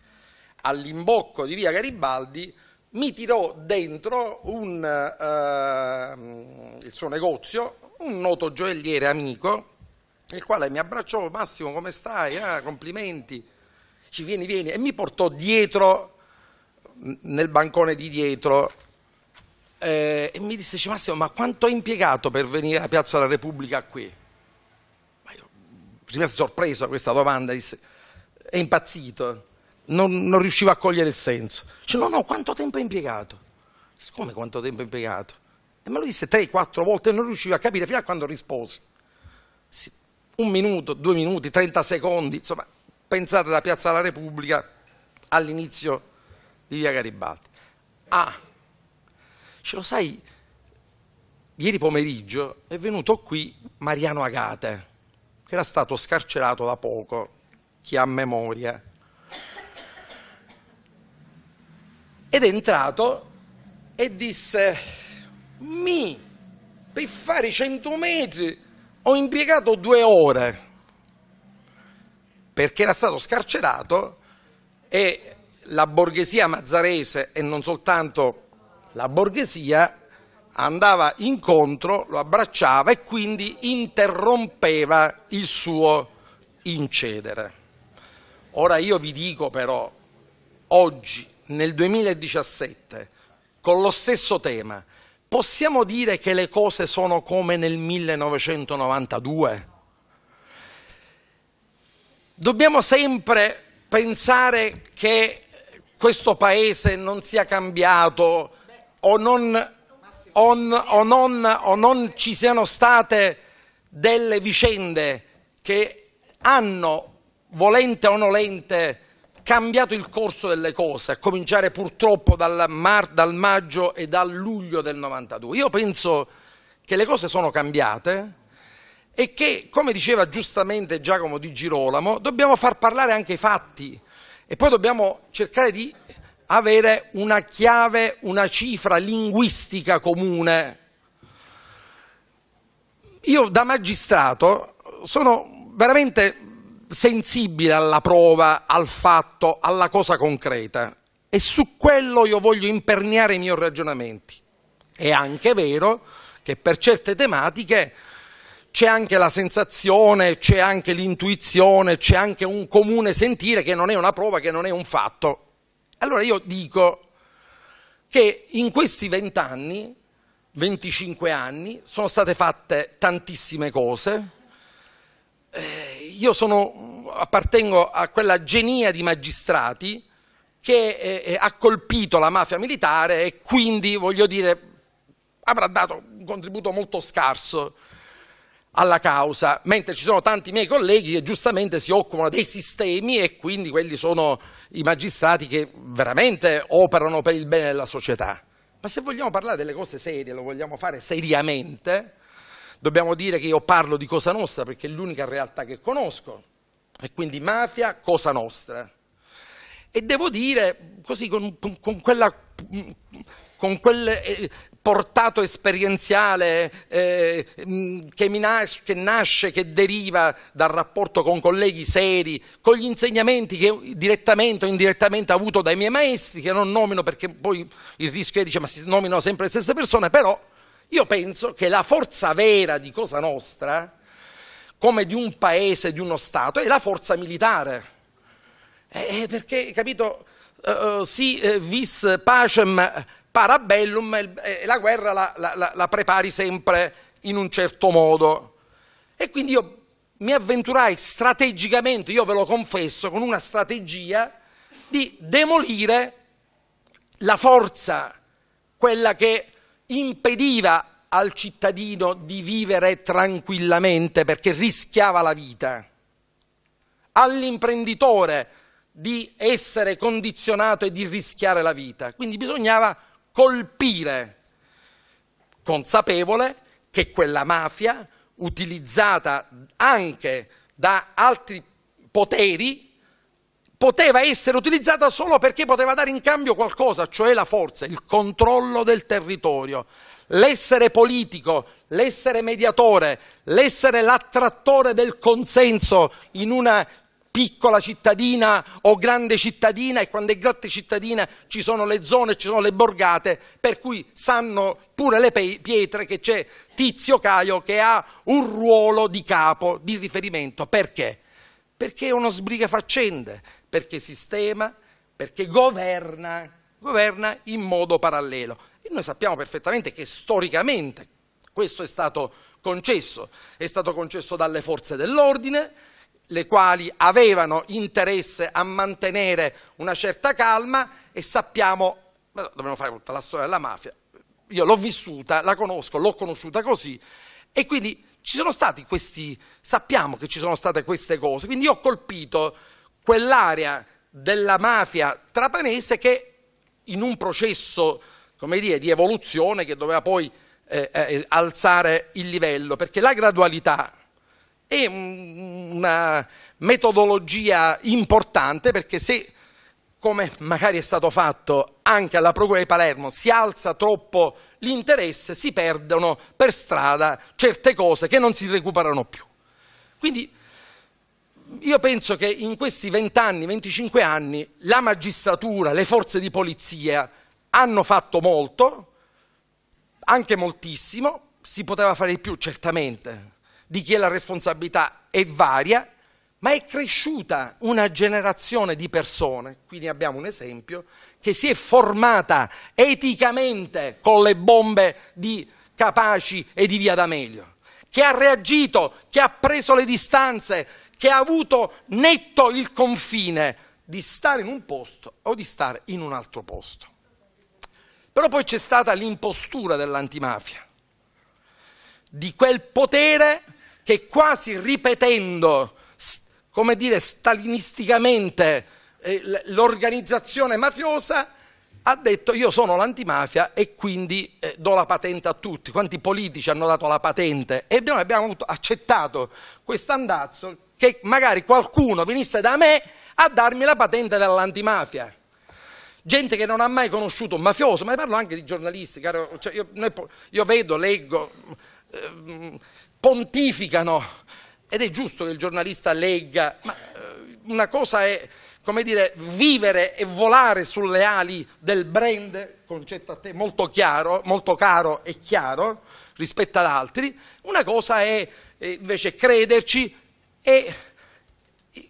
All'imbocco di via Garibaldi mi tirò dentro un, uh, il suo negozio un noto gioielliere amico, il quale mi abbracciò, Massimo come stai? Ah, complimenti, ci vieni, vieni, e mi portò dietro, nel bancone di dietro, eh, e mi disse, Massimo, ma quanto hai impiegato per venire a Piazza della Repubblica qui? Ma io rimasi sorpreso a questa domanda, disse, è impazzito non, non riuscivo a cogliere il senso. Dice, no, no, quanto tempo è impiegato? Dice, come quanto tempo è impiegato? E me lo disse 3-4 volte e non riuscivo a capire fino a quando rispose. Un minuto, due minuti, 30 secondi, insomma, pensate da Piazza della Repubblica all'inizio di Via Garibaldi. Ah, ce lo sai, ieri pomeriggio è venuto qui Mariano Agate, che era stato scarcerato da poco, chi ha memoria Ed è entrato e disse, mi, per fare i 100 metri ho impiegato due ore, perché era stato scarcerato e la borghesia mazzarese e non soltanto la borghesia andava incontro, lo abbracciava e quindi interrompeva il suo incedere. Ora io vi dico però, oggi nel 2017 con lo stesso tema, possiamo dire che le cose sono come nel 1992? Dobbiamo sempre pensare che questo paese non sia cambiato o non, o, o non, o non ci siano state delle vicende che hanno, volente o nolente, cambiato il corso delle cose, a cominciare purtroppo dal, mar, dal maggio e dal luglio del 92. Io penso che le cose sono cambiate, e che, come diceva giustamente Giacomo di Girolamo, dobbiamo far parlare anche i fatti e poi dobbiamo cercare di avere una chiave, una cifra linguistica comune. Io da magistrato sono veramente sensibile alla prova, al fatto, alla cosa concreta. E su quello io voglio imperniare i miei ragionamenti. È anche vero che per certe tematiche c'è anche la sensazione, c'è anche l'intuizione, c'è anche un comune sentire che non è una prova, che non è un fatto. Allora io dico che in questi vent'anni, 25 anni, sono state fatte tantissime cose, eh, io sono, appartengo a quella genia di magistrati che eh, eh, ha colpito la mafia militare e quindi, voglio dire, avrà dato un contributo molto scarso alla causa, mentre ci sono tanti miei colleghi che giustamente si occupano dei sistemi e quindi quelli sono i magistrati che veramente operano per il bene della società. Ma se vogliamo parlare delle cose serie, lo vogliamo fare seriamente, Dobbiamo dire che io parlo di Cosa Nostra perché è l'unica realtà che conosco, e quindi mafia, Cosa Nostra. E devo dire, così con, con, quella, con quel eh, portato esperienziale eh, mm, che, nasce, che nasce, che deriva dal rapporto con colleghi seri, con gli insegnamenti che direttamente o indirettamente ho avuto dai miei maestri, che non nomino perché poi il rischio è dire, ma si nominano sempre le stesse persone, però io penso che la forza vera di Cosa Nostra, come di un paese, di uno Stato, è la forza militare. Eh, eh perché, capito, eh, eh, si eh, vis pacem parabellum, eh, la guerra la, la, la prepari sempre in un certo modo. E quindi io mi avventurai strategicamente, io ve lo confesso, con una strategia di demolire la forza, quella che impediva al cittadino di vivere tranquillamente perché rischiava la vita, all'imprenditore di essere condizionato e di rischiare la vita. Quindi bisognava colpire, consapevole che quella mafia, utilizzata anche da altri poteri, poteva essere utilizzata solo perché poteva dare in cambio qualcosa, cioè la forza, il controllo del territorio, l'essere politico, l'essere mediatore, l'essere l'attrattore del consenso in una piccola cittadina o grande cittadina e quando è grande cittadina ci sono le zone, ci sono le borgate, per cui sanno pure le pietre che c'è Tizio Caio che ha un ruolo di capo, di riferimento. Perché? Perché è uno sbrigafaccende, perché sistema, perché governa, governa in modo parallelo. E noi sappiamo perfettamente che storicamente questo è stato concesso, è stato concesso dalle forze dell'ordine, le quali avevano interesse a mantenere una certa calma e sappiamo, dobbiamo fare tutta la storia della mafia, io l'ho vissuta, la conosco, l'ho conosciuta così e quindi ci sono stati questi, sappiamo che ci sono state queste cose, quindi io ho colpito quell'area della mafia trapanese che in un processo dire, di evoluzione che doveva poi eh, eh, alzare il livello, perché la gradualità è una metodologia importante perché se, come magari è stato fatto anche alla Procura di Palermo, si alza troppo l'interesse, si perdono per strada certe cose che non si recuperano più. Quindi io penso che in questi 20 anni, 25 anni, la magistratura, le forze di polizia hanno fatto molto, anche moltissimo, si poteva fare di più certamente, di chi è la responsabilità è varia, ma è cresciuta una generazione di persone, qui ne abbiamo un esempio, che si è formata eticamente con le bombe di Capaci e di Via D'Amelio, che ha reagito, che ha preso le distanze, che ha avuto netto il confine di stare in un posto o di stare in un altro posto. Però poi c'è stata l'impostura dell'antimafia, di quel potere che quasi ripetendo, come dire, stalinisticamente eh, l'organizzazione mafiosa ha detto io sono l'antimafia e quindi eh, do la patente a tutti. Quanti politici hanno dato la patente? E noi abbiamo avuto, accettato questo andazzo che magari qualcuno venisse da me a darmi la patente dell'antimafia. Gente che non ha mai conosciuto un mafioso, ma parlo anche di giornalisti, caro, cioè io, noi, io, vedo, leggo, eh, pontificano ed è giusto che il giornalista legga, ma eh, una cosa è come dire, vivere e volare sulle ali del brand, concetto a te molto chiaro, molto caro e chiaro rispetto ad altri, una cosa è eh, invece crederci e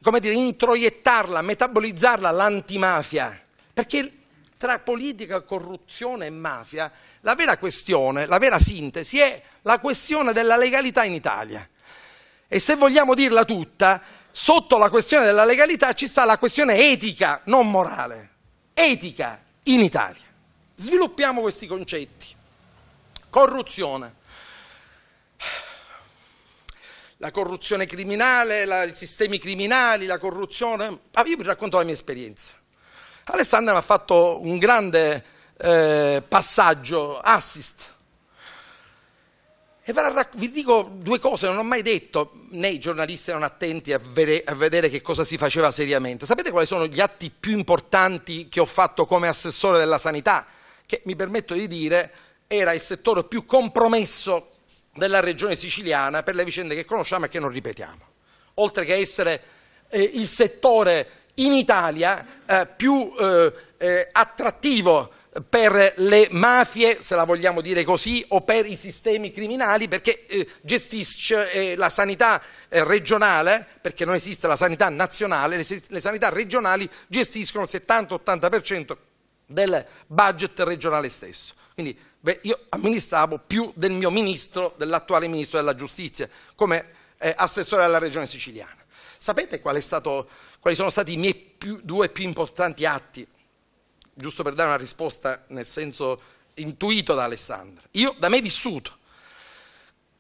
come dire, introiettarla, metabolizzarla l'antimafia, perché tra politica, corruzione e mafia la vera questione, la vera sintesi è la questione della legalità in Italia. E se vogliamo dirla tutta, sotto la questione della legalità ci sta la questione etica, non morale, etica in Italia. Sviluppiamo questi concetti. Corruzione. La corruzione criminale, la, i sistemi criminali, la corruzione. Ah, io vi racconto la mia esperienza. Alessandra mi ha fatto un grande eh, passaggio, assist, e vi dico due cose, non ho mai detto, né i giornalisti erano attenti a, vede- a, vedere che cosa si faceva seriamente. Sapete quali sono gli atti più importanti che ho fatto come assessore della sanità? Che mi permetto di dire era il settore più compromesso della regione siciliana per le vicende che conosciamo e che non ripetiamo. Oltre che essere eh, il settore in Italia eh, più eh, eh attrattivo per le mafie, se la vogliamo dire così, o per i sistemi criminali, perché eh, gestisce eh, la sanità eh, regionale, perché non esiste la sanità nazionale, le, le sanità regionali gestiscono il 70-80% del budget regionale stesso. Quindi beh, io amministravo più del mio ministro, dell'attuale ministro della giustizia, come eh, assessore alla regione siciliana. Sapete qual stato, quali sono stati i miei più, due più importanti atti giusto per dare una risposta nel senso intuito da Alessandra, io da me vissuto.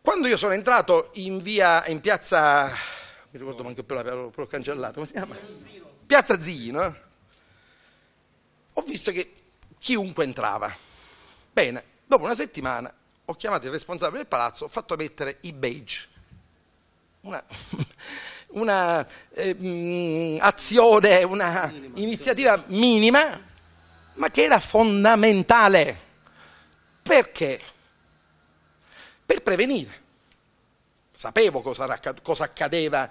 Quando io sono entrato in via, in piazza, mi ricordo manco più la parola, cancellata, come si chiama? Piazza Zino, ho visto che chiunque entrava. Bene, dopo una settimana ho chiamato il responsabile del palazzo, ho fatto mettere i beige, una, una eh, mh, mm, azione, una minima iniziativa azione. minima ma che era fondamentale. Perché? Per prevenire. Sapevo cosa, cosa accadeva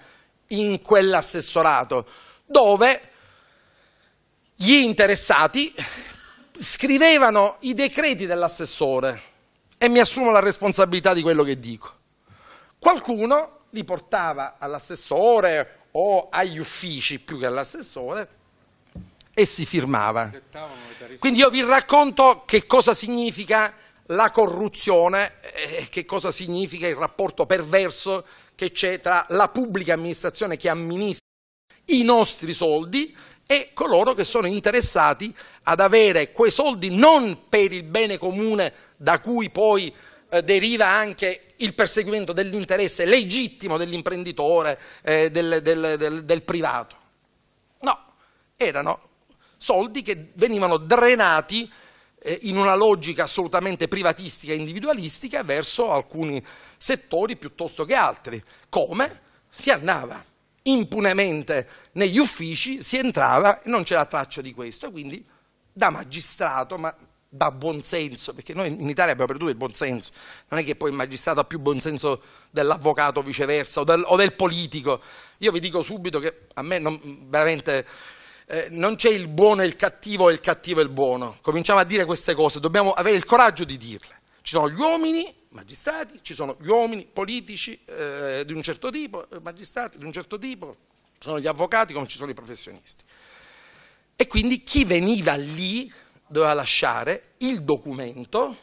in quell'assessorato, dove gli interessati scrivevano i decreti dell'assessore e mi assumo la responsabilità di quello che dico. Qualcuno li portava all'assessore o agli uffici più che all'assessore e si firmava. Quindi io vi racconto che cosa significa la corruzione, e eh, che cosa significa il rapporto perverso che c'è tra la pubblica amministrazione che amministra i nostri soldi e coloro che sono interessati ad avere quei soldi non per il bene comune da cui poi eh, deriva anche il perseguimento dell'interesse legittimo dell'imprenditore, eh, del, del, del, del privato. No, erano soldi che venivano drenati eh, in una logica assolutamente privatistica e individualistica verso alcuni settori piuttosto che altri. Come? Si andava impunemente negli uffici, si entrava e non c'era traccia di questo, quindi da magistrato, ma da buonsenso, perché noi in Italia abbiamo perduto il buonsenso, non è che poi il magistrato ha più buonsenso dell'avvocato o viceversa o del, o del, politico. Io vi dico subito che a me non, veramente eh, non c'è il buono e il cattivo e il cattivo e il buono. Cominciamo a dire queste cose, dobbiamo avere il coraggio di dirle. Ci sono gli uomini magistrati, ci sono gli uomini politici eh, di un certo tipo, eh, magistrati di un certo tipo, ci sono gli avvocati come ci sono i professionisti. E quindi chi veniva lì doveva lasciare il documento,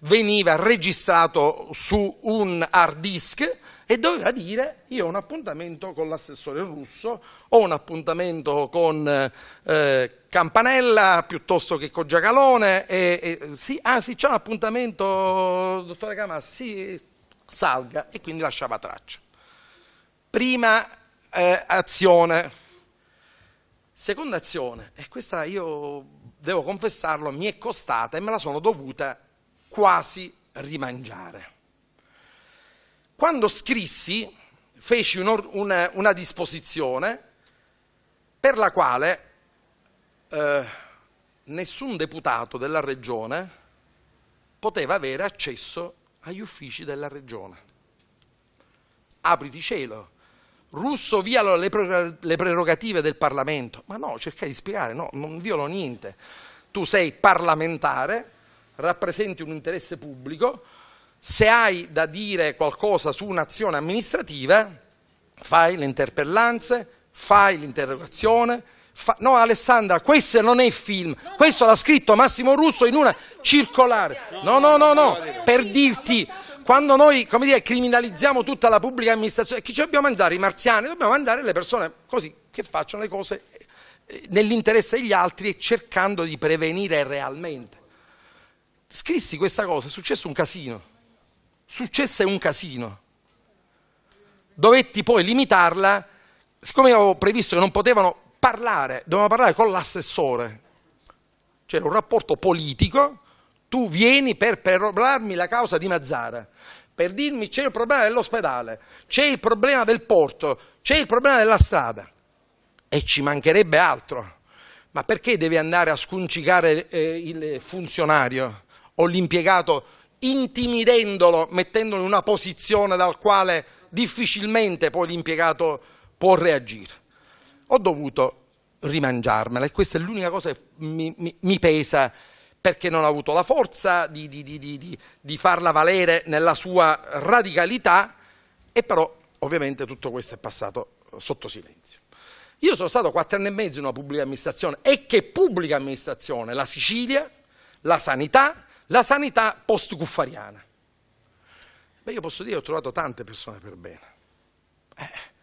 veniva registrato su un hard disk e doveva dire io ho un appuntamento con l'assessore russo, ho un appuntamento con eh, Campanella piuttosto che con Giacalone, e, e, sì, ah sì c'è un appuntamento, dottore Camassi, sì, salga e quindi lasciava traccia. Prima eh, azione. Seconda azione, e questa io devo confessarlo, mi è costata e me la sono dovuta quasi rimangiare. Quando scrissi, feci un una, una, disposizione per la quale eh, nessun deputato della regione poteva avere accesso agli uffici della regione. Apriti cielo, Russo viola le, prerogative del Parlamento. Ma no, cercai di spiegare, no, non violo niente. Tu sei parlamentare, rappresenti un interesse pubblico, se hai da dire qualcosa su un'azione amministrativa, fai le interpellanze, fai l'interrogazione. Fa... No Alessandra, questo non è il film, questo l'ha scritto Massimo Russo in una circolare. No, no, no, no, per dirti, quando noi dire, criminalizziamo tutta la pubblica amministrazione, chi ci dobbiamo mandare? I marziani, dobbiamo mandare le persone così che facciano le cose eh, nell'interesse degli altri e cercando di prevenire realmente. Scrissi questa cosa, è successo un casino successe un casino. Dovetti poi limitarla, siccome avevo previsto che non potevano parlare, dovevano parlare con l'assessore. C'era un rapporto politico, tu vieni per perorarmi la causa di Mazzara, per dirmi c'è il problema dell'ospedale, c'è il problema del porto, c'è il problema della strada. E ci mancherebbe altro. Ma perché devi andare a scuncicare eh, il funzionario o l'impiegato intimidendolo, mettendolo in una posizione dal quale difficilmente poi l'impiegato può reagire. Ho dovuto rimangiarmela e questa è l'unica cosa che mi, mi, mi pesa perché non ho avuto la forza di, di, di, di, farla valere nella sua radicalità e però ovviamente tutto questo è passato sotto silenzio. Io sono stato quattro anni e mezzo in una pubblica amministrazione e che pubblica amministrazione? La Sicilia, la sanità, la sanità post-cuffariana. Beh, io posso dire che ho trovato tante persone per bene. Eh.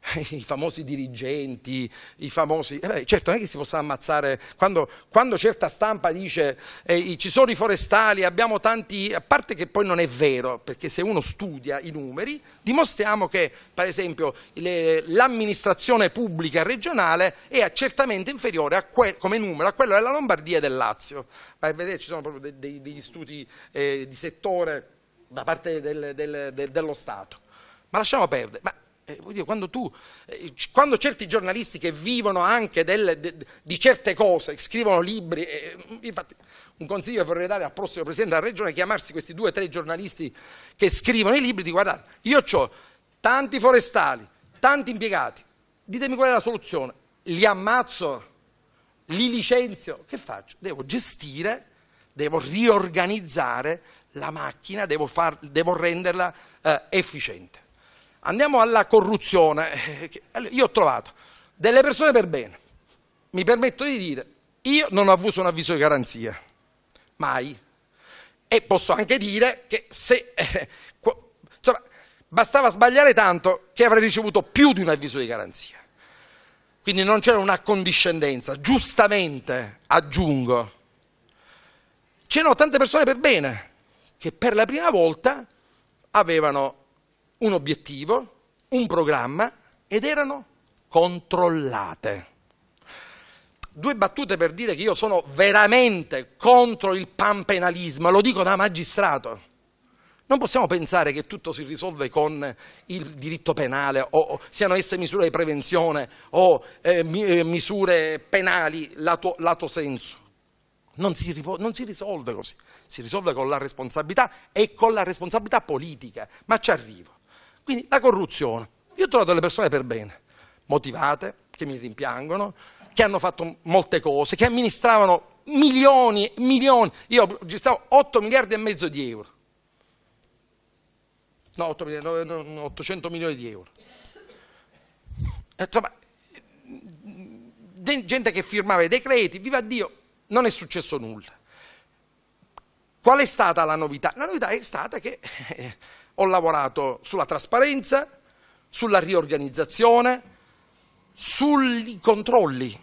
i famosi dirigenti, i famosi... Eh, certo, non è che si possa ammazzare... Quando, quando certa stampa dice eh, ci sono i forestali, abbiamo tanti... A parte che poi non è vero, perché se uno studia i numeri, dimostriamo che, per esempio, le, l'amministrazione pubblica regionale è certamente inferiore que, come numero a quello della Lombardia e del Lazio. Vai a vedere, ci sono proprio de, de, degli studi eh, di settore da parte del, del, de, dello Stato. Ma lasciamo perdere. Ma eh, dire, quando, tu, eh, quando, certi giornalisti che vivono anche del, de, di certe cose, scrivono libri, eh, eh, infatti un consiglio che vorrei dare al prossimo Presidente della Regione è chiamarsi questi due o tre giornalisti che scrivono i libri, di guardate, io ho tanti forestali, tanti impiegati, ditemi qual è la soluzione, li ammazzo, li licenzio, che faccio? Devo gestire, devo riorganizzare la macchina, devo, far, devo renderla eh, efficiente. Andiamo alla corruzione. Eh, io ho trovato delle persone per bene. Mi permetto di dire, io non ho avuto un avviso di garanzia. Mai. E posso anche dire che se... Eh, insomma, bastava sbagliare tanto che avrei ricevuto più di un avviso di garanzia. Quindi non c'era una condiscendenza. Giustamente, aggiungo, c'erano tante persone per bene che per la prima volta avevano un obiettivo, un programma ed erano controllate. Due battute per dire che io sono veramente contro il panpenalismo, lo dico da magistrato. Non possiamo pensare che tutto si risolve con il diritto penale o siano esse misure di prevenzione o eh, eh misure penali lato, lato senso. Non si, non si, risolve così, si risolve con la responsabilità e con la responsabilità politica, ma ci arrivo. Quindi la corruzione. Io ho trovato delle persone per bene, motivate, che mi rimpiangono, che hanno fatto molte cose, che amministravano milioni e milioni. Io gestavo 8 miliardi e mezzo di euro. No, 8 miliardi, 800 milioni di euro. Eh, insomma, gente che firmava i decreti, viva Dio, non è successo nulla. Qual è stata la novità? La novità è stata che eh, ho lavorato sulla trasparenza, sulla riorganizzazione, sui controlli.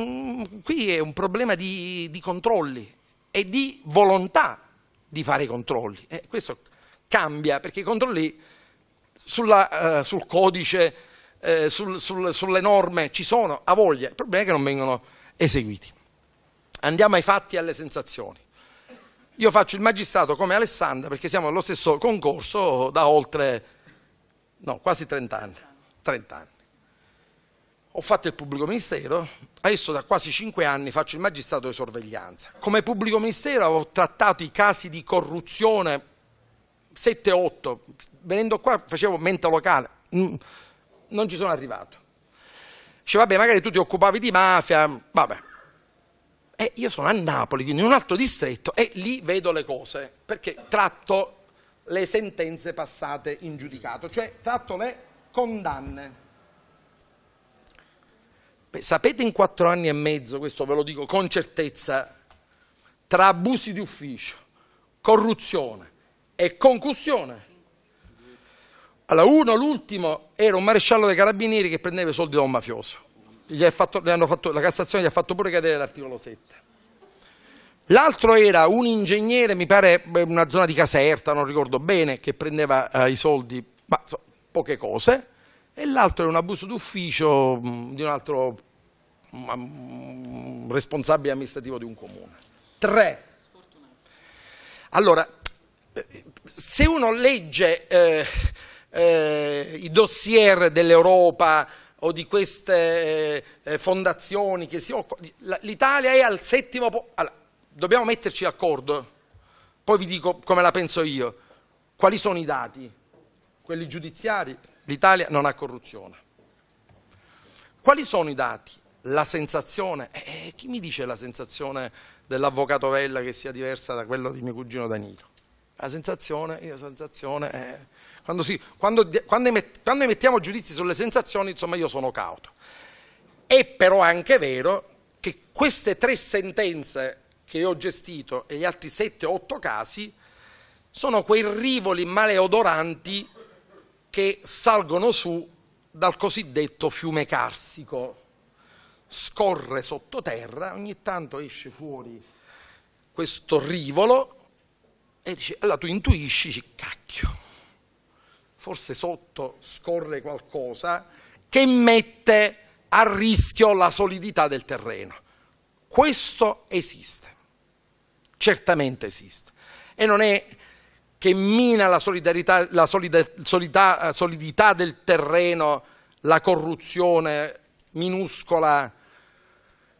Mm, qui è un problema di, di controlli e di volontà di fare i controlli. Eh, questo cambia perché i controlli sulla, eh, sul codice, eh, sul, sul, sulle norme ci sono a voglia, il problema è che non vengono eseguiti. Andiamo ai fatti e alle sensazioni. Io faccio il magistrato come Alessandra perché siamo allo stesso concorso da oltre, no, quasi 30 anni. 30 anni. Ho fatto il pubblico ministero, adesso da quasi 5 anni faccio il magistrato di sorveglianza. Come pubblico ministero ho trattato i casi di corruzione 7-8, venendo qua facevo menta locale, mm, non ci sono arrivato. Dice vabbè magari tu ti occupavi di mafia, vabbè e eh, io sono a Napoli, quindi in un altro distretto, e lì vedo le cose, perché tratto le sentenze passate in giudicato, cioè tratto le condanne. Sapete in quattro anni e mezzo, questo ve lo dico con certezza, tra abusi di ufficio, corruzione e concussione. Allora uno, l'ultimo, era un maresciallo dei carabinieri che prendeva i soldi da un mafioso fatto, fatto, la Cassazione gli ha fatto pure cadere l'articolo 7. L'altro era un ingegnere, mi pare una zona di Caserta, non ricordo bene, che prendeva eh, i soldi, ma so, poche cose, e l'altro era un abuso d'ufficio di un altro um, responsabile amministrativo di un comune. Tre. Allora, se uno legge eh, eh, i dossier dell'Europa, o di queste eh, eh fondazioni che si occupano. L'Italia è al settimo posto. Allora, dobbiamo metterci d'accordo, poi vi dico come la penso io. Quali sono i dati? Quelli giudiziari, l'Italia non ha corruzione. Quali sono i dati? La sensazione, eh, eh chi mi dice la sensazione dell'avvocato Vella che sia diversa da quella di mio cugino Danilo? La sensazione, la sensazione è quando, si, quando, quando, emet, quando emettiamo giudizi sulle sensazioni, insomma, io sono cauto. È però anche vero che queste tre sentenze che ho gestito e gli altri sette o otto casi sono quei rivoli maleodoranti che salgono su dal cosiddetto fiume carsico. Scorre sottoterra, ogni tanto esce fuori questo rivolo e dice, allora tu intuisci, cacchio, forse sotto scorre qualcosa che mette a rischio la solidità del terreno. Questo esiste, certamente esiste. E non è che mina la, la solida, solida, solidità del terreno la corruzione minuscola,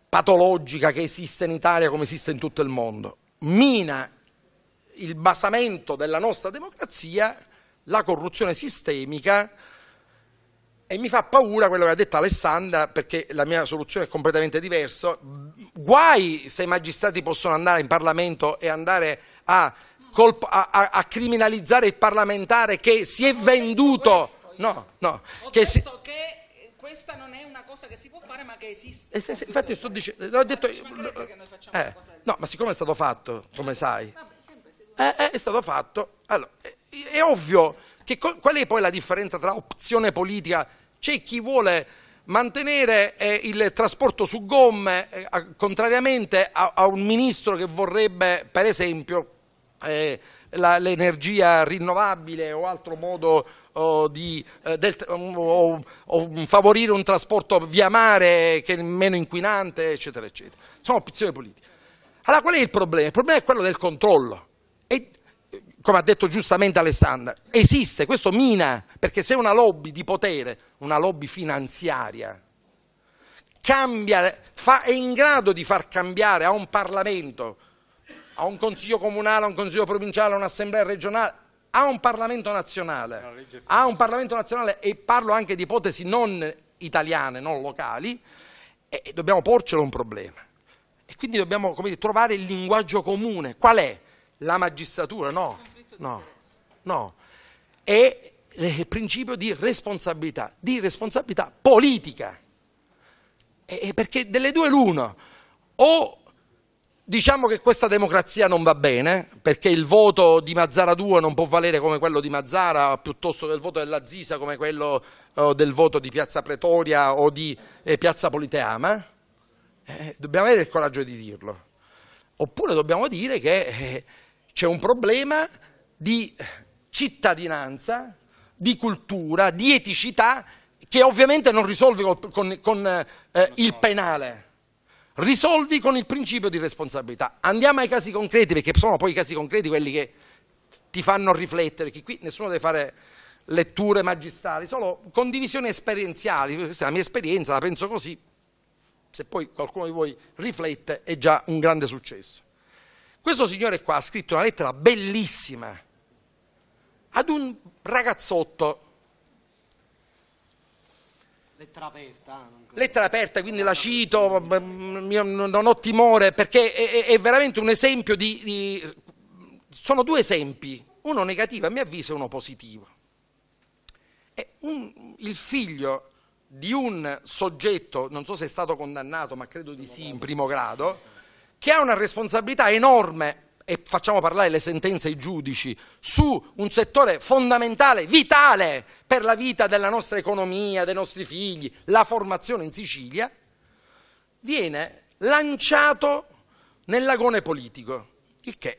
patologica che esiste in Italia come esiste in tutto il mondo. Mina il basamento della nostra democrazia la corruzione sistemica e mi fa paura quello che ha detto Alessandra perché la mia soluzione è completamente diversa. Guai se i magistrati possono andare in Parlamento e andare a, colpo, a, a, a criminalizzare il parlamentare che si è Ho venduto. Questo, no, no. Ho che si... che questa non è una cosa che si può fare ma che esiste. Eh, sì, infatti sto dicendo... L'ho detto, eh, no, ma siccome è stato fatto, come sai... Vabbè, sempre, eh, eh, è stato fatto... Allora, eh, è ovvio che qual è poi la differenza tra opzione politica? C'è chi vuole mantenere eh, il trasporto su gomme, eh, a, contrariamente a, a, un ministro che vorrebbe, per esempio, eh, l'energia rinnovabile o altro modo o di, eh, del, o, o favorire un trasporto via mare che è meno inquinante, eccetera, eccetera. Sono opzioni politiche. Allora qual è il problema? Il problema è quello del controllo come ha detto giustamente Alessandra, esiste, questo mina, perché se una lobby di potere, una lobby finanziaria, cambia, fa, è in grado di far cambiare a un Parlamento, a un Consiglio comunale, a un Consiglio provinciale, a un'Assemblea regionale, a un Parlamento nazionale, a un Parlamento nazionale e parlo anche di ipotesi non italiane, non locali, e, e dobbiamo porcelo un problema. E quindi dobbiamo dire, trovare il linguaggio comune. Qual è? la magistratura, no, no, no. È il principio di responsabilità, di responsabilità politica. E perché delle due l'uno, o diciamo che questa democrazia non va bene, perché il voto di Mazzara 2 non può valere come quello di Mazzara, piuttosto che il voto della Zisa come quello eh, del voto di Piazza Pretoria o di eh, Piazza Politeama, eh, dobbiamo avere il coraggio di dirlo. Oppure dobbiamo dire che c'è un problema di cittadinanza, di cultura, di eticità che ovviamente non risolvi con, con, con eh, il penale, risolvi con il principio di responsabilità. Andiamo ai casi concreti perché sono poi i casi concreti quelli che ti fanno riflettere, che qui nessuno deve fare letture magistrali, solo condivisioni esperienziali, questa è la mia esperienza, la penso così, se poi qualcuno di voi riflette è già un grande successo. Questo signore qua ha scritto una lettera bellissima ad un ragazzotto. Lettera aperta. Eh, lettera aperta, quindi la cito, mm, non ho timore, perché è veramente un esempio di... di... Sono due esempi, uno negativo a mio avviso e uno positivo. Un, il figlio di un soggetto, non so se è stato condannato, ma credo di sì, in primo grado che ha una responsabilità enorme, e facciamo parlare le sentenze ai giudici, su un settore fondamentale, vitale per la vita della nostra economia, dei nostri figli, la formazione in Sicilia, viene lanciato nel lagone politico, il che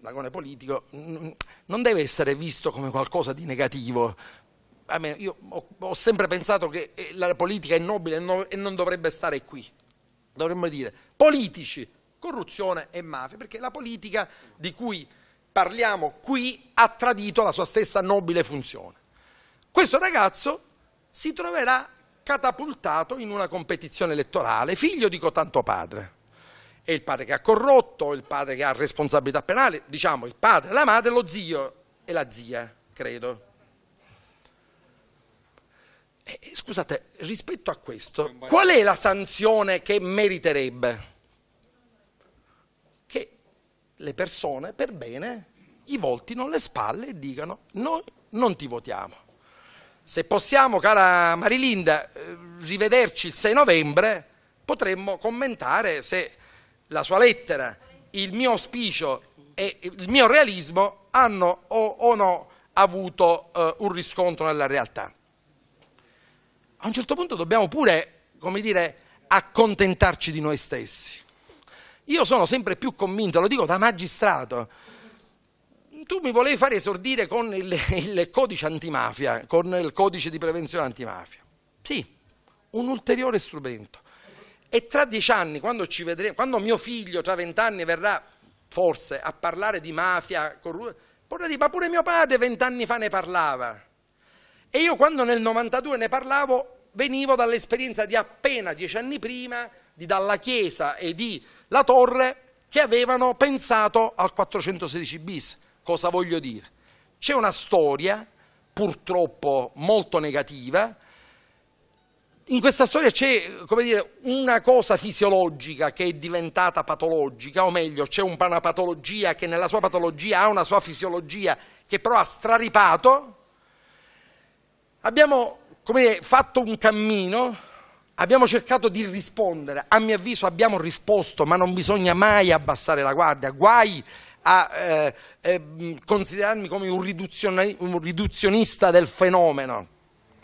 l'agone politico non deve essere visto come qualcosa di negativo. io ho sempre pensato che eh, la politica è nobile e non dovrebbe stare qui. Dovremmo dire politici, corruzione e mafia, perché la politica di cui parliamo qui ha tradito la sua stessa nobile funzione. Questo ragazzo si troverà catapultato in una competizione elettorale, figlio di cotanto padre. È il padre che ha corrotto, il padre che ha responsabilità penale, diciamo il padre, la madre, lo zio e la zia, credo. Eh, eh, scusate, rispetto a questo, qual è la sanzione che meriterebbe? Che le persone per bene gli voltino le spalle e dicano noi non ti votiamo. Se possiamo, cara Marilinda, eh, rivederci il 6 novembre, potremmo commentare se la sua lettera, il mio auspicio e il mio realismo hanno o, o no avuto eh, un riscontro nella realtà a un certo punto dobbiamo pure, come dire, accontentarci di noi stessi. Io sono sempre più convinto, lo dico da magistrato, tu mi volevi fare esordire con il, il codice antimafia, con il codice di prevenzione antimafia. Sì, un ulteriore strumento. E tra dieci anni, quando, vedremo, quando mio figlio tra vent'anni verrà forse a parlare di mafia, corruzione, vorrei dire, ma pure mio padre vent'anni fa ne parlava. E io quando nel 92 ne parlavo venivo dall'esperienza di appena dieci anni prima di Dalla Chiesa e di La Torre che avevano pensato al 416 bis. Cosa voglio dire? C'è una storia purtroppo molto negativa. In questa storia c'è dire, una cosa fisiologica che è diventata patologica, o meglio, c'è una patologia che nella sua patologia ha una sua fisiologia che però ha straripato Abbiamo dire, fatto un cammino, abbiamo cercato di rispondere, a mio avviso abbiamo risposto, ma non bisogna mai abbassare la guardia, guai a eh, eh, considerarmi come un, un riduzionista del fenomeno.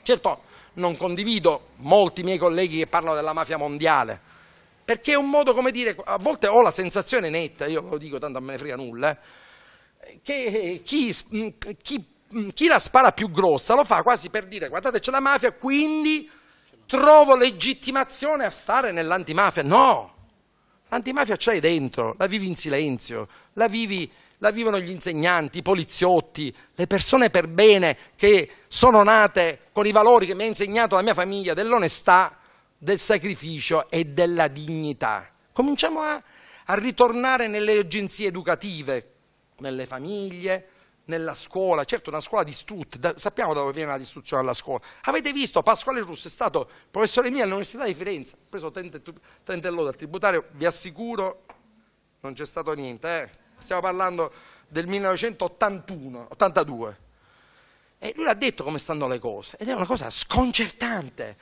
Certo, non condivido molti miei colleghi che parlano della mafia mondiale, perché è un modo, come dire, a volte ho la sensazione netta, io lo dico tanto a me ne frega nulla, eh, che chi, chi Mm, chi la spara più grossa lo fa quasi per dire guardate c'è la mafia, quindi trovo legittimazione a stare nell'antimafia. No, l'antimafia c'è dentro, la vivi in silenzio, la, vivi, la vivono gli insegnanti, i poliziotti, le persone per bene che sono nate con i valori che mi ha insegnato la mia famiglia, dell'onestà, del sacrificio e della dignità. Cominciamo a, a ritornare nelle agenzie educative, nelle famiglie, nella scuola, certo una scuola distrutta, da, sappiamo da dove viene la distruzione alla scuola. Avete visto, Pasquale Russo è stato professore mio all'Università di Firenze, ha preso tentello dal tributario, vi assicuro non c'è stato niente, eh. stiamo parlando del 1981, 82. E lui ha detto come stanno le cose, ed è una cosa sconcertante,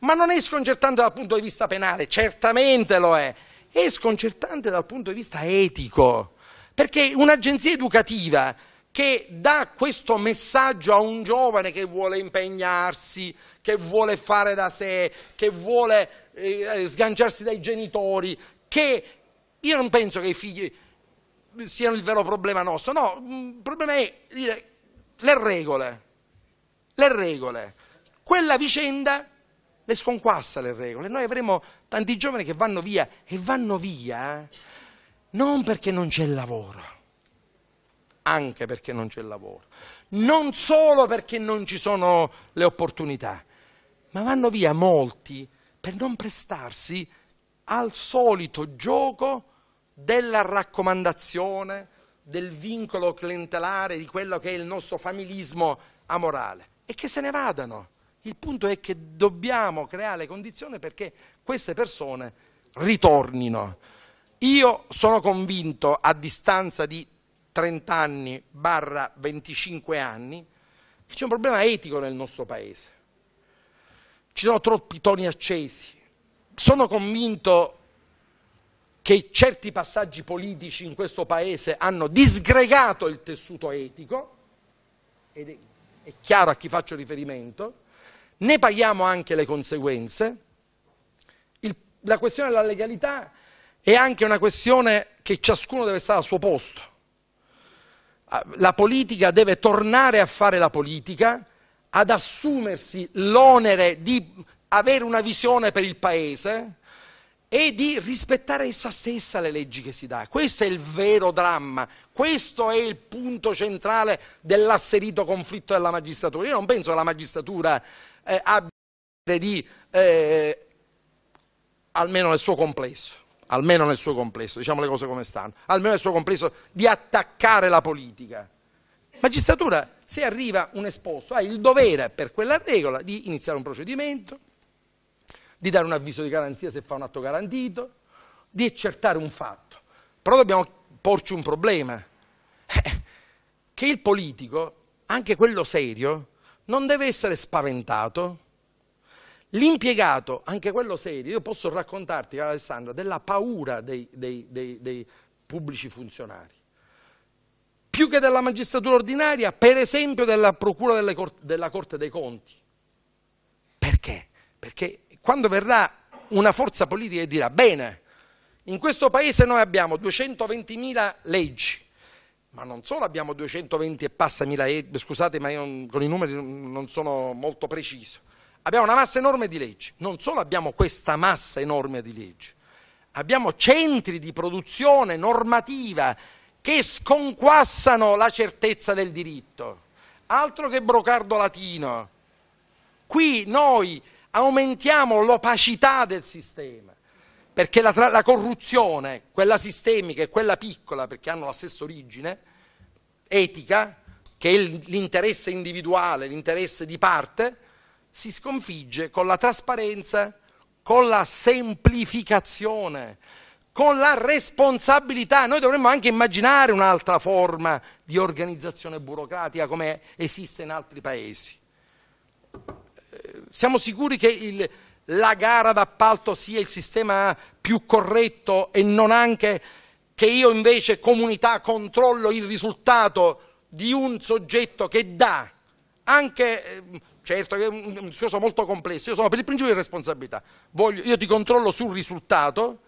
ma non è sconcertante dal punto di vista penale, certamente lo è, è sconcertante dal punto di vista etico, perché un'agenzia educativa che dà questo messaggio a un giovane che vuole impegnarsi, che vuole fare da sé, che vuole eh, sganciarsi dai genitori, che io non penso che i figli siano il vero problema nostro, no, il problema è dire, le regole, le regole. Quella vicenda le sconquassa le regole. Noi avremo tanti giovani che vanno via e vanno via non perché non c'è lavoro anche perché non c'è lavoro, non solo perché non ci sono le opportunità, ma vanno via molti per non prestarsi al solito gioco della raccomandazione, del vincolo clientelare, di quello che è il nostro familismo amorale e che se ne vadano. Il punto è che dobbiamo creare le condizioni perché queste persone ritornino. Io sono convinto, a distanza di 30 anni barra 25 anni, c'è un problema etico nel nostro paese. Ci sono troppi toni accesi. Sono convinto che certi passaggi politici in questo paese hanno disgregato il tessuto etico, ed è chiaro a chi faccio riferimento, ne paghiamo anche le conseguenze. Il, la questione della legalità è anche una questione che ciascuno deve stare al suo posto la politica deve tornare a fare la politica, ad assumersi l'onere di avere una visione per il Paese e di rispettare essa stessa le leggi che si dà. Questo è il vero dramma, questo è il punto centrale dell'asserito conflitto della magistratura. Io non penso che la magistratura eh, abbia di, eh, almeno nel suo complesso, almeno nel suo complesso, diciamo le cose come stanno, almeno nel suo complesso di attaccare la politica. Magistratura, se arriva un esposto, ha il dovere per quella regola di iniziare un procedimento, di dare un avviso di garanzia se fa un atto garantito, di accertare un fatto. Però dobbiamo porci un problema, eh, che il politico, anche quello serio, non deve essere spaventato L'impiegato, anche quello serio, io posso raccontarti, Alessandra, della paura dei, dei, dei, dei pubblici funzionari. Più che della magistratura ordinaria, per esempio della Procura della Corte dei Conti. Perché? Perché quando verrà una forza politica e dirà, bene, in questo paese noi abbiamo 220.000 leggi, ma non solo abbiamo 220 e passa mila, leggi, scusate ma io con i numeri non sono molto preciso, Abbiamo una massa enorme di leggi, non solo abbiamo questa massa enorme di leggi, abbiamo centri di produzione normativa che sconquassano la certezza del diritto. Altro che brocardo latino. Qui noi aumentiamo l'opacità del sistema, perché la, la, corruzione, quella sistemica e quella piccola, perché hanno la stessa origine, etica, che è l'interesse individuale, l'interesse di parte, si sconfigge con la trasparenza, con la semplificazione, con la responsabilità. Noi dovremmo anche immaginare un'altra forma di organizzazione burocratica come esiste in altri paesi. Siamo sicuri che il, la gara d'appalto sia il sistema più corretto e non anche che io invece comunità controllo il risultato di un soggetto che dà anche ehm, Certo che è un discorso molto complesso, io sono per il principio di responsabilità, Voglio, io ti controllo sul risultato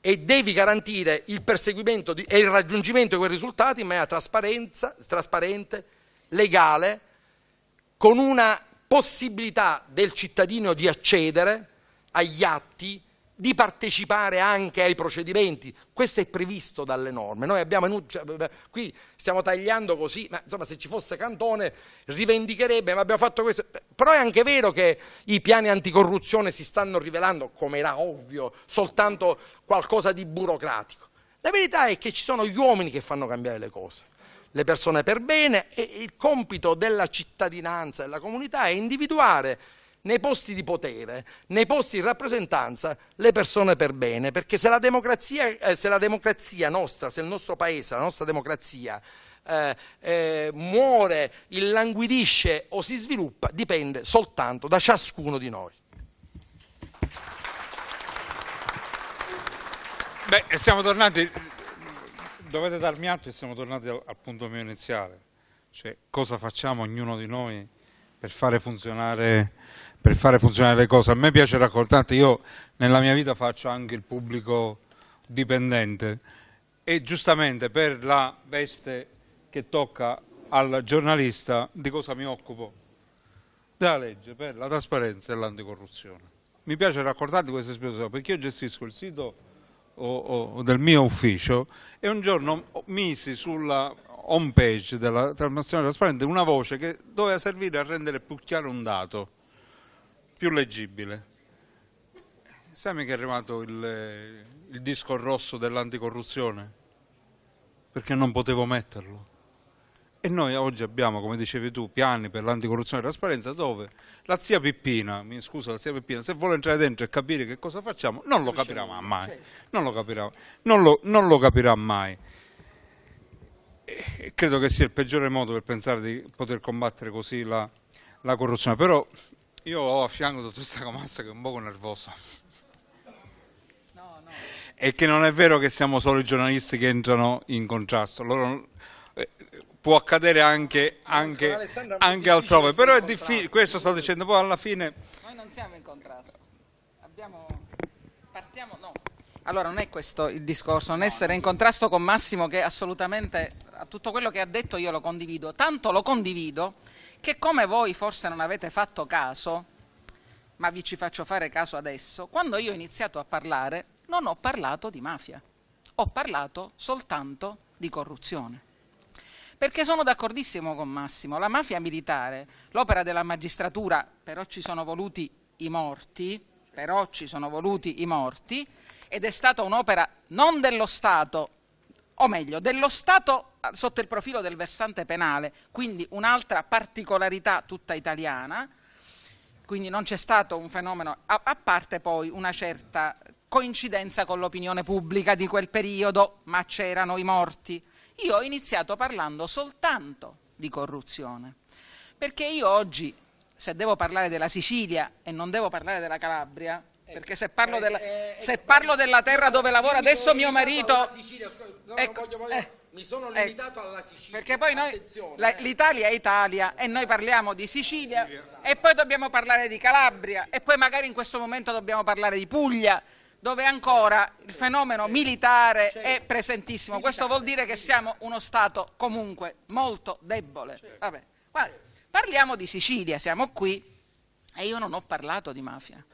e devi garantire il perseguimento di, e il raggiungimento di quei risultati in maniera trasparente, legale, con una possibilità del cittadino di accedere agli atti di partecipare anche ai procedimenti. Questo è previsto dalle norme. Noi abbiamo, cioè, qui stiamo tagliando così, ma insomma se ci fosse Cantone rivendicherebbe, ma abbiamo fatto questo. Però è anche vero che i piani anticorruzione si stanno rivelando, come era ovvio, soltanto qualcosa di burocratico. La verità è che ci sono gli uomini che fanno cambiare le cose, le persone per bene e il compito della cittadinanza, della comunità è individuare nei posti di potere, nei posti di rappresentanza, le persone per bene, perché se la democrazia, eh, se la democrazia nostra, se il nostro paese, la nostra democrazia eh, eh, muore, illanguidisce o si sviluppa, dipende soltanto da ciascuno di noi. Beh, siamo tornati, dovete darmi atto e siamo tornati al, al punto mio iniziale, cioè cosa facciamo ognuno di noi per fare funzionare, per fare funzionare le cose. A me piace raccontare, io nella mia vita faccio anche il pubblico dipendente e giustamente per la veste che tocca al giornalista di cosa mi occupo? Della legge per la trasparenza e l'anticorruzione. Mi piace raccontarvi questa esperienza perché io gestisco il sito o, o del mio ufficio e un giorno misi sulla home page della Transnazionale Trasparente una voce che doveva servire a rendere più chiaro un dato, più leggibile. Sai che è arrivato il, il disco rosso dell'anticorruzione? Perché non potevo metterlo. E noi oggi abbiamo, come dicevi tu, piani per l'anticorruzione e la trasparenza dove la zia Pippina, mi scuso la zia Pippina, se vuole entrare dentro e capire che cosa facciamo, non lo capirà certo, mai. Certo. Non lo capirà, non lo, non lo capirà mai. E credo che sia il peggiore modo per pensare di poter combattere così la, la corruzione. Però io ho a fianco tutta questa Camassa che è un poco nervosa. E che non è vero che siamo solo i giornalisti che entrano in contrasto. Loro, eh, può accadere anche, anche, anche altrove, però è difficile, questo sto dicendo poi alla fine... Noi non siamo in contrasto, Abbiamo... partiamo, no. Allora non è questo il discorso, non essere in contrasto con Massimo che assolutamente a tutto quello che ha detto io lo condivido, tanto lo condivido che come voi forse non avete fatto caso, ma vi ci faccio fare caso adesso, quando io ho iniziato a parlare non ho parlato di mafia, ho parlato soltanto di corruzione. Perché sono d'accordissimo con Massimo, la mafia militare, l'opera della magistratura, però ci sono voluti i morti, però ci sono voluti i morti, ed è stata un'opera non dello Stato, o meglio, dello Stato sotto il profilo del versante penale, quindi un'altra particolarità tutta italiana, quindi non c'è stato un fenomeno, a, a, parte poi una certa coincidenza con l'opinione pubblica di quel periodo, ma c'erano i morti. Io ho iniziato parlando soltanto di corruzione, perché io oggi, se devo parlare della Sicilia e non devo parlare della Calabria, perché se parlo, eh, della, eh, eh, se parlo della terra dove lavora adesso mio marito... Ecco, mi sono ecco, limitato alla Sicilia. Perché poi noi, la, l'Italia è Italia e noi esatto. parliamo di Sicilia, Sicilia e poi dobbiamo parlare di Calabria e poi magari in questo momento dobbiamo parlare di Puglia dove ancora il fenomeno militare è presentissimo. Questo vuol dire che siamo uno Stato comunque molto debole. Guarda, parliamo di Sicilia, siamo qui e io non ho parlato di mafia.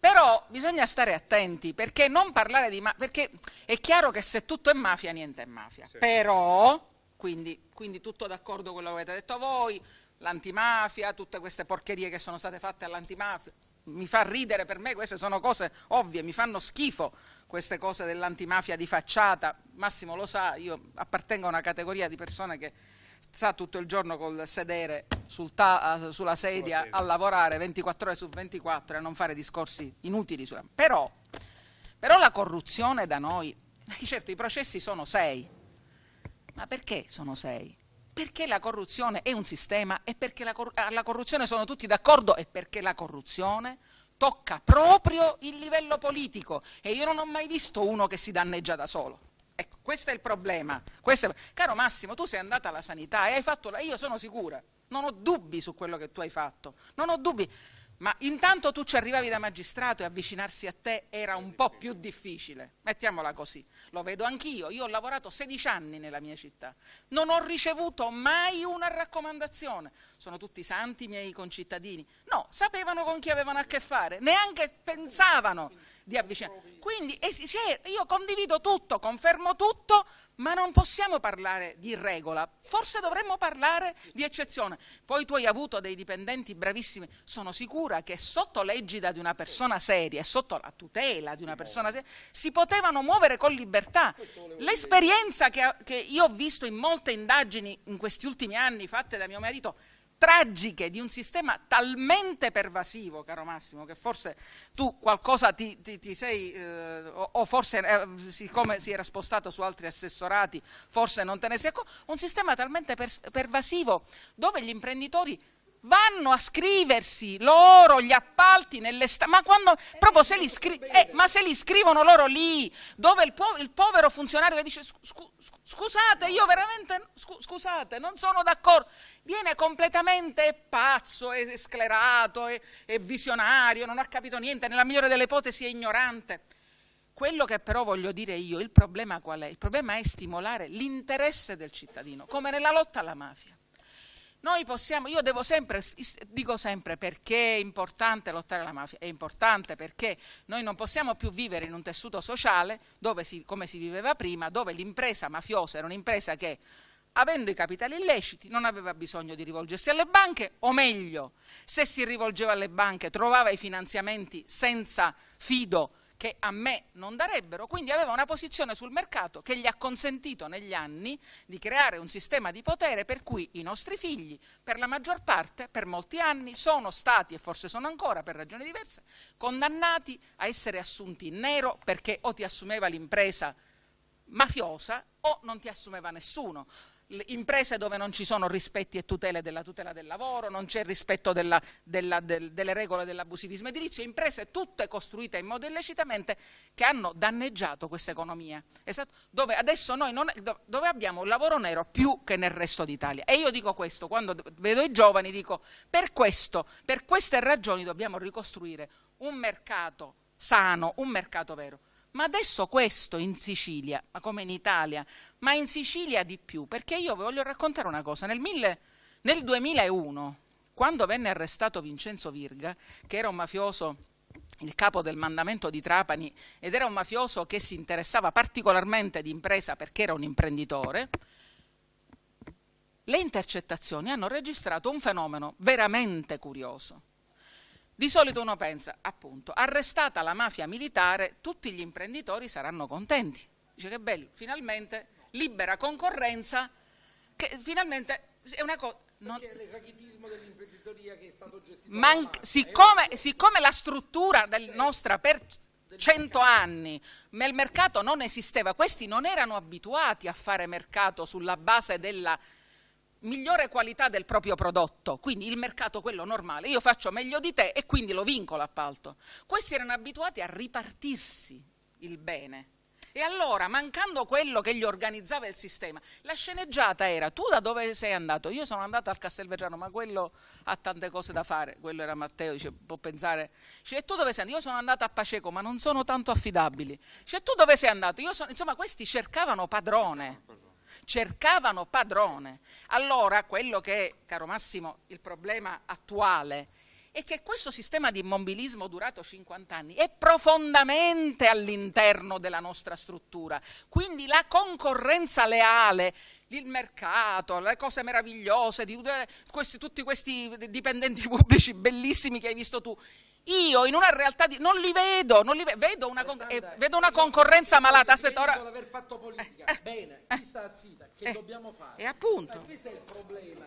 Però bisogna stare attenti perché non parlare di mafia, perché è chiaro che se tutto è mafia, niente è mafia. Sì. Però, quindi, quindi tutto d'accordo con quello che avete detto voi, l'antimafia, tutte queste porcherie che sono state fatte all'antimafia, mi fa ridere per me, queste sono cose ovvie, mi fanno schifo queste cose dell'antimafia di facciata. Massimo lo sa, io appartengo a una categoria di persone che sta tutto il giorno col sedere sul ta- sulla sedia a lavorare 24 ore su 24 e a non fare discorsi inutili. Sulla... Però, però la corruzione da noi, eh, certo i processi sono sei, ma perché sono sei? perché la corruzione è un sistema e perché la cor- alla corruzione sono tutti d'accordo e perché la corruzione tocca proprio il livello politico e io non ho mai visto uno che si danneggia da solo. Ecco, questo è il problema. È... Caro Massimo, tu sei andata alla sanità e hai fatto... La... Io sono sicura, non ho dubbi su quello che tu hai fatto, non ho dubbi. Ma intanto tu ci arrivavi da magistrato e avvicinarsi a te era un po' più difficile. Mettiamola così. Lo vedo anch'io. Io ho lavorato 16 anni nella mia città. Non ho ricevuto mai una raccomandazione. Sono tutti santi i miei concittadini. No, sapevano con chi avevano a che fare. Neanche pensavano di avvicinamento. Quindi eh, io condivido tutto, confermo tutto, ma non possiamo parlare di regola, forse dovremmo parlare di eccezione. Poi tu hai avuto dei dipendenti bravissimi, sono sicura che sotto l'egida di una persona seria sotto la tutela di una persona seria si potevano muovere con libertà. L'esperienza che, io ho visto in molte indagini in questi ultimi anni fatte da mio marito tragiche di un sistema talmente pervasivo, caro Massimo, che forse tu qualcosa ti, ti, ti sei, eh, o, o, forse eh, siccome si era spostato su altri assessorati, forse non te ne sei accorto, un sistema talmente per, pervasivo dove gli imprenditori vanno a scriversi loro gli appalti nelle sta- ma, quando, proprio se li scri- eh, ma se li scrivono loro lì, dove il, po- il povero funzionario che dice scu- scusate, io veramente scu- scusate, non sono d'accordo, viene completamente pazzo, è, è sclerato, è, è visionario, non ha capito niente, nella migliore delle ipotesi è ignorante. Quello che però voglio dire io, il problema qual è? Il problema è stimolare l'interesse del cittadino, come nella lotta alla mafia. Noi possiamo, io devo sempre, dico sempre perché è importante lottare alla mafia, è importante perché noi non possiamo più vivere in un tessuto sociale si, come si viveva prima, dove l'impresa mafiosa era un'impresa che avendo i capitali illeciti, non aveva bisogno di rivolgersi alle banche, o meglio, se si rivolgeva alle banche trovava i finanziamenti senza fido che a me non darebbero, quindi aveva una posizione sul mercato che gli ha consentito negli anni di creare un sistema di potere per cui i nostri figli, per la maggior parte, per molti anni, sono stati e forse sono ancora, per ragioni diverse, condannati a essere assunti in nero perché o ti assumeva l'impresa mafiosa o non ti assumeva nessuno imprese dove non ci sono rispetti e tutele della tutela del lavoro, non c'è rispetto della, della, del, delle regole dell'abusivismo edilizio, imprese tutte costruite in modo illecitamente che hanno danneggiato questa economia, esatto, dove adesso noi non, dove abbiamo un lavoro nero più che nel resto d'Italia. E io dico questo, quando vedo i giovani dico per questo, per queste ragioni dobbiamo ricostruire un mercato sano, un mercato vero. Ma adesso questo in Sicilia, ma come in Italia, ma in Sicilia di più, perché io vi voglio raccontare una cosa. Nel, mille, nel 2001, quando venne arrestato Vincenzo Virga, che era un mafioso il capo del mandamento di Trapani ed era un mafioso che si interessava particolarmente di impresa perché era un imprenditore, le intercettazioni hanno registrato un fenomeno veramente curioso. Di solito uno pensa, appunto, arrestata la mafia militare, tutti gli imprenditori saranno contenti. Dice che bello, finalmente libera concorrenza, che finalmente è una cosa... Non... Man- siccome, siccome, la struttura del cioè, nostra per cento anni nel mercato non esisteva, questi non erano abituati a fare mercato sulla base della migliore qualità del proprio prodotto, quindi il mercato quello normale, io faccio meglio di te e quindi lo vinco l'appalto. Questi erano abituati a ripartirsi il bene. E allora, mancando quello che gli organizzava il sistema, la sceneggiata era tu da dove sei andato? Io sono andato al Castelvetrano, ma quello ha tante cose da fare, quello era Matteo, dice, può pensare. Dice, e tu dove sei andato? Io sono andato a Paceco, ma non sono tanto affidabili. Dice, tu dove sei andato? Sono... Insomma, questi cercavano padrone cercavano padrone. Allora quello che, è, caro Massimo, il problema attuale è che questo sistema di immobilismo durato 50 anni è profondamente all'interno della nostra struttura. Quindi la concorrenza leale, il mercato, le cose meravigliose, di, eh, questi, tutti questi dipendenti pubblici bellissimi che hai visto tu, io in una realtà di... non li vedo, non li vedo, una con... eh, vedo, una concorrenza malata. Aspetta, ora. aver fatto politica. Eh, eh. Bene, eh. chi sta zitta? Che eh. dobbiamo fare? E appunto. questo è il problema.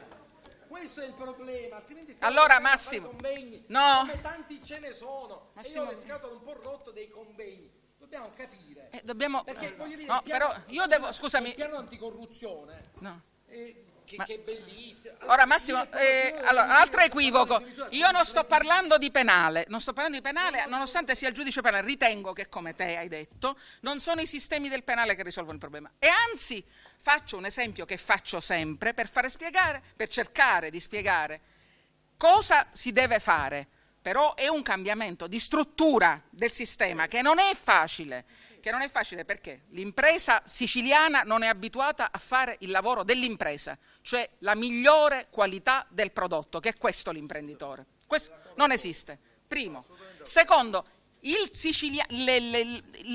Questo è il problema. Altrimenti allora, Massimo. Convegni, no. Come tanti ce ne sono. Massimo. E io ho le scatole un po' rotto dei convegni. Dobbiamo capire. Eh, dobbiamo... Perché voglio dire. No, piano... però io devo. Scusami. Il piano anticorruzione. No. Eh, che, Ma... che bellissimo. Ora Massimo, eh, allora, un altro equivoco. Io non sto parlando di penale, non sto parlando di penale, nonostante sia il giudice penale, ritengo che come te hai detto, non sono i sistemi del penale che risolvono il problema. E anzi, faccio un esempio che faccio sempre per fare spiegare, per cercare di spiegare cosa si deve fare. Però è un cambiamento di struttura del sistema che non è facile che non è facile perché l'impresa siciliana non è abituata a fare il lavoro dell'impresa, cioè la migliore qualità del prodotto, che è questo l'imprenditore. Questo non esiste. Primo. Secondo, Sicilia, le, le,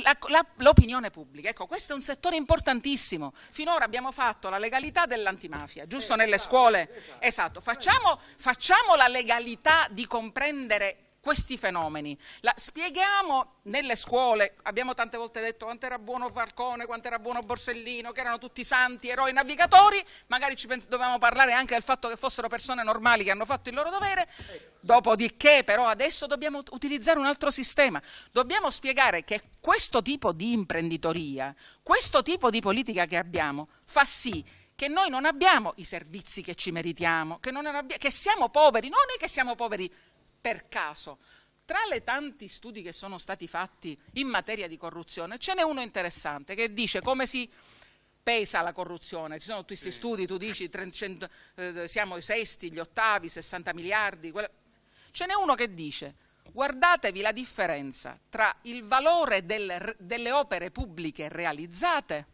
la, la, l'opinione pubblica. Ecco, questo è un settore importantissimo. Finora abbiamo fatto la legalità dell'antimafia, giusto nelle scuole. Esatto, esatto. esatto. facciamo, facciamo la legalità di comprendere questi fenomeni. La, spieghiamo nelle scuole, abbiamo tante volte detto quanto era buono Falcone, quanto era buono Borsellino, che erano tutti santi, eroi, navigatori, magari ci pens- dovevamo parlare anche del fatto che fossero persone normali che hanno fatto il loro dovere, dopodiché però adesso dobbiamo utilizzare un altro sistema, dobbiamo spiegare che questo tipo di imprenditoria, questo tipo di politica che abbiamo fa sì che noi non abbiamo i servizi che ci meritiamo, che, abbia- che siamo poveri, non è che siamo poveri per caso. Tra le tanti studi che sono stati fatti in materia di corruzione, ce n'è uno interessante che dice come si pesa la corruzione. Ci sono tutti questi sì. studi, tu dici 300, eh, siamo i sesti, gli ottavi, 60 miliardi. Quelle... Ce n'è uno che dice guardatevi la differenza tra il valore del, delle opere pubbliche realizzate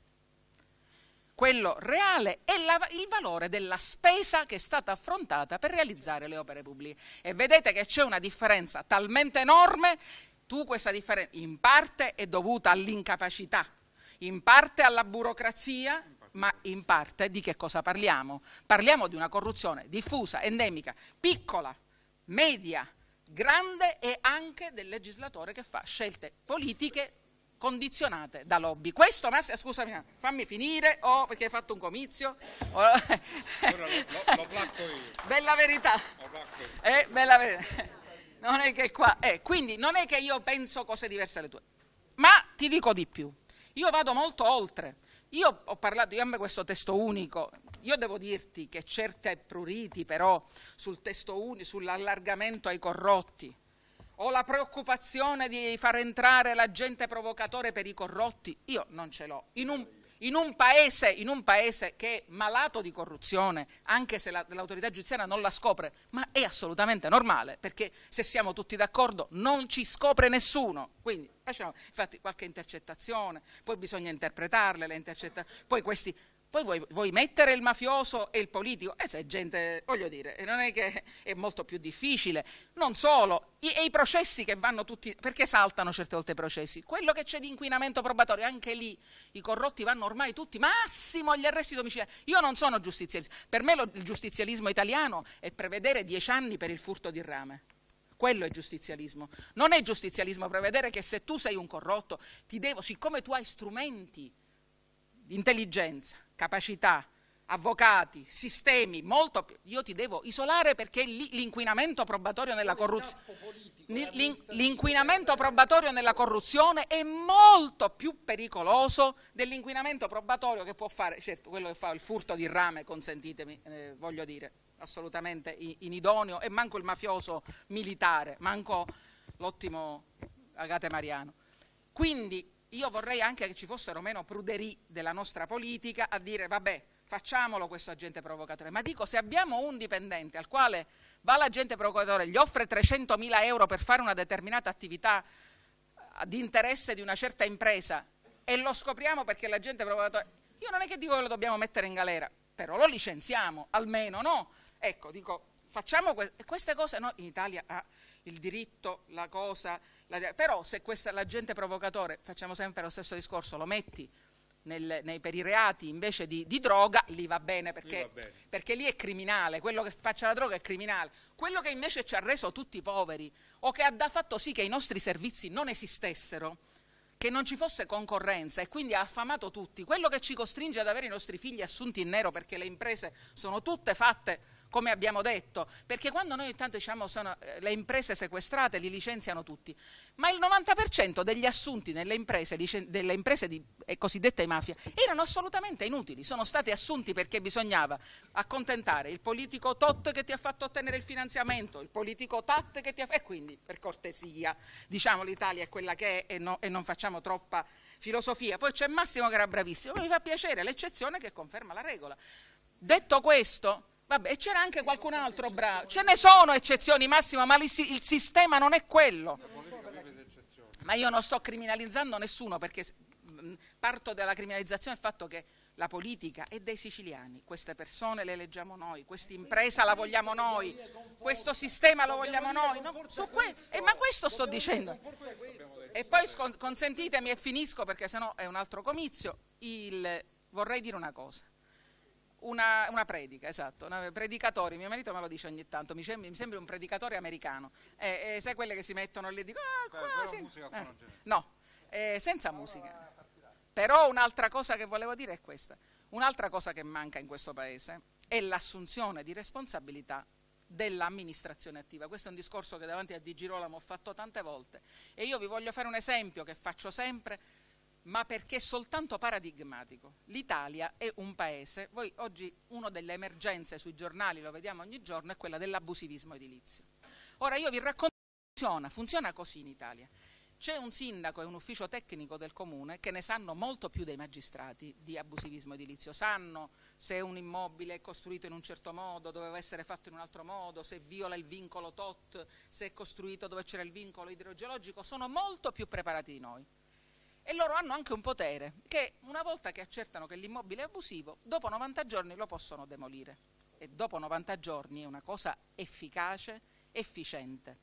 quello reale e la, il valore della spesa che è stata affrontata per realizzare le opere pubbliche. E vedete che c'è una differenza talmente enorme, tu questa differenza in parte è dovuta all'incapacità, in parte alla burocrazia, ma in parte di che cosa parliamo? Parliamo di una corruzione diffusa, endemica, piccola, media, grande e anche del legislatore che fa scelte politiche condizionate da lobby. Questo, Massimo, scusami, fammi finire, o oh, perché hai fatto un comizio. Oh, lo, lo, lo placco io. Bella verità. Eh, bella verità. Non è che qua... Eh, quindi non è che io penso cose diverse dalle tue, ma ti dico di più. Io vado molto oltre. Io ho parlato, io a me questo testo unico, io devo dirti che certe pruriti però sul testo unico, sull'allargamento ai corrotti, o la preoccupazione di far entrare l'agente provocatore per i corrotti? Io non ce l'ho. In un, in un, paese, in un paese, che è malato di corruzione, anche se la, l'autorità giudiziaria non la scopre, ma è assolutamente normale, perché se siamo tutti d'accordo non ci scopre nessuno. Quindi lasciamo, infatti, qualche intercettazione, poi bisogna interpretarle le intercettazioni, poi questi poi vuoi, vuoi, mettere il mafioso e il politico? E eh, se gente, voglio dire, non è che è molto più difficile. Non solo, i, e i processi che vanno tutti, perché saltano certe volte i processi? Quello che c'è di inquinamento probatorio, anche lì i corrotti vanno ormai tutti, massimo agli arresti domiciliari. Io non sono giustizialista, per me lo, il giustizialismo italiano è prevedere dieci anni per il furto di rame. Quello è giustizialismo. Non è giustizialismo prevedere che se tu sei un corrotto, ti devo, siccome tu hai strumenti di intelligenza, capacità, avvocati, sistemi, molto più. Io ti devo isolare perché l'inquinamento probatorio nella corruzione eh, l'inquinamento probatorio nella corruzione è molto più pericoloso dell'inquinamento probatorio che può fare, certo, quello che fa il furto di rame, consentitemi, eh, voglio dire, assolutamente inidoneo e manco il mafioso militare, manco l'ottimo Agate Mariano. Quindi io vorrei anche che ci fossero meno pruderi della nostra politica a dire vabbè, facciamolo questo agente provocatore. Ma dico, se abbiamo un dipendente al quale va l'agente provocatore, gli offre 300.000 euro per fare una determinata attività eh, di interesse di una certa impresa e lo scopriamo perché l'agente provocatore... Io non è che dico che lo dobbiamo mettere in galera, però lo licenziamo, almeno no. Ecco, dico, facciamo que- queste cose. No, in Italia ha il diritto, la cosa, però se questa, l'agente provocatore, facciamo sempre lo stesso discorso, lo metti nel, nei, per i reati invece di, di droga, lì va, bene perché, lì va bene perché lì è criminale, quello che faccia la droga è criminale. Quello che invece ci ha reso tutti poveri o che ha fatto sì che i nostri servizi non esistessero, che non ci fosse concorrenza e quindi ha affamato tutti, quello che ci costringe ad avere i nostri figli assunti in nero perché le imprese sono tutte fatte come abbiamo detto, perché quando noi intanto diciamo sono eh, le imprese sequestrate li licenziano tutti, ma il 90% degli assunti nelle imprese, delle imprese di, eh, cosiddette mafia erano assolutamente inutili, sono stati assunti perché bisognava accontentare il politico tot che ti ha fatto ottenere il finanziamento, il politico tat che ti ha fatto... e quindi per cortesia diciamo l'Italia è quella che è e, no, e non facciamo troppa filosofia. Poi c'è Massimo che era bravissimo, mi fa piacere l'eccezione che conferma la regola. Detto questo, Vabbè, c'era anche qualcun altro bravo. Ce ne sono eccezioni, Massimo, ma il sistema non è quello. Ma io non sto criminalizzando nessuno perché mm, parto dalla criminalizzazione del fatto che la politica è dei siciliani, queste persone le eleggiamo noi, questa impresa la vogliamo noi, questo sistema lo vogliamo noi, no? que- eh, ma questo sto dicendo. E poi consentitemi e finisco perché sennò è un altro comizio, il- vorrei dire una cosa una, una, predica, esatto, una, predicatori, mio marito me lo dice ogni tanto, mi, sembra, mi sembra un predicatore americano, eh, eh, sai quelle che si mettono lì e dicono ah, cioè, qua, sì. eh, no, eh, senza allora, musica. Però un'altra cosa che volevo dire è questa, un'altra cosa che manca in questo Paese è l'assunzione di responsabilità dell'amministrazione attiva. Questo è un discorso che davanti a Di Girolamo ho fatto tante volte e io vi voglio fare un esempio che faccio sempre ma perché è soltanto paradigmatico. L'Italia è un paese, voi oggi una delle emergenze sui giornali, lo vediamo ogni giorno, è quella dell'abusivismo edilizio. Ora io vi racconto come funziona, funziona così in Italia. C'è un sindaco e un ufficio tecnico del comune che ne sanno molto più dei magistrati di abusivismo edilizio. Sanno se un immobile è costruito in un certo modo, doveva essere fatto in un altro modo, se viola il vincolo TOT, se è costruito dove c'era il vincolo idrogeologico. Sono molto più preparati di noi e loro hanno anche un potere che una volta che accertano che l'immobile è abusivo, dopo 90 giorni lo possono demolire. E dopo 90 giorni è una cosa efficace, efficiente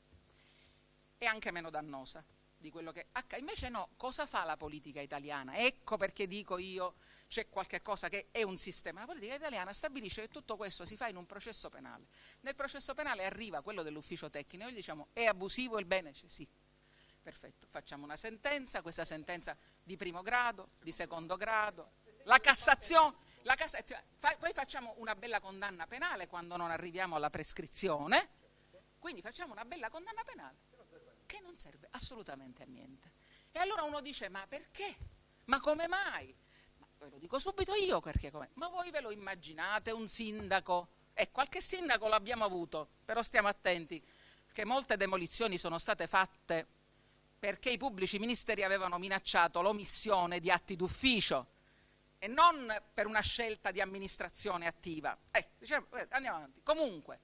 e anche meno dannosa di quello che accade. Invece no, cosa fa la politica italiana? Ecco perché dico io c'è qualche cosa che è un sistema. La politica italiana stabilisce che tutto questo si fa in un processo penale. Nel processo penale arriva quello dell'ufficio tecnico e gli diciamo è abusivo il bene? Cioè, sì, Perfetto, facciamo una sentenza, questa sentenza di primo grado, di secondo grado, la Cassazione, la Cassazione cioè, fa, poi facciamo una bella condanna penale quando non arriviamo alla prescrizione, quindi facciamo una bella condanna penale che non serve assolutamente a niente. E allora uno dice ma perché? Ma come mai? Ma ve lo dico subito io perché come? Ma voi ve lo immaginate un sindaco? eh, qualche sindaco l'abbiamo avuto, però stiamo attenti che molte demolizioni sono state fatte perché i pubblici ministeri avevano minacciato l'omissione di atti d'ufficio e non per una scelta di amministrazione attiva. Eh, diciamo, eh, andiamo avanti. Comunque,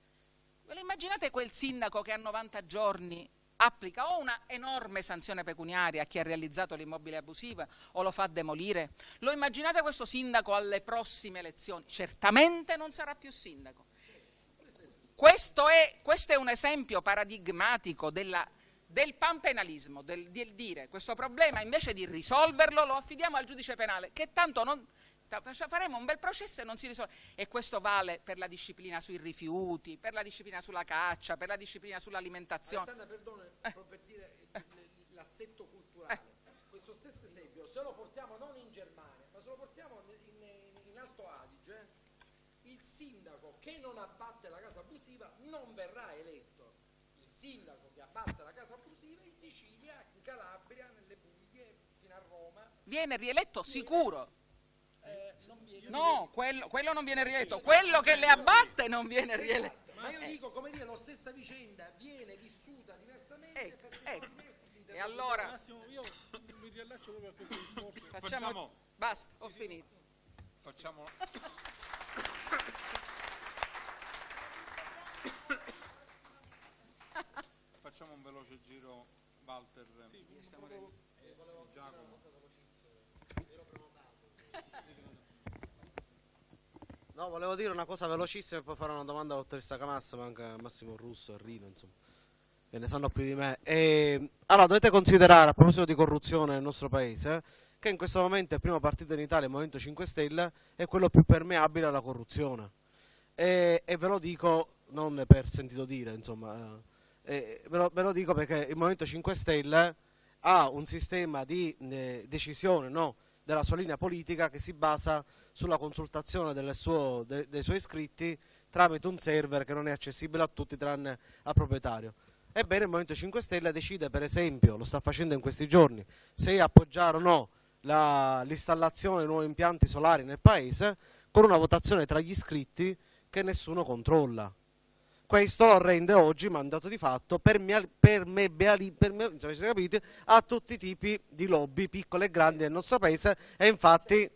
ve lo immaginate quel sindaco che a 90 giorni applica o una enorme sanzione pecuniaria a chi ha realizzato l'immobile abusivo o lo fa demolire? Lo immaginate questo sindaco alle prossime elezioni? Certamente non sarà più sindaco. Questo è, questo è un esempio paradigmatico della del panpenalismo, del, del dire questo problema invece di risolverlo lo affidiamo al giudice penale, che tanto non, faremo un bel processo e non si risolve. E questo vale per la disciplina sui rifiuti, per la disciplina sulla caccia, per la disciplina sull'alimentazione. Alessandra, perdone, eh. per dire l'assetto culturale. Eh. Questo stesso esempio, se lo portiamo non in Germania, ma se lo portiamo in, in, in Alto Adige, il sindaco che non abbatte la casa abusiva non verrà eletto sindaco che abbatte la casa abusiva in Sicilia, in Calabria, nelle Puglie, fino a Roma. Viene rieletto sicuro. Eh, viene no, rieletto. Quello, quello, non viene rieletto, quello che le abbatte non viene esatto. rieletto. Ma io dico, come dire, la stessa vicenda viene vissuta diversamente ecco, ecco. E allora... Massimo, io mi riallaccio proprio a questo discorso. Facciamo... Facciamo... Basta, ho finito. Facciamo... facciamo un veloce giro, Walter. Sì, stiamo volevo, eh, volevo Giacomo. No, volevo dire una cosa velocissima e poi fare una domanda al dottoressa Camassa, ma anche a Massimo Russo, a Rino, insomma, che ne sanno più di me. E, allora, dovete considerare, a proposito di corruzione nel nostro paese, che in questo momento il primo partito in Italia, il Movimento 5 Stelle, è quello più permeabile alla corruzione. E, e ve lo dico non per sentito dire, insomma, eh, eh, ve, lo, ve, lo, dico perché il Movimento 5 Stelle ha un sistema di eh, decisione no, della sua linea politica che si basa sulla consultazione suo, de, dei suoi iscritti tramite un server che non è accessibile a tutti tranne al proprietario. Ebbene il Movimento 5 Stelle decide per esempio, lo sta facendo in questi giorni, se appoggiare o no l'installazione di nuovi impianti solari nel paese con una votazione tra gli iscritti che nessuno controlla. Questo rende oggi mandato di fatto per me, per me, per me capite, a tutti i tipi di lobby, piccole e grandi del nostro paese e infatti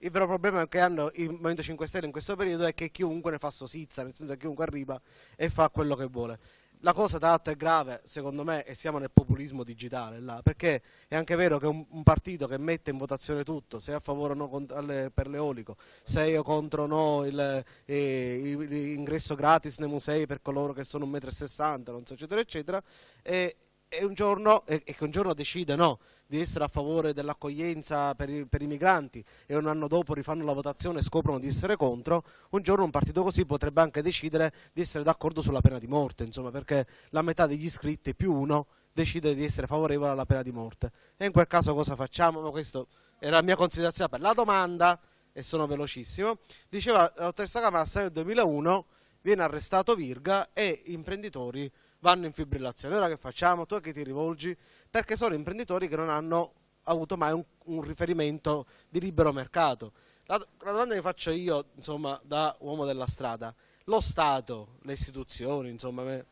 il vero problema che hanno il Movimento 5 Stelle in questo periodo è che chiunque ne fa sosizza, nel senso che chiunque arriva e fa quello che vuole la cosa tra l'altro è grave, secondo me, e siamo nel populismo digitale là, perché è anche vero che un, un partito che mette in votazione tutto, se è a favore o no con, alle, per l'eolico, se io contro no eh, l'ingresso gratis nei musei per coloro che sono 1,60 m, non so, eccetera, eccetera, e, e un giorno, e, e che un giorno decide no, di essere a favore dell'accoglienza per i, per i migranti e un anno dopo rifanno la votazione e scoprono di essere contro, un giorno un partito così potrebbe anche decidere di essere d'accordo sulla pena di morte, insomma, perché la metà degli iscritti più uno decide di essere favorevole alla pena di morte. E in quel caso cosa facciamo? Ma questa era la mia considerazione per la domanda e sono velocissimo. Diceva la dottoressa Camassa nel 2001 viene arrestato Virga e imprenditori vanno in fibrillazione. Ora che facciamo? Tu a chi ti rivolgi? Perché sono imprenditori che non hanno avuto mai un, un riferimento di libero mercato. La, la, domanda che faccio io, insomma, da uomo della strada, lo Stato, le istituzioni, insomma, me,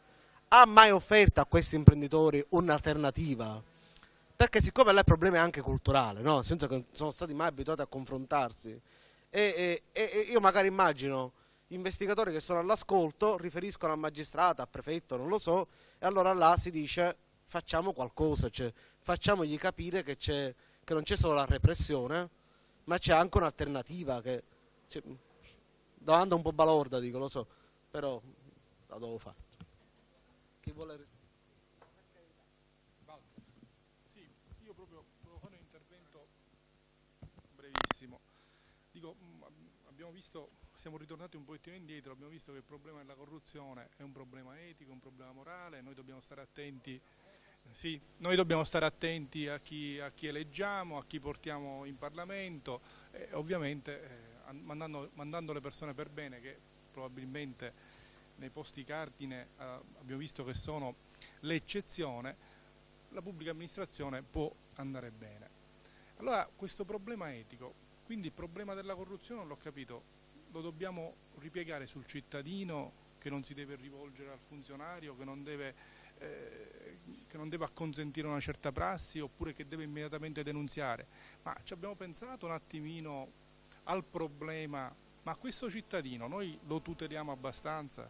ha mai offerto a questi imprenditori un'alternativa? Perché siccome là il problema è anche culturale, no? nel senso che non sono stati mai abituati a confrontarsi, e, e, e io magari immagino investigatori che sono all'ascolto riferiscono a magistrato, a prefetto, non lo so, e allora là si dice facciamo qualcosa, cioè, facciamogli capire che, che non c'è solo la repressione, ma c'è anche un'alternativa Cioè, domanda un po' balorda, dico, lo so, però la devo fare. Chi vuole rispondere? Sì, io proprio volevo fare un intervento brevissimo. Dico, mm, abbiamo visto siamo ritornati un pochettino indietro, abbiamo visto che il problema della corruzione è un problema etico, un problema morale, noi dobbiamo stare attenti, eh, sì, dobbiamo stare attenti a, chi, a, chi, eleggiamo, a chi portiamo in Parlamento e ovviamente eh, mandando, mandando, le persone per bene che probabilmente nei posti cardine eh, abbiamo visto che sono l'eccezione, la pubblica amministrazione può andare bene. Allora questo problema etico, quindi il problema della corruzione l'ho capito lo dobbiamo ripiegare sul cittadino che non si deve rivolgere al funzionario, che non deve, eh, che non deve acconsentire una certa prassi oppure che deve immediatamente denunziare. Ma ci abbiamo pensato un attimino al problema, ma questo cittadino noi lo tuteliamo abbastanza?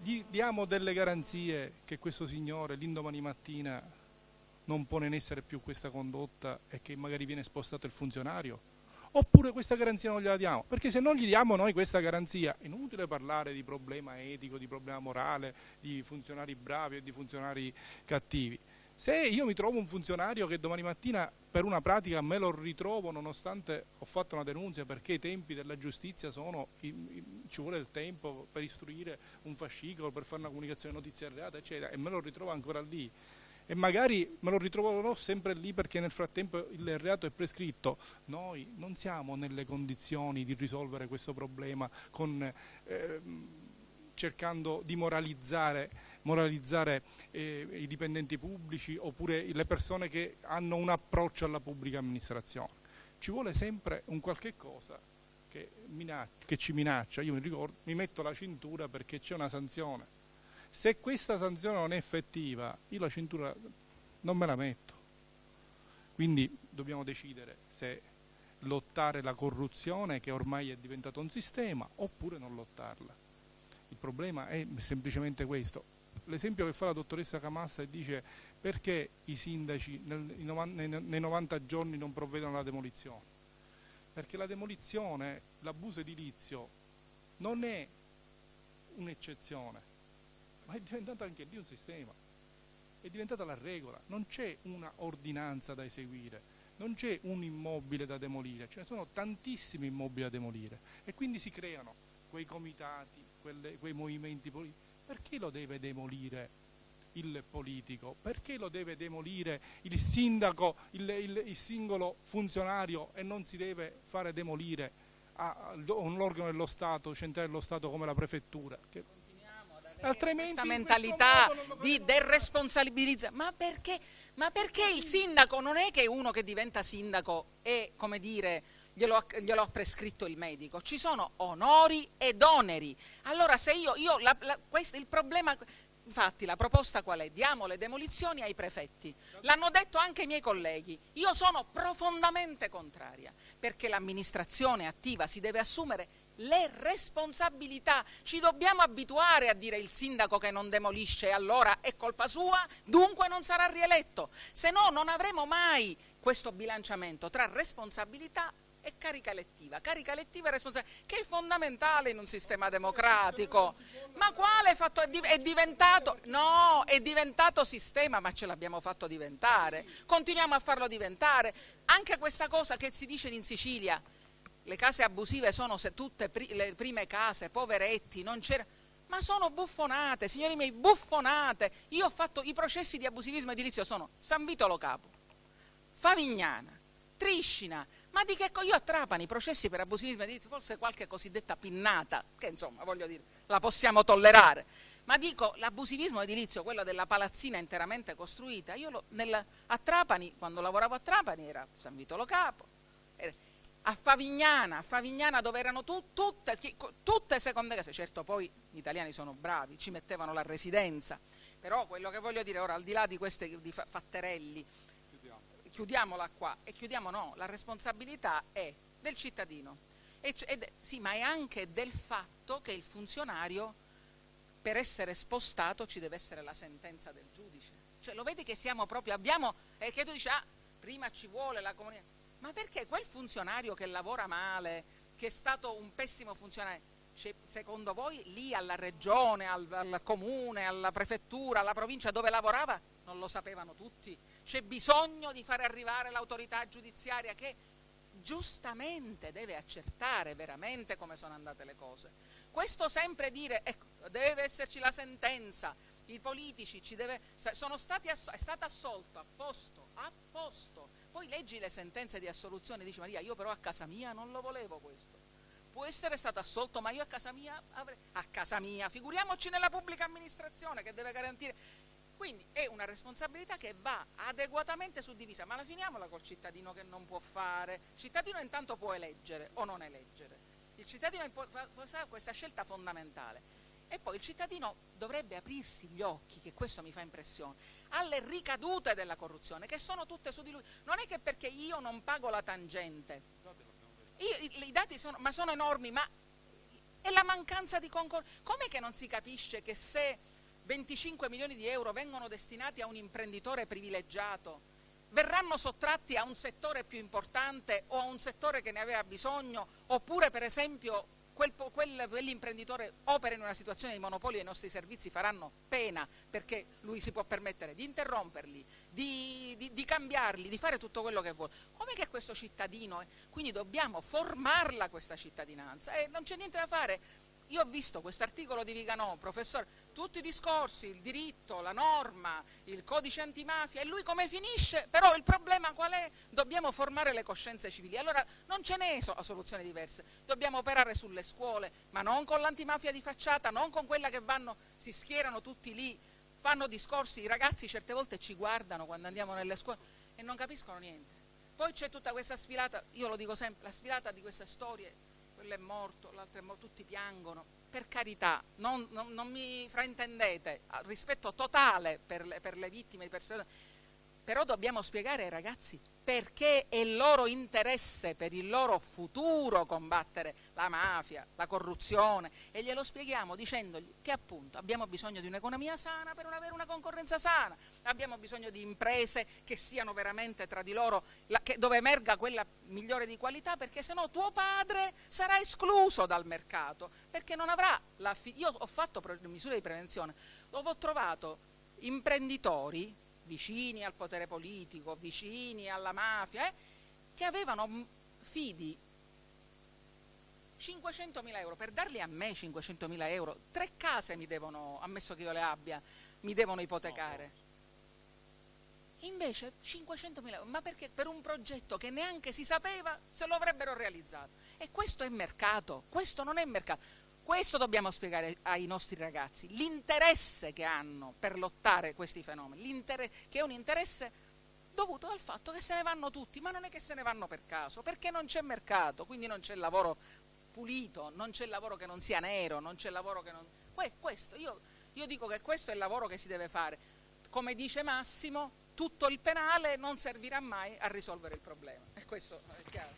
Gli diamo delle garanzie che questo signore l'indomani mattina non pone in essere più questa condotta e che magari viene spostato il funzionario? oppure questa garanzia non gliela diamo, perché se non gli diamo noi questa garanzia, è inutile parlare di problema etico, di problema morale, di funzionari bravi e di funzionari cattivi. Se io mi trovo un funzionario che domani mattina per una pratica me lo ritrovo nonostante ho fatto una denuncia perché i tempi della giustizia sono, ci vuole il tempo per istruire un fascicolo, per fare una comunicazione notiziariata, eccetera, e me lo ritrovo ancora lì, e magari me lo ritroverò sempre lì perché nel frattempo il reato è prescritto. Noi non siamo nelle condizioni di risolvere questo problema con, eh, cercando di moralizzare, moralizzare eh, i dipendenti pubblici oppure le persone che hanno un approccio alla pubblica amministrazione. Ci vuole sempre un qualche cosa che, che ci minaccia. Io mi, ricordo, mi metto la cintura perché c'è una sanzione se questa sanzione non è effettiva, io la cintura non me la metto. Quindi dobbiamo decidere se lottare la corruzione che ormai è diventato un sistema oppure non lottarla. Il problema è semplicemente questo. L'esempio che fa la dottoressa Camassa dice perché i sindaci nei 90 giorni non provvedono alla demolizione. Perché la demolizione, l'abuso edilizio non è un'eccezione, ma è diventato anche lì un sistema, è diventata la regola, non c'è una ordinanza da eseguire, non c'è un immobile da demolire, ce ne sono tantissimi immobili da demolire e quindi si creano quei comitati, quelle, quei movimenti politici. Perché lo deve demolire il politico? Perché lo deve demolire il sindaco, il, il, il singolo funzionario e non si deve fare demolire a, a, a un organo dello Stato, centrale dello Stato come la prefettura? Che Altrimenti questa mentalità di derresponsabilizzazione. Ma perché, ma perché il sindaco non è che uno che diventa sindaco è, come dire, glielo ha, glielo ha prescritto il medico? Ci sono onori ed oneri. Allora se io, io la, la, questo, il problema, Infatti la proposta qual è? Diamo le demolizioni ai prefetti. L'hanno detto anche i miei colleghi. Io sono profondamente contraria perché l'amministrazione attiva si deve assumere le responsabilità. Ci dobbiamo abituare a dire il sindaco che non demolisce e allora è colpa sua, dunque non sarà rieletto, se no non avremo mai questo bilanciamento tra responsabilità e carica elettiva, carica elettiva e responsabilità, che è fondamentale in un sistema democratico. Ma quale fatto è diventato? No, è diventato sistema, ma ce l'abbiamo fatto diventare, continuiamo a farlo diventare. Anche questa cosa che si dice in Sicilia, le case abusive sono se tutte pri- le prime case, poveretti, non c'era... Ma sono buffonate, signori miei, buffonate. Io ho fatto i processi di abusivismo edilizio, sono San Vitolo Capo, Favignana, Triscina, ma di che cosa? Io a Trapani i processi per abusivismo edilizio, forse qualche cosiddetta pinnata, che insomma, voglio dire, la possiamo tollerare. Ma dico, l'abusivismo edilizio, quello della palazzina interamente costruita, io lo, nel, a Trapani, quando lavoravo a Trapani, era San Vitolo Capo, era, a Favignana, a Favignana dove erano tu, tutte, tutte seconde case, certo poi gli italiani sono bravi, ci mettevano la residenza, però quello che voglio dire ora, al di là di questi di fatterelli, chiudiamo. chiudiamola qua e chiudiamo no, la responsabilità è del cittadino, e, ed, sì ma è anche del fatto che il funzionario per essere spostato ci deve essere la sentenza del giudice, cioè lo vedi che siamo proprio, abbiamo, e che tu dici ah prima ci vuole la comunità, ma perché quel funzionario che lavora male, che è stato un pessimo funzionario, secondo voi lì alla regione, al, al, comune, alla prefettura, alla provincia dove lavorava, non lo sapevano tutti. C'è bisogno di far arrivare l'autorità giudiziaria che giustamente deve accertare veramente come sono andate le cose. Questo sempre dire, ecco, deve esserci la sentenza, i politici deve, sono stati ass- è stato assolto, a posto, a posto poi leggi le sentenze di assoluzione e dici Maria, io però a casa mia non lo volevo questo. Può essere stato assolto, ma io a casa mia, avrei... a casa mia, figuriamoci nella pubblica amministrazione che deve garantire. Quindi è una responsabilità che va adeguatamente suddivisa, ma la finiamola col cittadino che non può fare. Il cittadino intanto può eleggere o non eleggere. Il cittadino può fare questa scelta fondamentale e poi il cittadino dovrebbe aprirsi gli occhi, che questo mi fa impressione, alle ricadute della corruzione, che sono tutte su di lui. Non è che perché io non pago la tangente, io, i, i, dati sono, ma sono enormi, ma è la mancanza di concorrenza. Com'è che non si capisce che se 25 milioni di euro vengono destinati a un imprenditore privilegiato, verranno sottratti a un settore più importante o a un settore che ne aveva bisogno, oppure per esempio quel, quel, quell'imprenditore opera in una situazione di monopolio e i nostri servizi faranno pena perché lui si può permettere di interromperli, di, di, di cambiarli, di fare tutto quello che vuole. Com'è che questo cittadino? Eh, quindi dobbiamo formarla questa cittadinanza e non c'è niente da fare. Io ho visto questo articolo di Viganò, professore, tutti i discorsi, il diritto, la norma, il codice antimafia, e lui come finisce? Però il problema qual è? Dobbiamo formare le coscienze civili. Allora non ce ne sono soluzioni diverse, dobbiamo operare sulle scuole, ma non con l'antimafia di facciata, non con quella che vanno, si schierano tutti lì, fanno discorsi, i ragazzi certe volte ci guardano quando andiamo nelle scuole e non capiscono niente. Poi c'è tutta questa sfilata, io lo dico sempre, la sfilata di queste storie, quello è morto, l'altro è morto, tutti piangono per carità, non, non, non mi fraintendete, rispetto totale per le, per le vittime di persecuzione però dobbiamo spiegare ai ragazzi perché è loro interesse per il loro futuro combattere la mafia, la corruzione e glielo spieghiamo dicendogli che appunto abbiamo bisogno di un'economia sana per non avere una concorrenza sana, abbiamo bisogno di imprese che siano veramente tra di loro, la, che, dove emerga quella migliore di qualità perché sennò tuo padre sarà escluso dal mercato perché non avrà la... io ho fatto misure di prevenzione dove ho trovato imprenditori vicini al potere politico, vicini alla mafia, eh, che avevano mm, fidi 500.000 euro, per darli a me 500.000 euro, tre case mi devono, ammesso che io le abbia, mi devono ipotecare. Invece 500.000 euro, ma perché per un progetto che neanche si sapeva se lo avrebbero realizzato. E questo è mercato, questo non è mercato. Questo dobbiamo spiegare ai nostri ragazzi, l'interesse che hanno per lottare questi fenomeni, che è un interesse dovuto al fatto che se ne vanno tutti, ma non è che se ne vanno per caso, perché non c'è mercato, quindi non c'è lavoro pulito, non c'è lavoro che non sia nero, non c'è lavoro che non... Questo, io, io dico che questo è il lavoro che si deve fare. Come dice Massimo, tutto il penale non servirà mai a risolvere il problema. E questo è chiaro.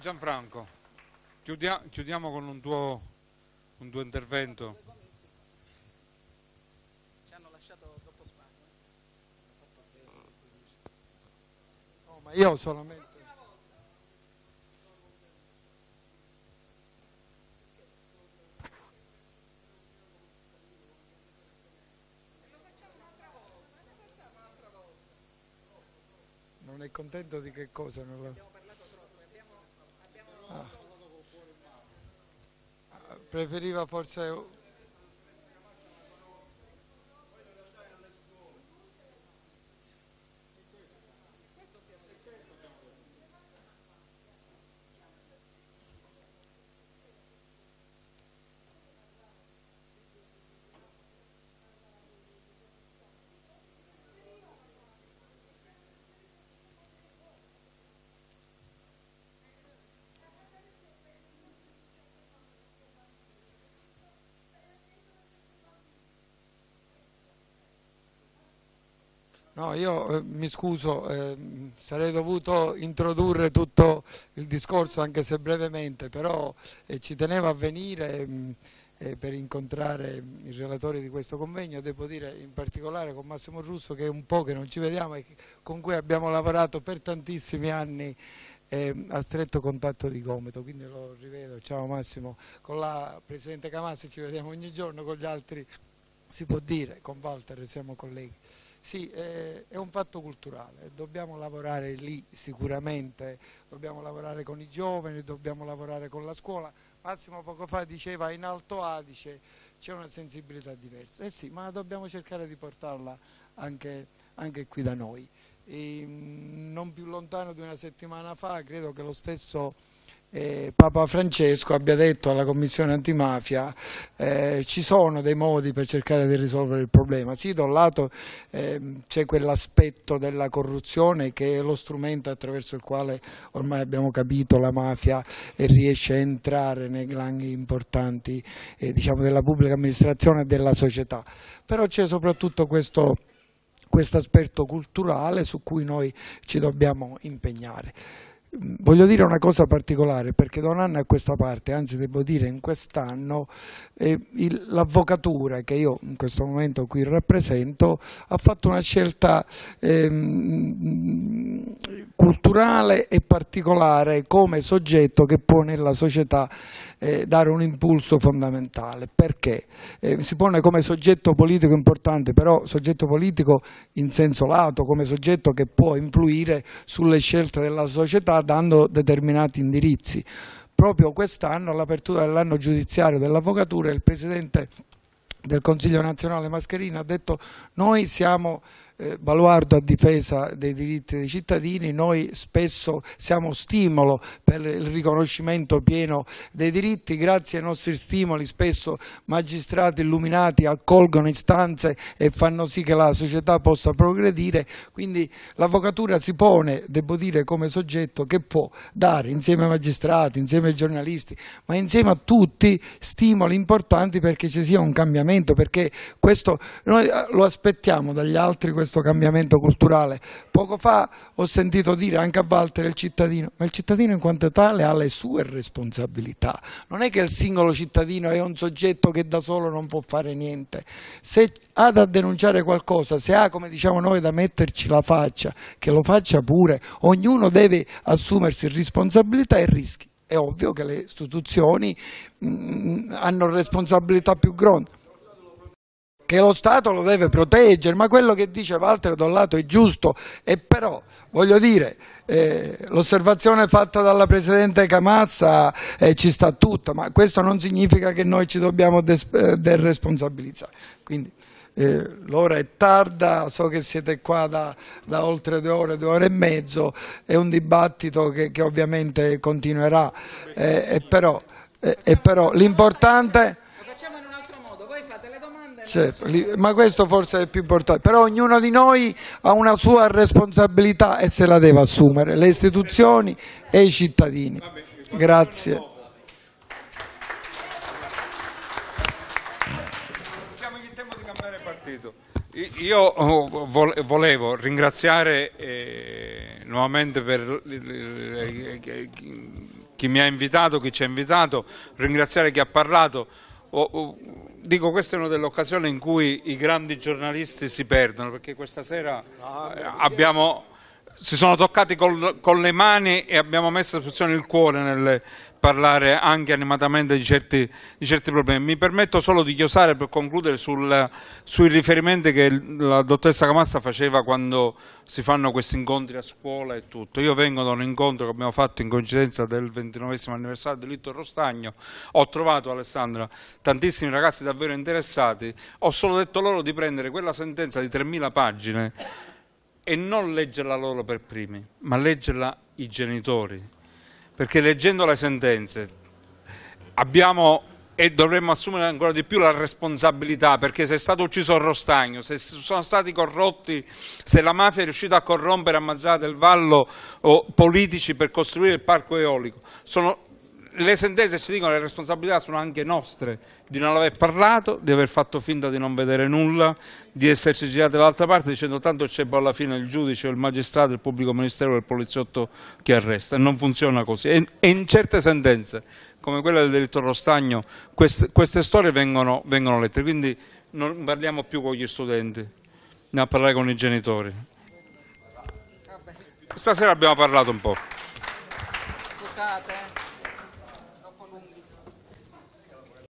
Gianfranco. Chiudia, chiudiamo con un tuo, un tuo intervento. Ci hanno lasciato eh. Ma io solamente non è contento di che cosa non lo... abbiamo parlato troppo abbiamo, abbiamo... Ah preferiva forse No, io eh, mi scuso, eh, sarei dovuto introdurre tutto il discorso anche se brevemente, però eh, ci tenevo a venire mm, eh, per incontrare i relatori di questo convegno, devo dire in particolare con Massimo Russo che è un po' che non ci vediamo e con cui abbiamo lavorato per tantissimi anni eh, a stretto contatto di gomito, quindi lo rivedo, ciao Massimo, con la Presidente Camassi ci vediamo ogni giorno, con gli altri si può dire, con Walter siamo colleghi. Sì, eh, è un fatto culturale, dobbiamo lavorare lì sicuramente, dobbiamo lavorare con i giovani, dobbiamo lavorare con la scuola. Massimo poco fa diceva in Alto Adice c'è una sensibilità diversa, eh sì, ma dobbiamo cercare di portarla anche, anche qui da noi. E, ehm, non più lontano di una settimana fa credo che lo stesso eh, Papa Francesco abbia detto alla Commissione antimafia eh, ci sono dei modi per cercare di risolvere il problema. Sì, da un lato eh, c'è quell'aspetto della corruzione che è lo strumento attraverso il quale ormai abbiamo capito la mafia eh, riesce a entrare nei clanghi importanti eh, diciamo, della pubblica amministrazione e della società. Però c'è soprattutto questo questo aspetto culturale su cui noi ci dobbiamo impegnare voglio dire una cosa particolare perché da un anno a questa parte, anzi devo dire in quest'anno, eh, l'avvocatura che io in questo momento qui rappresento ha fatto una scelta eh, culturale e particolare come soggetto che può nella società eh, dare un impulso fondamentale. Perché? Eh, si pone come soggetto politico importante, però soggetto politico in senso lato, come soggetto che può influire sulle scelte della società dando determinati indirizzi. Proprio quest'anno, all'apertura dell'anno giudiziario dell'Avvocatura, il Presidente del Consiglio nazionale Mascherina ha detto noi siamo eh, baluardo a difesa dei diritti dei cittadini, noi spesso siamo stimolo per il riconoscimento pieno dei diritti, grazie ai nostri stimoli spesso magistrati illuminati accolgono istanze e fanno sì che la società possa progredire, quindi l'avvocatura si pone, devo dire, come soggetto che può dare insieme ai magistrati, insieme ai giornalisti, ma insieme a tutti stimoli importanti perché ci sia un cambiamento, perché questo noi eh, lo aspettiamo dagli altri questo cambiamento culturale. Poco fa ho sentito dire anche a Walter il cittadino, ma il cittadino in quanto tale ha le sue responsabilità. Non è che il singolo cittadino è un soggetto che da solo non può fare niente. Se ha da denunciare qualcosa, se ha, come diciamo noi, da metterci la faccia, che lo faccia pure. Ognuno deve assumersi responsabilità e rischi. È ovvio che le istituzioni mh, mm, hanno responsabilità più grandi che lo Stato lo deve proteggere, ma quello che dice Walter da un lato è giusto e però voglio dire eh, l'osservazione fatta dalla Presidente Camassa eh, ci sta tutta, ma questo non significa che noi ci dobbiamo eh, deresponsabilizzare. Quindi, eh, l'ora è tarda, so che siete qua da, da, oltre due ore, due ore e mezzo, è un dibattito che, che ovviamente continuerà, eh, eh, però, però l'importante Certo, ma questo forse è più importante, però ognuno di noi ha una sua responsabilità e se la deve assumere, le istituzioni e i cittadini. Grazie. Diciamo io oh, volevo ringraziare eh, nuovamente per eh, chi mi ha invitato, chi ci ha invitato, ringraziare chi ha parlato dico questa è una delle occasioni in cui i grandi giornalisti si perdono perché questa sera eh, abbiamo, si sono toccati col, con le mani e abbiamo messo a disposizione il cuore nelle, parlare anche animatamente di certi, di certi problemi. Mi permetto solo di chiosare per concludere sul, sui riferimenti che la dottoressa Camassa faceva quando si fanno questi incontri a scuola e tutto. Io vengo da un incontro che abbiamo fatto in coincidenza del 29 anniversario di Litto Rostagno, ho trovato Alessandra tantissimi ragazzi davvero interessati, ho solo detto loro di prendere quella sentenza di 3.000 pagine e non leggerla loro per primi, ma leggerla i genitori, perché leggendo le sentenze abbiamo e dovremmo assumere ancora di più la responsabilità perché se è stato ucciso Rostagno, se sono stati corrotti, se la mafia è riuscita a corrompere a Mazzara del Vallo o politici per costruire il parco eolico, sono, le sentenze ci dicono che le responsabilità sono anche nostre di non aver parlato, di aver fatto finta di non vedere nulla, di esserci girati dall'altra parte dicendo tanto c'è poi alla fine il giudice, il magistrato, il pubblico ministero, il poliziotto che arresta. Non funziona così. E, in certe sentenze, come quella del delitto Rostagno, queste, queste storie vengono, vengono lette. Quindi non parliamo più con gli studenti, ne a parlare con i genitori. Stasera abbiamo parlato un po'. Scusate. Eh.